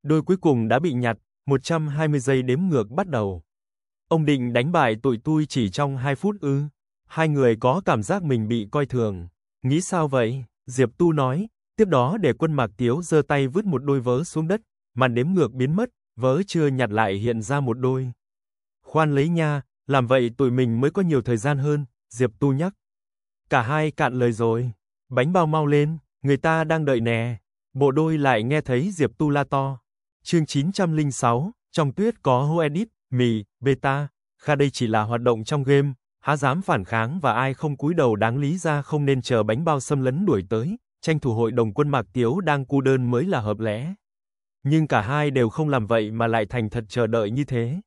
Đôi cuối cùng đã bị nhặt, 120 giây đếm ngược bắt đầu. Ông định đánh bại tụi tôi chỉ trong 2 phút ư? Hai người có cảm giác mình bị coi thường. Nghĩ sao vậy? Diệp Tu nói, tiếp đó để quân Mạc Tiếu giơ tay vứt một đôi vớ xuống đất, màn đếm ngược biến mất, vớ chưa nhặt lại hiện ra một đôi. Khoan lấy nha, làm vậy tụi mình mới có nhiều thời gian hơn, Diệp Tu nhắc. Cả hai cạn lời rồi, bánh bao mau lên, người ta đang đợi nè. Bộ đôi lại nghe thấy Diệp Tu la to. Chương 906, trong tuyết có Hoedit, mì, beta. Kha đây chỉ là hoạt động trong game, há dám phản kháng và ai không cúi đầu đáng lý ra không nên chờ bánh bao xâm lấn đuổi tới, tranh thủ hội đồng quân Mạc Tiếu đang cô đơn mới là hợp lẽ. Nhưng cả hai đều không làm vậy mà lại thành thật chờ đợi như thế.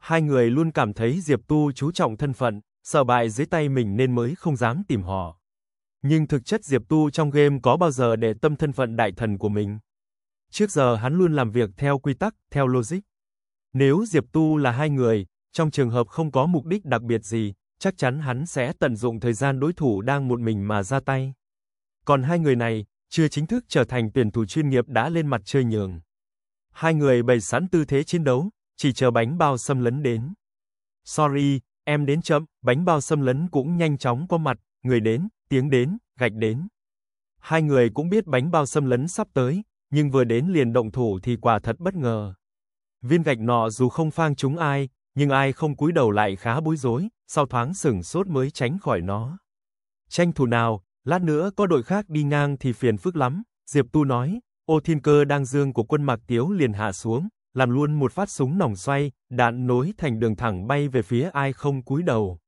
Hai người luôn cảm thấy Diệp Tu chú trọng thân phận, sợ bại dưới tay mình nên mới không dám tìm họ. Nhưng thực chất Diệp Tu trong game có bao giờ để tâm thân phận đại thần của mình. Trước giờ hắn luôn làm việc theo quy tắc, theo logic. Nếu Diệp Tu là hai người, trong trường hợp không có mục đích đặc biệt gì, chắc chắn hắn sẽ tận dụng thời gian đối thủ đang một mình mà ra tay. Còn hai người này, chưa chính thức trở thành tuyển thủ chuyên nghiệp đã lên mặt chơi nhường. Hai người bày sẵn tư thế chiến đấu, chỉ chờ bánh bao xâm lấn đến. Sorry, em đến chậm, bánh bao xâm lấn cũng nhanh chóng có mặt, người đến, tiếng đến, gạch đến. Hai người cũng biết bánh bao xâm lấn sắp tới, nhưng vừa đến liền động thủ thì quả thật bất ngờ. Viên gạch nọ dù không phang trúng ai, nhưng ai không cúi đầu lại khá bối rối, sau thoáng sừng sốt mới tránh khỏi nó. Tranh thủ nào, lát nữa có đội khác đi ngang thì phiền phức lắm, Diệp Tu nói, ô thiên cơ đang dương của quân Mạc Tiếu liền hạ xuống, làm luôn một phát súng nòng xoay, đạn nối thành đường thẳng bay về phía ai không cúi đầu.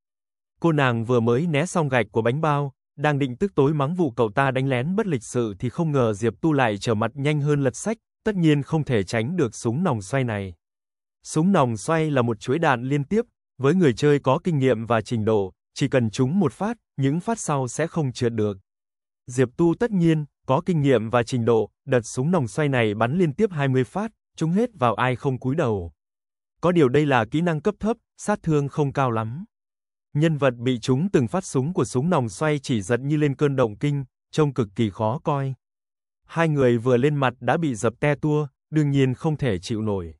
Cô nàng vừa mới né xong gạch của bánh bao, đang định tức tối mắng vụ cậu ta đánh lén bất lịch sự thì không ngờ Diệp Tu lại trở mặt nhanh hơn lật sách, tất nhiên không thể tránh được súng nòng xoay này. Súng nòng xoay là một chuỗi đạn liên tiếp, với người chơi có kinh nghiệm và trình độ, chỉ cần trúng một phát, những phát sau sẽ không trượt được. Diệp Tu tất nhiên, có kinh nghiệm và trình độ, đợt súng nòng xoay này bắn liên tiếp 20 phát, trúng hết vào ai không cúi đầu. Có điều đây là kỹ năng cấp thấp, sát thương không cao lắm. Nhân vật bị trúng từng phát súng của súng nòng xoay chỉ giật như lên cơn động kinh, trông cực kỳ khó coi. Hai người vừa lên mặt đã bị dập te tua, đương nhiên không thể chịu nổi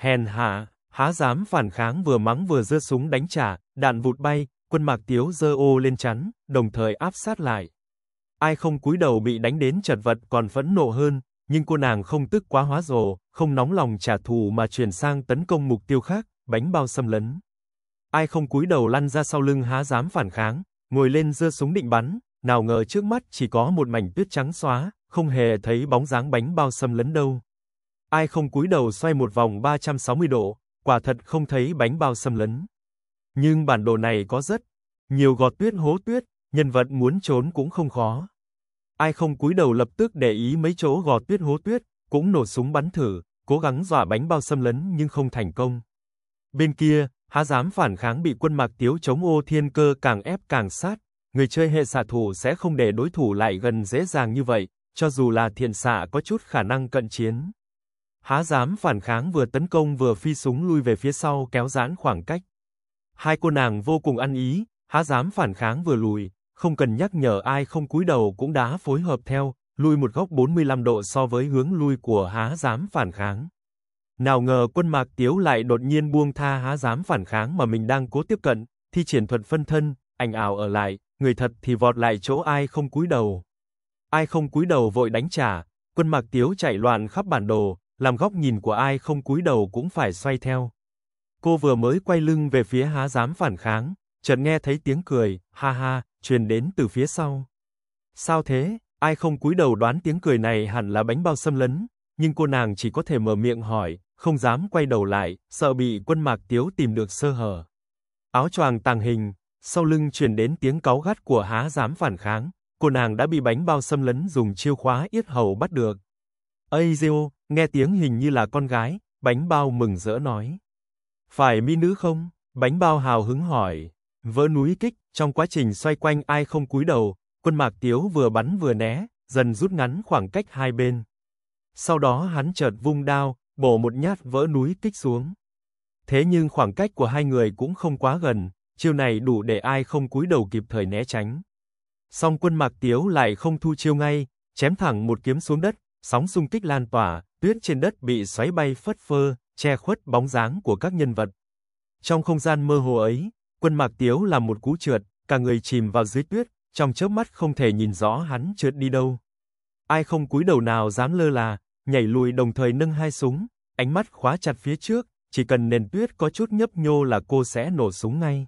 hèn hạ, há dám phản kháng vừa mắng vừa giơ súng đánh trả, đạn vụt bay, quân Mạc Tiếu giơ ô lên chắn, đồng thời áp sát lại. Ai không cúi đầu bị đánh đến chật vật còn phẫn nộ hơn, nhưng cô nàng không tức quá hóa rồ, không nóng lòng trả thù mà chuyển sang tấn công mục tiêu khác, bánh bao xâm lấn. Ai không cúi đầu lăn ra sau lưng há dám phản kháng, ngồi lên giơ súng định bắn, nào ngờ trước mắt chỉ có một mảnh tuyết trắng xóa, không hề thấy bóng dáng bánh bao xâm lấn đâu ai không cúi đầu xoay một vòng 360 độ, quả thật không thấy bánh bao xâm lấn. Nhưng bản đồ này có rất nhiều gọt tuyết hố tuyết, nhân vật muốn trốn cũng không khó. Ai không cúi đầu lập tức để ý mấy chỗ gọt tuyết hố tuyết, cũng nổ súng bắn thử, cố gắng dọa bánh bao xâm lấn nhưng không thành công. Bên kia, há dám phản kháng bị quân Mạc Tiếu chống ô thiên cơ càng ép càng sát, người chơi hệ xạ thủ sẽ không để đối thủ lại gần dễ dàng như vậy, cho dù là thiện xạ có chút khả năng cận chiến. Há dám phản kháng vừa tấn công vừa phi súng lui về phía sau kéo giãn khoảng cách. Hai cô nàng vô cùng ăn ý, há dám phản kháng vừa lùi, không cần nhắc nhở ai không cúi đầu cũng đã phối hợp theo, lui một góc 45 độ so với hướng lui của há dám phản kháng. Nào ngờ quân Mạc Tiếu lại đột nhiên buông tha há dám phản kháng mà mình đang cố tiếp cận, thi triển thuật phân thân, ảnh ảo ở lại, người thật thì vọt lại chỗ ai không cúi đầu. Ai không cúi đầu vội đánh trả, quân Mạc Tiếu chạy loạn khắp bản đồ, làm góc nhìn của ai không cúi đầu cũng phải xoay theo. Cô vừa mới quay lưng về phía há dám phản kháng, chợt nghe thấy tiếng cười, ha ha, truyền đến từ phía sau. Sao thế? Ai không cúi đầu đoán tiếng cười này hẳn là bánh bao xâm lấn, nhưng cô nàng chỉ có thể mở miệng hỏi, không dám quay đầu lại, sợ bị quân mạc tiếu tìm được sơ hở. Áo choàng tàng hình, sau lưng truyền đến tiếng cáu gắt của há dám phản kháng, cô nàng đã bị bánh bao xâm lấn dùng chiêu khóa yết hầu bắt được. Ây diêu, Nghe tiếng hình như là con gái, bánh bao mừng rỡ nói. Phải mi nữ không? Bánh bao hào hứng hỏi. Vỡ núi kích, trong quá trình xoay quanh ai không cúi đầu, quân mạc tiếu vừa bắn vừa né, dần rút ngắn khoảng cách hai bên. Sau đó hắn chợt vung đao, bổ một nhát vỡ núi kích xuống. Thế nhưng khoảng cách của hai người cũng không quá gần, chiêu này đủ để ai không cúi đầu kịp thời né tránh. Song quân mạc tiếu lại không thu chiêu ngay, chém thẳng một kiếm xuống đất, sóng xung kích lan tỏa, tuyết trên đất bị xoáy bay phất phơ, che khuất bóng dáng của các nhân vật. Trong không gian mơ hồ ấy, quân Mạc Tiếu làm một cú trượt, cả người chìm vào dưới tuyết, trong chớp mắt không thể nhìn rõ hắn trượt đi đâu. Ai không cúi đầu nào dám lơ là, nhảy lùi đồng thời nâng hai súng, ánh mắt khóa chặt phía trước, chỉ cần nền tuyết có chút nhấp nhô là cô sẽ nổ súng ngay.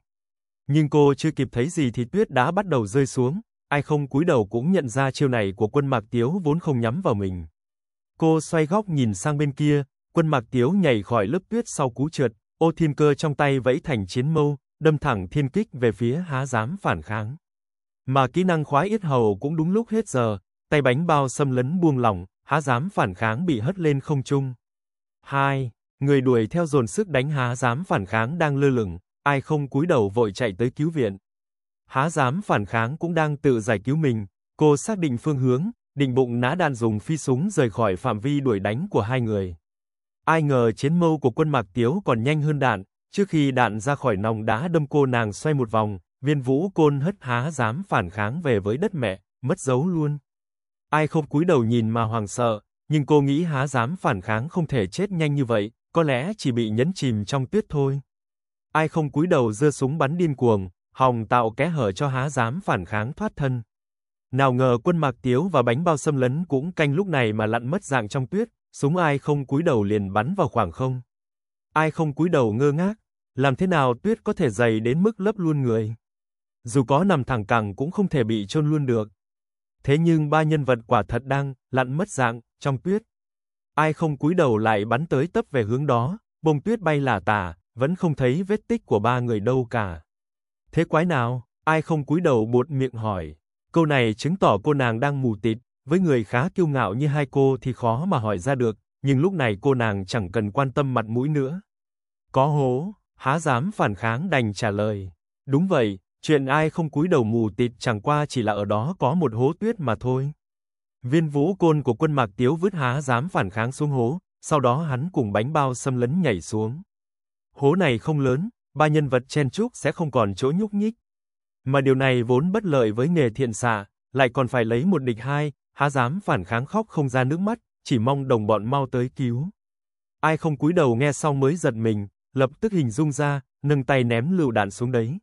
Nhưng cô chưa kịp thấy gì thì tuyết đã bắt đầu rơi xuống, ai không cúi đầu cũng nhận ra chiêu này của quân Mạc Tiếu vốn không nhắm vào mình. Cô xoay góc nhìn sang bên kia, quân mạc tiếu nhảy khỏi lớp tuyết sau cú trượt, ô thiên cơ trong tay vẫy thành chiến mâu, đâm thẳng thiên kích về phía há dám phản kháng. Mà kỹ năng khóa yết hầu cũng đúng lúc hết giờ, tay bánh bao xâm lấn buông lỏng, há dám phản kháng bị hất lên không trung. 2. Người đuổi theo dồn sức đánh há dám phản kháng đang lơ lửng, ai không cúi đầu vội chạy tới cứu viện. Há dám phản kháng cũng đang tự giải cứu mình, cô xác định phương hướng, định bụng ná đạn dùng phi súng rời khỏi phạm vi đuổi đánh của hai người. Ai ngờ chiến mâu của quân Mạc Tiếu còn nhanh hơn đạn, trước khi đạn ra khỏi nòng đá đâm cô nàng xoay một vòng, viên vũ côn hất há dám phản kháng về với đất mẹ, mất dấu luôn. Ai không cúi đầu nhìn mà hoàng sợ, nhưng cô nghĩ há dám phản kháng không thể chết nhanh như vậy, có lẽ chỉ bị nhấn chìm trong tuyết thôi. Ai không cúi đầu giơ súng bắn điên cuồng, hòng tạo kẽ hở cho há dám phản kháng thoát thân. Nào ngờ quân Mạc Tiếu và bánh bao xâm lấn cũng canh lúc này mà lặn mất dạng trong tuyết, súng ai không cúi đầu liền bắn vào khoảng không. Ai không cúi đầu ngơ ngác, làm thế nào tuyết có thể dày đến mức lấp luôn người. Dù có nằm thẳng cẳng cũng không thể bị chôn luôn được. Thế nhưng ba nhân vật quả thật đang lặn mất dạng trong tuyết. Ai không cúi đầu lại bắn tới tấp về hướng đó, bông tuyết bay lả tả, vẫn không thấy vết tích của ba người đâu cả. Thế quái nào? Ai không cúi đầu buột miệng hỏi. Câu này chứng tỏ cô nàng đang mù tịt, với người khá kiêu ngạo như hai cô thì khó mà hỏi ra được, nhưng lúc này cô nàng chẳng cần quan tâm mặt mũi nữa. Có hố, há dám phản kháng đành trả lời. Đúng vậy, chuyện ai không cúi đầu mù tịt chẳng qua chỉ là ở đó có một hố tuyết mà thôi. Viên vũ côn của quân Mạc Tiếu vứt há dám phản kháng xuống hố, sau đó hắn cùng bánh bao xâm lấn nhảy xuống. Hố này không lớn, ba nhân vật chen chúc sẽ không còn chỗ nhúc nhích, mà điều này vốn bất lợi với nghề thiện xạ, lại còn phải lấy một địch hai, há dám phản kháng khóc không ra nước mắt, chỉ mong đồng bọn mau tới cứu. Ai không cúi đầu nghe xong mới giật mình, lập tức hình dung ra, nâng tay ném lựu đạn xuống đấy.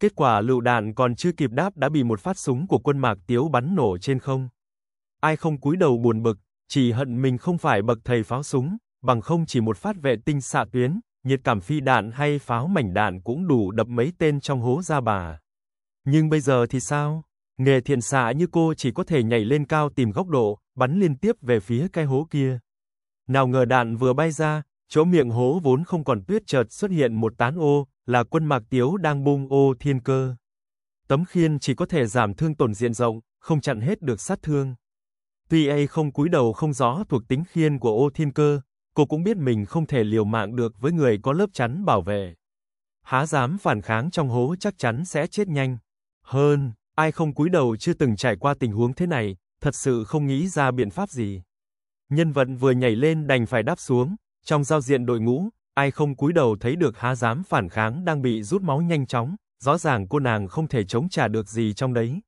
Kết quả lựu đạn còn chưa kịp đáp đã bị một phát súng của quân Mạc Tiếu bắn nổ trên không. Ai không cúi đầu buồn bực, chỉ hận mình không phải bậc thầy pháo súng, bằng không chỉ một phát vệ tinh xạ tuyến, nhiệt cảm phi đạn hay pháo mảnh đạn cũng đủ đập mấy tên trong hố ra bà. Nhưng bây giờ thì sao? Nghề thiện xạ như cô chỉ có thể nhảy lên cao tìm góc độ, bắn liên tiếp về phía cái hố kia. Nào ngờ đạn vừa bay ra, chỗ miệng hố vốn không còn tuyết chợt xuất hiện một tán ô, là quân mạc tiếu đang bung ô thiên cơ. Tấm khiên chỉ có thể giảm thương tổn diện rộng, không chặn hết được sát thương. Tuy A không cúi đầu không rõ thuộc tính khiên của ô thiên cơ, cô cũng biết mình không thể liều mạng được với người có lớp chắn bảo vệ. Há dám phản kháng trong hố chắc chắn sẽ chết nhanh. Hơn, ai không cúi đầu chưa từng trải qua tình huống thế này, thật sự không nghĩ ra biện pháp gì. Nhân vật vừa nhảy lên đành phải đáp xuống, trong giao diện đội ngũ, ai không cúi đầu thấy được há dám phản kháng đang bị rút máu nhanh chóng, rõ ràng cô nàng không thể chống trả được gì trong đấy.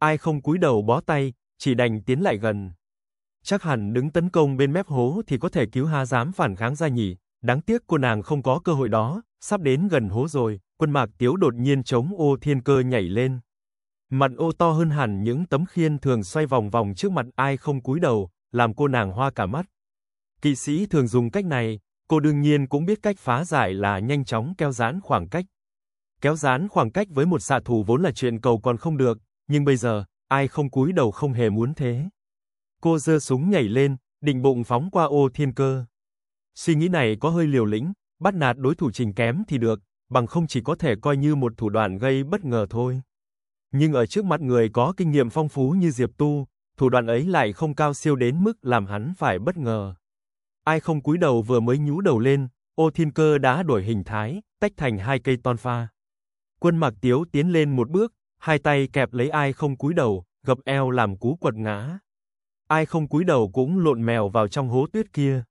Ai không cúi đầu bó tay, chỉ đành tiến lại gần. Chắc hẳn đứng tấn công bên mép hố thì có thể cứu há dám phản kháng ra nhỉ, Đáng tiếc cô nàng không có cơ hội đó, sắp đến gần hố rồi, quân mạc tiếu đột nhiên chống ô thiên cơ nhảy lên. Mặt ô to hơn hẳn những tấm khiên thường xoay vòng vòng trước mặt ai không cúi đầu, làm cô nàng hoa cả mắt. Kỵ sĩ thường dùng cách này, cô đương nhiên cũng biết cách phá giải là nhanh chóng kéo giãn khoảng cách. Kéo giãn khoảng cách với một xạ thủ vốn là chuyện cầu còn không được, nhưng bây giờ, ai không cúi đầu không hề muốn thế. Cô giơ súng nhảy lên, định bụng phóng qua ô thiên cơ. Suy nghĩ này có hơi liều lĩnh, bắt nạt đối thủ trình kém thì được, bằng không chỉ có thể coi như một thủ đoạn gây bất ngờ thôi. Nhưng ở trước mặt người có kinh nghiệm phong phú như Diệp Tu, thủ đoạn ấy lại không cao siêu đến mức làm hắn phải bất ngờ. Ai không cúi đầu vừa mới nhú đầu lên, ô thiên cơ đã đổi hình thái, tách thành hai cây ton pha. Quân Mạc Tiếu tiến lên một bước, hai tay kẹp lấy ai không cúi đầu, gập eo làm cú quật ngã. Ai không cúi đầu cũng lộn mèo vào trong hố tuyết kia.